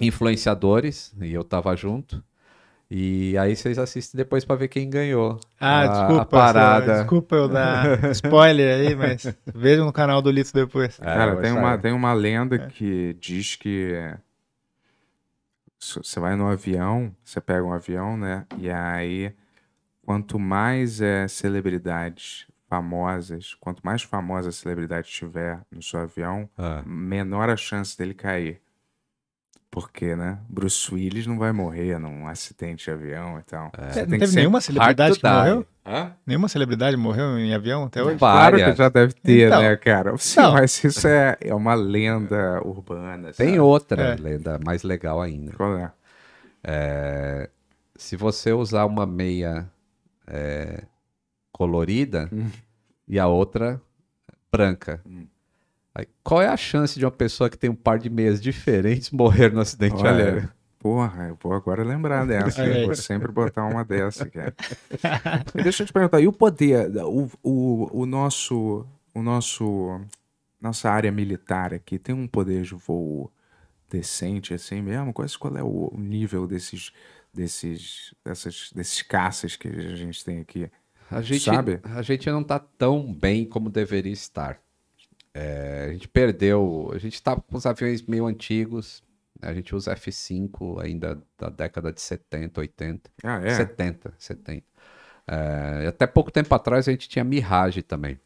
influenciadores, e eu tava junto. E aí vocês assistem depois para ver quem ganhou. Ah, a, desculpa. A parada. desculpa eu dar spoiler aí, mas vejam no canal do Lito depois. É, Cara, tem uma, tem uma lenda é. que diz que você vai no avião, você pega um avião, né? E aí, quanto mais é, celebridades famosas, quanto mais famosa a celebridade tiver no seu avião, ah. menor a chance dele cair. Porque, né? Bruce Willis não vai morrer num acidente de avião e tal. É. Não teve nenhuma celebridade que morreu? Hã? Nenhuma celebridade morreu em avião até hoje? Claro que já deve ter, né, então, né, cara? Sim, não. mas isso é, é uma lenda urbana. Tem outra é. lenda mais legal ainda. Qual é? é se você usar uma meia é, colorida hum. e a outra branca. Hum Aí, qual é a chance de uma pessoa que tem um par de meias diferentes morrer no acidente Olha, aéreo? Porra, eu vou agora lembrar dessa. eu vou sempre botar uma dessa, cara. Deixa eu te perguntar, e o poder, o, o, o nosso, o nosso, nossa área militar aqui tem um poder de voo decente assim mesmo? Qual, é, qual é o nível desses, desses, dessas, desses caças que a gente tem aqui? A gente, Sabe? A gente não está tão bem como deveria estar. É, a gente perdeu. A gente estava tá com os aviões meio antigos. Né? A gente usa F5 ainda da década de 70, 80. Ah, é? 70, 70. É, até pouco tempo atrás a gente tinha Mirage também.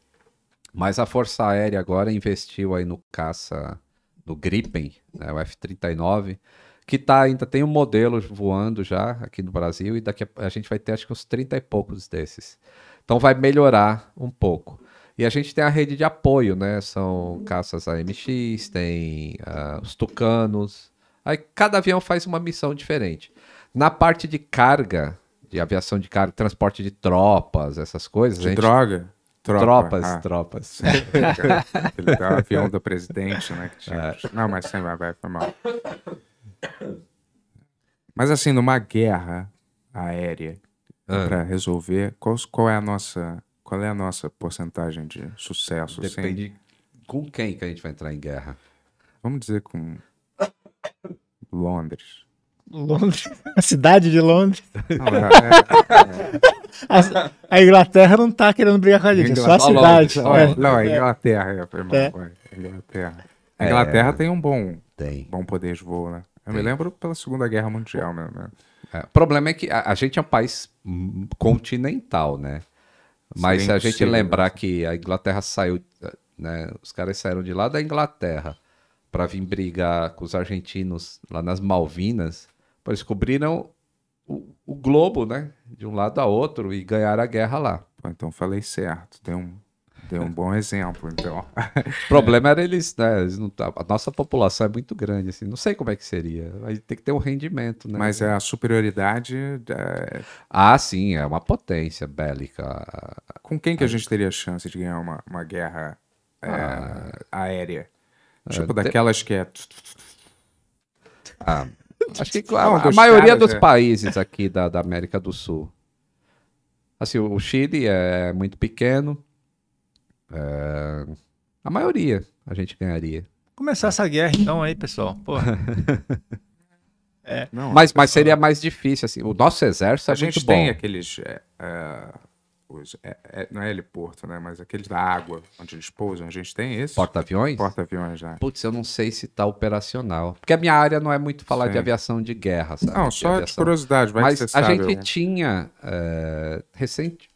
Mas a Força Aérea agora investiu aí no caça, no Gripen, né, o F-39, que tá, ainda tem um modelo voando já aqui no Brasil e daqui a, a gente vai ter acho que uns 30 e poucos desses. Então vai melhorar um pouco. E a gente tem a rede de apoio, né? São uhum. caças AMX, tem uh, os tucanos. Aí cada avião faz uma missão diferente. Na parte de carga, de aviação de carga, transporte de tropas, essas coisas. De gente... droga? Tropa. Tropas, ah. tropas. Ele o avião do presidente, né? Tinha... É. Não, mas sem vai, vai, foi mal. Mas assim, numa guerra aérea, ah. para resolver, qual, qual é a nossa qual é a nossa porcentagem de sucesso? Assim? Depende assim? com quem que a gente vai entrar em guerra. Vamos dizer com Londres. Londres? A cidade de Londres? Não, ah, é, é, é. A, a, Inglaterra não tá querendo brigar com a gente, Inglaterra, é só a cidade. Tá Londres, tá não, é Inglaterra. É. é. Inglaterra. A Inglaterra é. tem um bom, tem. bom poder de voo, né? Eu tem. me lembro pela Segunda Guerra Mundial mesmo. Né? É. o problema é que a, a gente é um país continental, né? Mas se a gente possível, lembrar né? que a Inglaterra saiu, né, os caras saíram de lá da Inglaterra para vir brigar com os argentinos lá nas Malvinas, eles cobriram o, o, globo, né, de um lado a outro e ganharam a guerra lá. então falei certo, tem um Deu um bom exemplo, então. o problema era eles, né? Eles não, a nossa população é muito grande, assim. Não sei como é que seria. Aí tem que ter um rendimento, né? Mas é a superioridade. É... Ah, sim, é uma potência bélica. Com quem que a gente teria chance de ganhar uma, uma guerra é, ah, aérea? É, tipo é, daquelas tem... que é. Ah, acho que claro, a, a maioria dos é. países aqui da, da América do Sul. Assim, o Chile é muito pequeno é... A maioria a gente ganharia. Começar essa guerra então aí, pessoal. Porra. é. Não, mas, mas seria mais difícil, assim. O nosso exército é A gente tem bom. aqueles. É, é os, é, é, não é heliporto, né? Mas aqueles da água, onde eles pousam. A gente tem esse. Porta-aviões? Porta-aviões, né? Putz, eu não sei se tá operacional. Porque a minha área não é muito falar Sim. de aviação de guerra, sabe? Não, só de, de curiosidade. Vai mas a gente eu... Né? tinha recente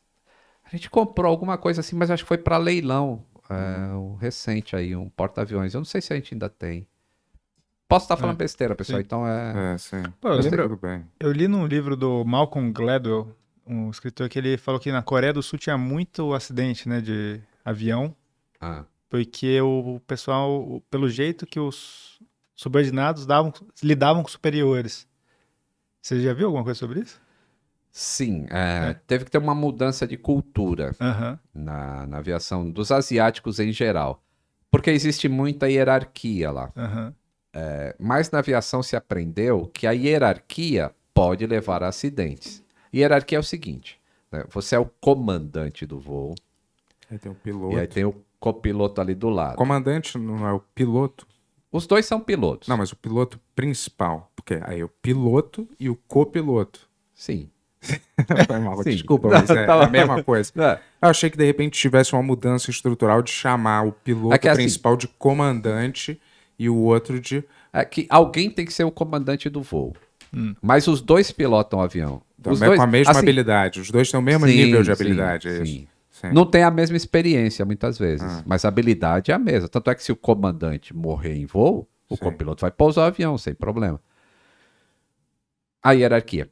a gente comprou alguma coisa assim, mas acho que foi para leilão. É, um uhum. recente aí, um porta-aviões. Eu não sei se a gente ainda tem. Posso estar tá falando é, besteira, pessoal, sim. então é. É, sim. Pô, eu, eu, tá lembro, eu li num livro do Malcolm Gladwell, um escritor, que ele falou que na Coreia do Sul tinha muito acidente né, de avião. Ah. Porque o pessoal, pelo jeito que os subordinados davam, lidavam com superiores. Você já viu alguma coisa sobre isso? Sim, é, é. teve que ter uma mudança de cultura uhum. na, na aviação dos asiáticos em geral, porque existe muita hierarquia lá. Uhum. É, mas na aviação se aprendeu que a hierarquia pode levar a acidentes. Hierarquia é o seguinte: né? você é o comandante do voo. Aí tem o piloto. E aí tem o copiloto ali do lado. Comandante não é o piloto? Os dois são pilotos. Não, mas o piloto principal. Porque aí é o piloto e o copiloto. Sim. Foi mal, Sim, desculpa, mas não, é tava... Tá é a mesma coisa. Não. Eu achei que de repente tivesse uma mudança estrutural de chamar o piloto é assim, principal assim, de comandante e o outro de. É que alguém tem que ser o comandante do voo. Hum. Mas os dois pilotam o avião. Então, os dois, com a mesma assim, habilidade. Os dois têm o mesmo sim, nível de habilidade. Sim, sim. sim, Não tem a mesma experiência, muitas vezes. Ah. Mas a habilidade é a mesma. Tanto é que se o comandante morrer em voo, o copiloto vai pousar o avião, sem problema. A hierarquia.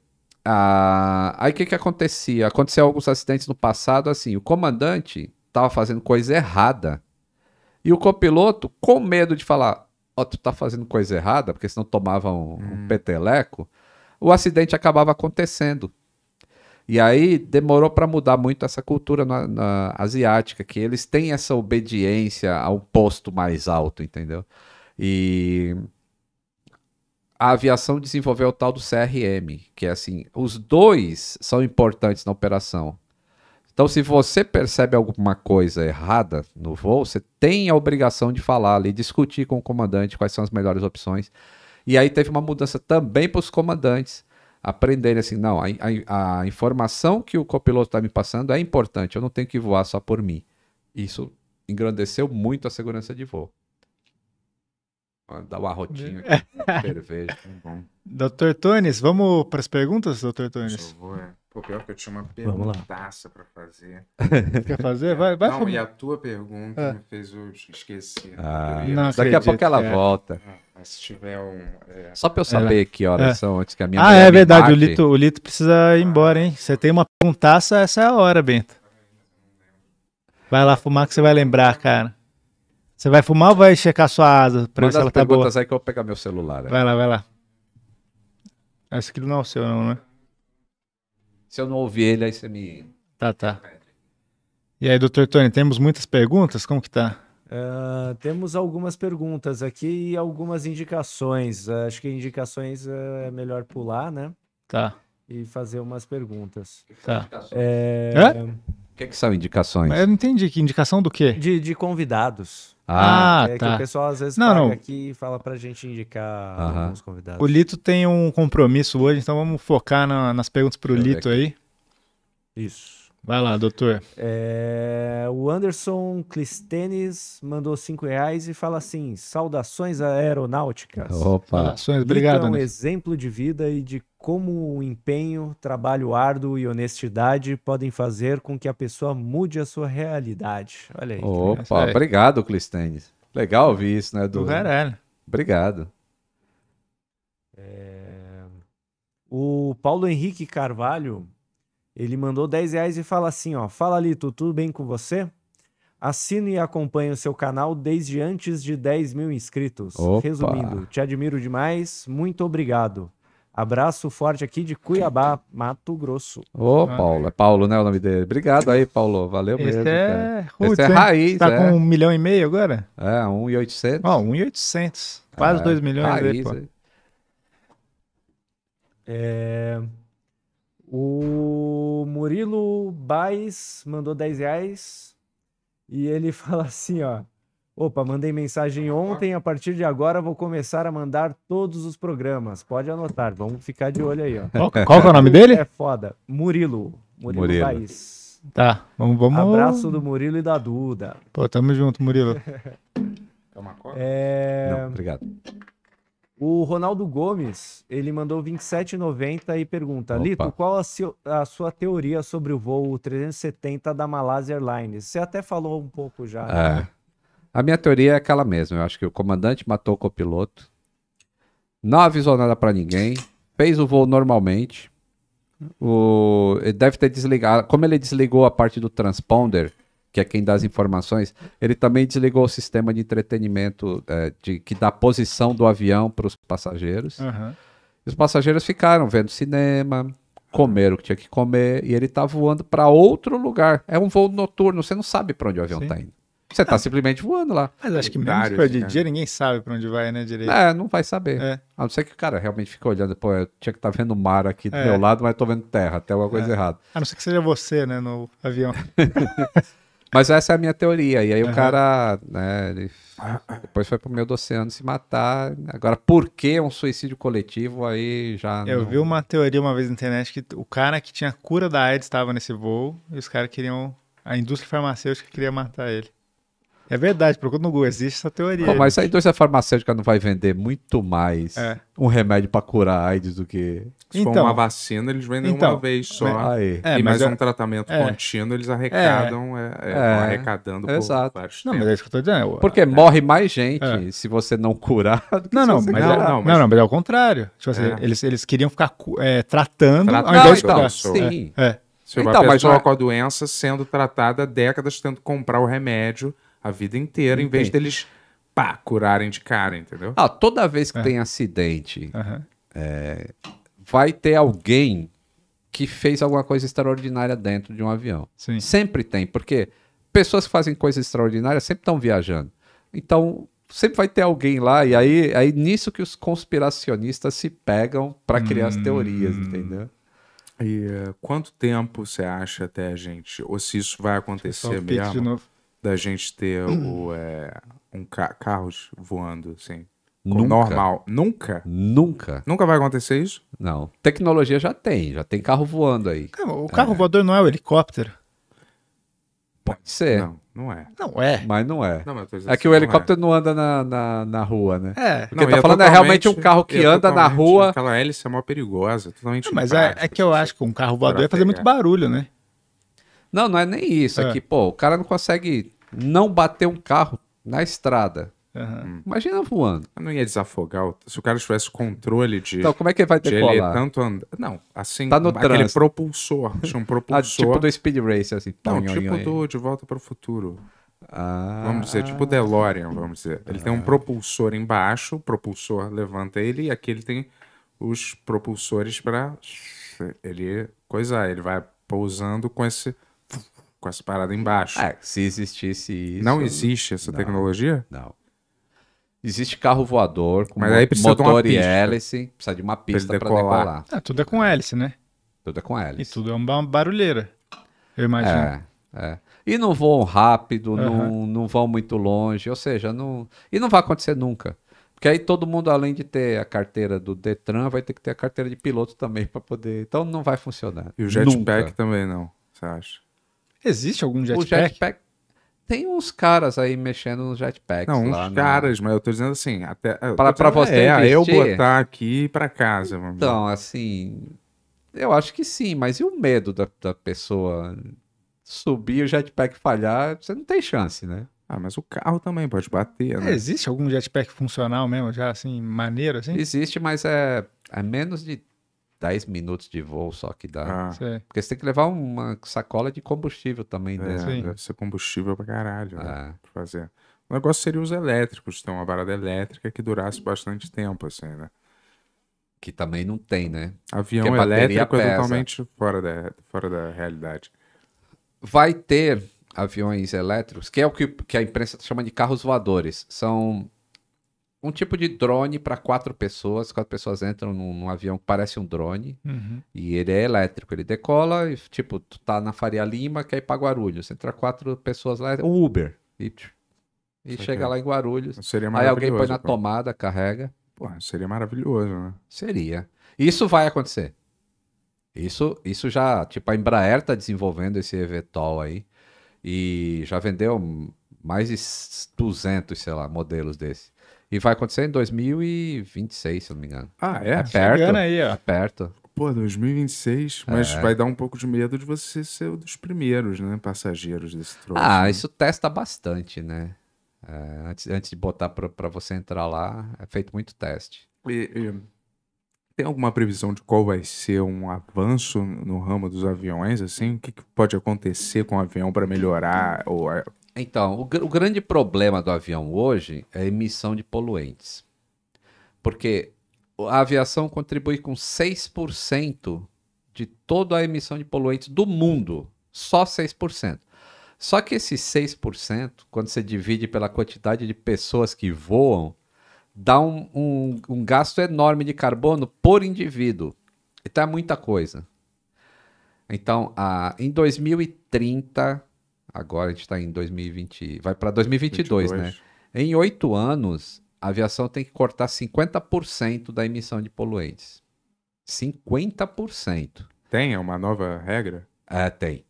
Ah, aí o que, que acontecia? Aconteceu alguns acidentes no passado, assim, o comandante estava fazendo coisa errada. E o copiloto, com medo de falar, ó, oh, tu tá fazendo coisa errada, porque senão tomava um, hum. um peteleco, o acidente acabava acontecendo. E aí demorou para mudar muito essa cultura na, na asiática, que eles têm essa obediência a um posto mais alto, entendeu? E a aviação desenvolveu o tal do CRM, que é assim, os dois são importantes na operação. Então, se você percebe alguma coisa errada no voo, você tem a obrigação de falar ali, discutir com o comandante quais são as melhores opções. E aí teve uma mudança também para os comandantes aprenderem assim, não, a, a, a informação que o copiloto está me passando é importante, eu não tenho que voar só por mim. Isso engrandeceu muito a segurança de voo. Dá o arrotinho é. aqui. cerveja, tá bom. Doutor Tones, vamos para as perguntas, doutor Tones? Por favor. Pô, pior que eu tinha uma perguntaça para fazer. Quer fazer? Vai, vai. Não, e a tua pergunta ah. me fez eu esquecer. Ah, não, daqui a pouco ela é. volta. Ah, se tiver um. É... Só para eu saber é. que horas é. são antes que a minha. Ah, é verdade. O Lito, o Lito precisa ir embora, hein? Você tem uma perguntaça, essa é a hora, Bento. Vai lá fumar que você vai lembrar, cara. Você vai fumar ou vai checar sua asa pra Manda ver se ela tá boa? aí que eu vou pegar meu celular. Né? Vai lá, vai lá. Esse aqui não é o seu, não, né? Se eu não ouvir ele, aí você me. Tá, tá. E aí, doutor Tony, temos muitas perguntas? Como que tá? Uh, temos algumas perguntas aqui e algumas indicações. Uh, acho que indicações uh, é melhor pular, né? Tá. E fazer umas perguntas. Tá. É... O que, que são indicações? Eu não entendi. Que indicação do quê? De, de convidados. Ah, ah, é tá. que o pessoal às vezes não, paga não. aqui e fala pra gente indicar Aham. alguns convidados. O Lito tem um compromisso hoje, então vamos focar na- nas perguntas pro Deixa Lito aí. Isso. Vai lá, doutor. É, o Anderson Clistenes mandou cinco reais e fala assim: saudações aeronáuticas. Opa, saudações, obrigado. Então, é né? um exemplo de vida e de como o empenho, trabalho árduo e honestidade podem fazer com que a pessoa mude a sua realidade. Olha aí. Opa, obrigado, Clistenes. Legal ouvir isso, né, do, do caralho. Obrigado. É... O Paulo Henrique Carvalho ele mandou 10 reais e fala assim: ó, fala Lito, tudo bem com você? Assino e acompanho o seu canal desde antes de 10 mil inscritos. Opa. Resumindo, te admiro demais, muito obrigado. Abraço forte aqui de Cuiabá, Mato Grosso. Ô, oh, Paulo. É Paulo, né? O nome dele. Obrigado aí, Paulo. Valeu Esse mesmo. É... ruim. Isso é raiz. né? tá é. com um milhão e meio agora? É, um e oitocentos. Ó, um e oitocentos. Quase é, dois milhões raiz, aí, pô. É... é o Murilo Baes mandou 10 reais e ele fala assim, ó. Opa, mandei mensagem ontem, a partir de agora vou começar a mandar todos os programas. Pode anotar, vamos ficar de olho aí, ó. Qual, é o nome dele? É foda. Murilo. Murilo, Murilo. Tá, vamos, vamos. Abraço do Murilo e da Duda. Pô, tamo junto, Murilo. Toma é... Não, obrigado. O Ronaldo Gomes, ele mandou 27,90 e pergunta: Opa. Lito, qual a, seu, a, sua teoria sobre o voo 370 da Malaysia Airlines? Você até falou um pouco já. Né? É. Né? A minha teoria é aquela mesma. Eu acho que o comandante matou o copiloto, não avisou nada para ninguém, fez o voo normalmente. O... Ele deve ter desligado. Como ele desligou a parte do transponder, que é quem dá as informações, ele também desligou o sistema de entretenimento é, de, que dá posição do avião para os passageiros. Uhum. os passageiros ficaram vendo cinema, comer o que tinha que comer, e ele tá voando para outro lugar. É um voo noturno, você não sabe para onde o avião Sim. tá indo. Você tá é. simplesmente voando lá. Mas acho que mesmo que de né? dia, ninguém sabe para onde vai, né, direito. É, não vai saber. É. A não ser que o cara realmente fica olhando, pô, eu tinha que estar tá vendo mar aqui do é. meu lado, mas tô vendo terra, tem alguma coisa é. errada. A não ser que seja você, né, no avião. Mas essa é a minha teoria. E aí uhum. o cara, né, ele depois foi pro meio do oceano se matar. Agora, por que um suicídio coletivo aí já. Eu não... vi uma teoria uma vez na internet que o cara que tinha cura da AIDS estava nesse voo e os caras queriam. A indústria farmacêutica queria matar ele. É verdade, procura no Google, existe essa teoria. Pô, mas então, a indústria farmacêutica não vai vender muito mais é. um remédio para curar AIDS do que. Se então, for uma vacina, eles vendem então, uma vez só. Aí. É, e mais eu... É- um tratamento é. contínuo, eles arrecadam, é, é, é. arrecadando Exato. por vários Não, mas é isso que eu tô dizendo. Porque morre mais gente se você não curar do que não, não, se você mas curar. Não, mas... não, não, mas é o contrário. Tipo assim, eles, eles queriam ficar tratando tratando ao invés não, de então, curar. Sim. É. Se então, uma pessoa mas... com a doença sendo tratada há décadas, tendo comprar o remédio a vida inteira, Entendi. em vez deles pá, curarem de cara, entendeu? Ah, toda vez que é. tem acidente, uhum. é, vai ter alguém que fez alguma coisa extraordinária dentro de um avião. Sim. Sempre tem, porque pessoas que fazem coisas extraordinárias sempre estão viajando. Então, sempre vai ter alguém lá, e aí aí nisso que os conspiracionistas se pegam para criar hum. as teorias, entendeu? E uh, quanto tempo você acha até a gente? Ou se isso vai acontecer mesmo? De novo da gente ter o, uhum. é, um ca carros voando, assim. Nunca. Normal. Nunca? Nunca. Nunca vai acontecer isso? Não. Tecnologia já tem, já tem carro voando aí. É, o é. carro é. voador não é o helicóptero. Pode ser. Não, não é. Não é. Mas não é. Não, mas é que o helicóptero não, é. não anda na, na, na, rua, né? É. Porque não, tá é falando é realmente um carro que anda na rua. Aquela hélice é mó perigosa, totalmente. Não, mas é, é, que eu assim, acho que um carro voador ia fazer muito barulho, né? Não, não é nem isso. É, é. pô, o cara não consegue não bater um carro na estrada. Uhum. Imagina voando. Eu não ia desafogar. Se o cara tivesse controle de. Então, como é que ele vai decolar? De ele tanto and... Não, assim. Tá no aquele trânsito. propulsor. Tinha um ah, propulsor. ah, tipo do Speed Racer assim. Não, não tipo do De Volta para o Futuro. Ah. Vamos dizer, tipo DeLorean, vamos dizer. Ele ah. tem um ah. propulsor embaixo, o propulsor levanta ele, e aqui ele tem os propulsores para ele coisar. Ele vai pousando com esse com essa parada embaixo. É, se existisse isso. Não existe essa não, tecnologia? Não. Existe carro voador com Mas aí precisa motor de uma pista. e hélice, precisa de uma pista para decolar. decolar. Ah, tudo é com hélice, né? Tudo é com hélice. E tudo é uma barulheira, eu imagino. É, é. E não voam rápido, uhum. não, não vão muito longe, ou seja, não... e não vai acontecer nunca. Porque aí todo mundo, além de ter a carteira do Detran, vai ter que ter a carteira de piloto também para poder. Então não vai funcionar. E o jetpack também não, você acha? Existe algum jetpack? O jetpack tem uns caras aí mexendo no jetpack Não, lá, uns né? caras, mas eu tô dizendo assim, até. Pra, pra você. É, é eu botar aqui pra casa. Então, assim. Eu acho que sim, mas e o medo da, da pessoa subir o jetpack falhar? Você não tem chance, né? Ah, mas o carro também pode bater, né? É, existe algum jetpack funcional mesmo, já assim, maneiro assim? Existe, mas é, é menos de 10 minutos de voo só que dá. Ah. É. Porque você tem que levar uma sacola de combustível também, né? É, deve ser combustível pra caralho, né? É. Pra fazer. O negócio seria os elétricos, ter uma parada elétrica que durasse bastante tempo, assim, né? Que também não tem, né? Avião elétrico é pesa. é totalmente fora da, fora da realidade. Vai ter aviões elétricos, que é o que, que a imprensa chama de carros voadores. São um tipo de drone para quatro pessoas. Quatro pessoas entram num, num avião que parece um drone uhum. e ele é elétrico. Ele decola e, tipo, tu tá na Faria Lima, quer é ir pra Guarulhos. Entra quatro pessoas lá, é um Uber. E, e chega é. lá em Guarulhos. Seria Aí alguém põe na pô. tomada, carrega. Pô, seria maravilhoso, né? Seria. Isso vai acontecer. Isso, isso já, tipo, a Embraer tá desenvolvendo esse eVTOL aí e já vendeu mais de 200, sei lá, modelos desse. E vai acontecer em 2026, se não me engano. Ah, é? é tá perto. aí, ó. É perto. Pô, 2026, mas é. vai dar um pouco de medo de você ser um dos primeiros, né? Passageiros desse troço. Ah, né? isso testa bastante, né? É, antes, antes de botar para você entrar lá, é feito muito teste. E, e, tem alguma previsão de qual vai ser um avanço no ramo dos aviões, assim? O que, que pode acontecer com o avião para melhorar ou então, o, o grande problema do avião hoje é a emissão de poluentes. Porque a aviação contribui com 6% de toda a emissão de poluentes do mundo. Só 6%. Só que esses 6%, quando você divide pela quantidade de pessoas que voam, dá um, um, um gasto enorme de carbono por indivíduo. Então é muita coisa. Então, a, em 2030, agora a gente está em 2020, vai para 2022, 22. né? Em oito anos, a aviação tem que cortar 50% da emissão de poluentes. 50%. Tem? É uma nova regra? É, tem.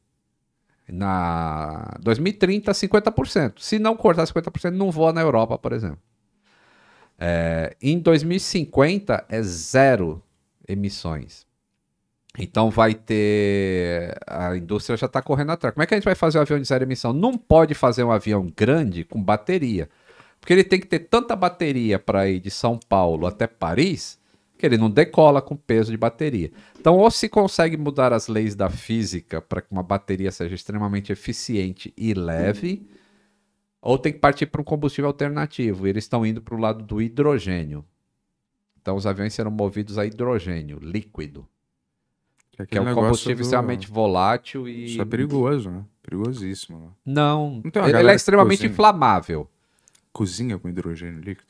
Na 2030, 50%. Se não cortar 50%, não voa na Europa, por exemplo. É, em 2050, é zero emissões. Então vai ter. A indústria já está correndo atrás. Como é que a gente vai fazer um avião de zero emissão? Não pode fazer um avião grande com bateria. Porque ele tem que ter tanta bateria para ir de São Paulo até Paris que ele não decola com peso de bateria. Então, ou se consegue mudar as leis da física para que uma bateria seja extremamente eficiente e leve, ou tem que partir para um combustível alternativo. E eles estão indo para o lado do hidrogênio. Então, os aviões serão movidos a hidrogênio líquido. Que, é, é um combustível do... extremamente volátil e. Isso é perigoso, né? Perigosíssimo. Né? Não. não ele, é extremamente cozinha. inflamável. Cozinha com hidrogênio líquido?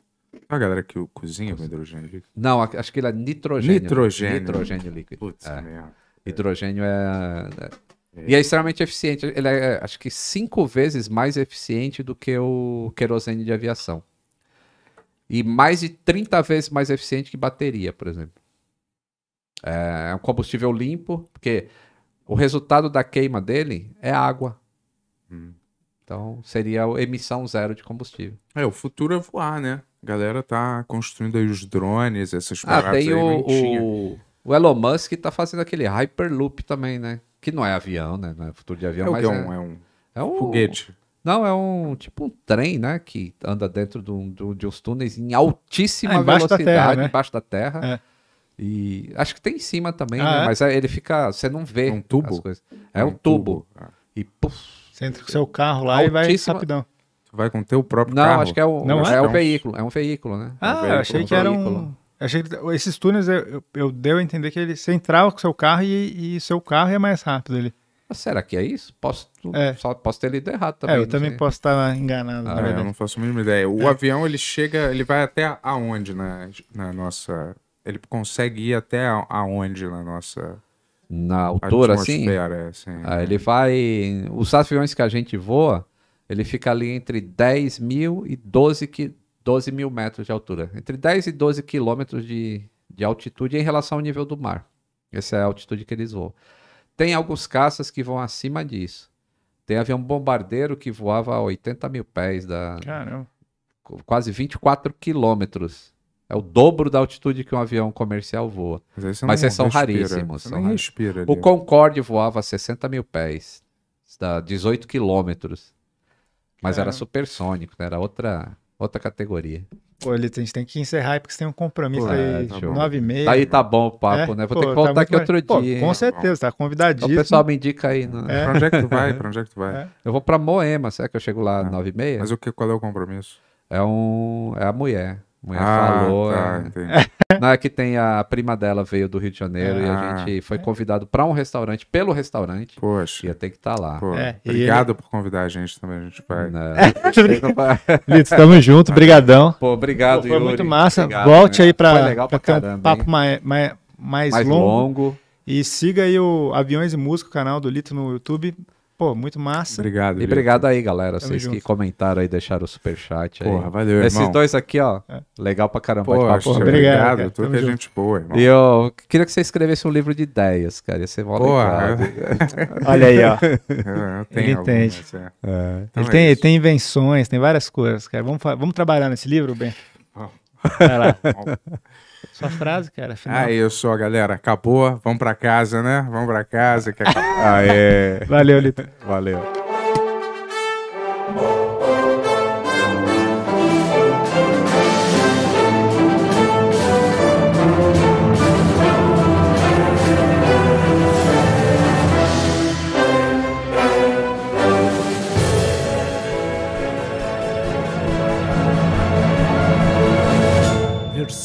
Não a galera que cozinha com hidrogênio líquido? Não, acho que ele é nitrogênio. Nitrogênio. Nitrogênio líquido. Putz, é. Hidrogênio é, é... é. E é extremamente eficiente. Ele é, acho que, cinco vezes mais eficiente do que o querosene de aviação. E mais de 30 vezes mais eficiente que bateria, por exemplo. É, é um combustível limpo, porque o resultado da queima dele é água. Hum. Então seria emissão zero de combustível. É, o futuro é voar, né? A galera tá construindo aí os drones, essas ah, paradas tem aí, o, o, o, Elon Musk tá fazendo aquele Hyperloop também, né? Que não é avião, né? Não é futuro de é avião, é mas é, um, é, um, é um foguete. Não, é um tipo um trem, né? Que anda dentro de, um, de, de uns túneis em altíssima ah, embaixo velocidade, da terra, né? embaixo da terra. É. E acho que tem em cima também, ah, né? é? mas ele fica, você não vê é um tubo? as coisas. É, é um, um, tubo. tubo. Ah. E puf. Você entra com seu carro lá Altíssima... e vai rapidão. vai com o teu próprio não, carro? Não, acho que é, o, não é, é um é veículo. É um veículo, né? Ah, um veículo, achei que era um... Achei que esses túneis, eu, eu, eu deu a entender que ele, você entrava com seu carro e, e seu carro é mais rápido ele. Mas será que é isso? Posso, é. Só, posso ter lido errado também. É, eu também sei. posso estar enganado. Ah, eu não faço a mínima ideia. O avião, ele chega, ele vai até aonde na, na nossa ele consegue ir até aonde na nossa na altura assim? assim é. Ele vai os aviões que a gente voa, ele fica ali entre 10 mil e 12 que 12 mil metros de altura, entre 10 e 12 quilômetros de, de altitude em relação ao nível do mar. Essa é a altitude que eles voam. Tem alguns caças que vão acima disso. Tem avião bombardeiro que voava a 80 mil pés da Caramba. quase 24 quilômetros é o dobro da altitude que um avião comercial voa. Mas, esses são raríssimos. São raríssimos. Respira O Concorde voava a 60 mil pés, dá 18 quilômetros. Mas era supersônico, né? era outra, outra categoria. Pô, Elito, a gente tem que encerrar aí, porque você tem um compromisso pô, aí, é, nove e meia. Aí tá bom o papo, é? né? Vou pô, ter que tá voltar tá aqui mais... outro pô, dia. Com certeza, tá convidadíssimo. Então, o pessoal me indica aí. No... Né? É. Pra onde é que tu vai? Pra onde é que tu vai? É. Eu vou pra Moema, será que eu chego lá às ah. nove e meia? Mas o que, qual é o compromisso? É, um, é a mulher mulher ah, falou. Tá, é. Não, é que tem a prima dela veio do Rio de Janeiro e a ah. gente foi convidado para um restaurante, pelo restaurante. Poxa. Ia ter que estar tá lá. Pô, é, obrigado ele... por convidar a gente também. A gente vai. Não, Lito, tamo junto, brigadão. Pô, obrigado, Pô, Foi Yuri. muito massa. Obrigado, Volte né? aí para legal um papo mais, mais, mais, mais longo. longo. E siga aí o Aviões e Música, o canal do Lito no YouTube. Pô, muito massa. Obrigado. E obrigado aí, galera. vocês que comentaram aí, deixaram o superchat aí. Porra, valeu, Esses irmão. dois aqui, ó. É. Legal pra caramba. Porra, porra, obrigado. obrigado é gente boa, irmão. E eu queria que você escrevesse um livro de ideias, cara. Ia ser mó legal. Olha aí, ó. É, ele algumas, entende. É. É. Então ele, é tem, ele tem invenções, tem várias coisas, cara. Vamos, vamos trabalhar nesse livro, Ben? Vamos. Vai lá. Sua frase, cara, Ah, Aí eu sou, galera. Acabou. Vamos pra casa, né? Vamos pra casa. Que... É ah, é. Valeu, Lito. Valeu.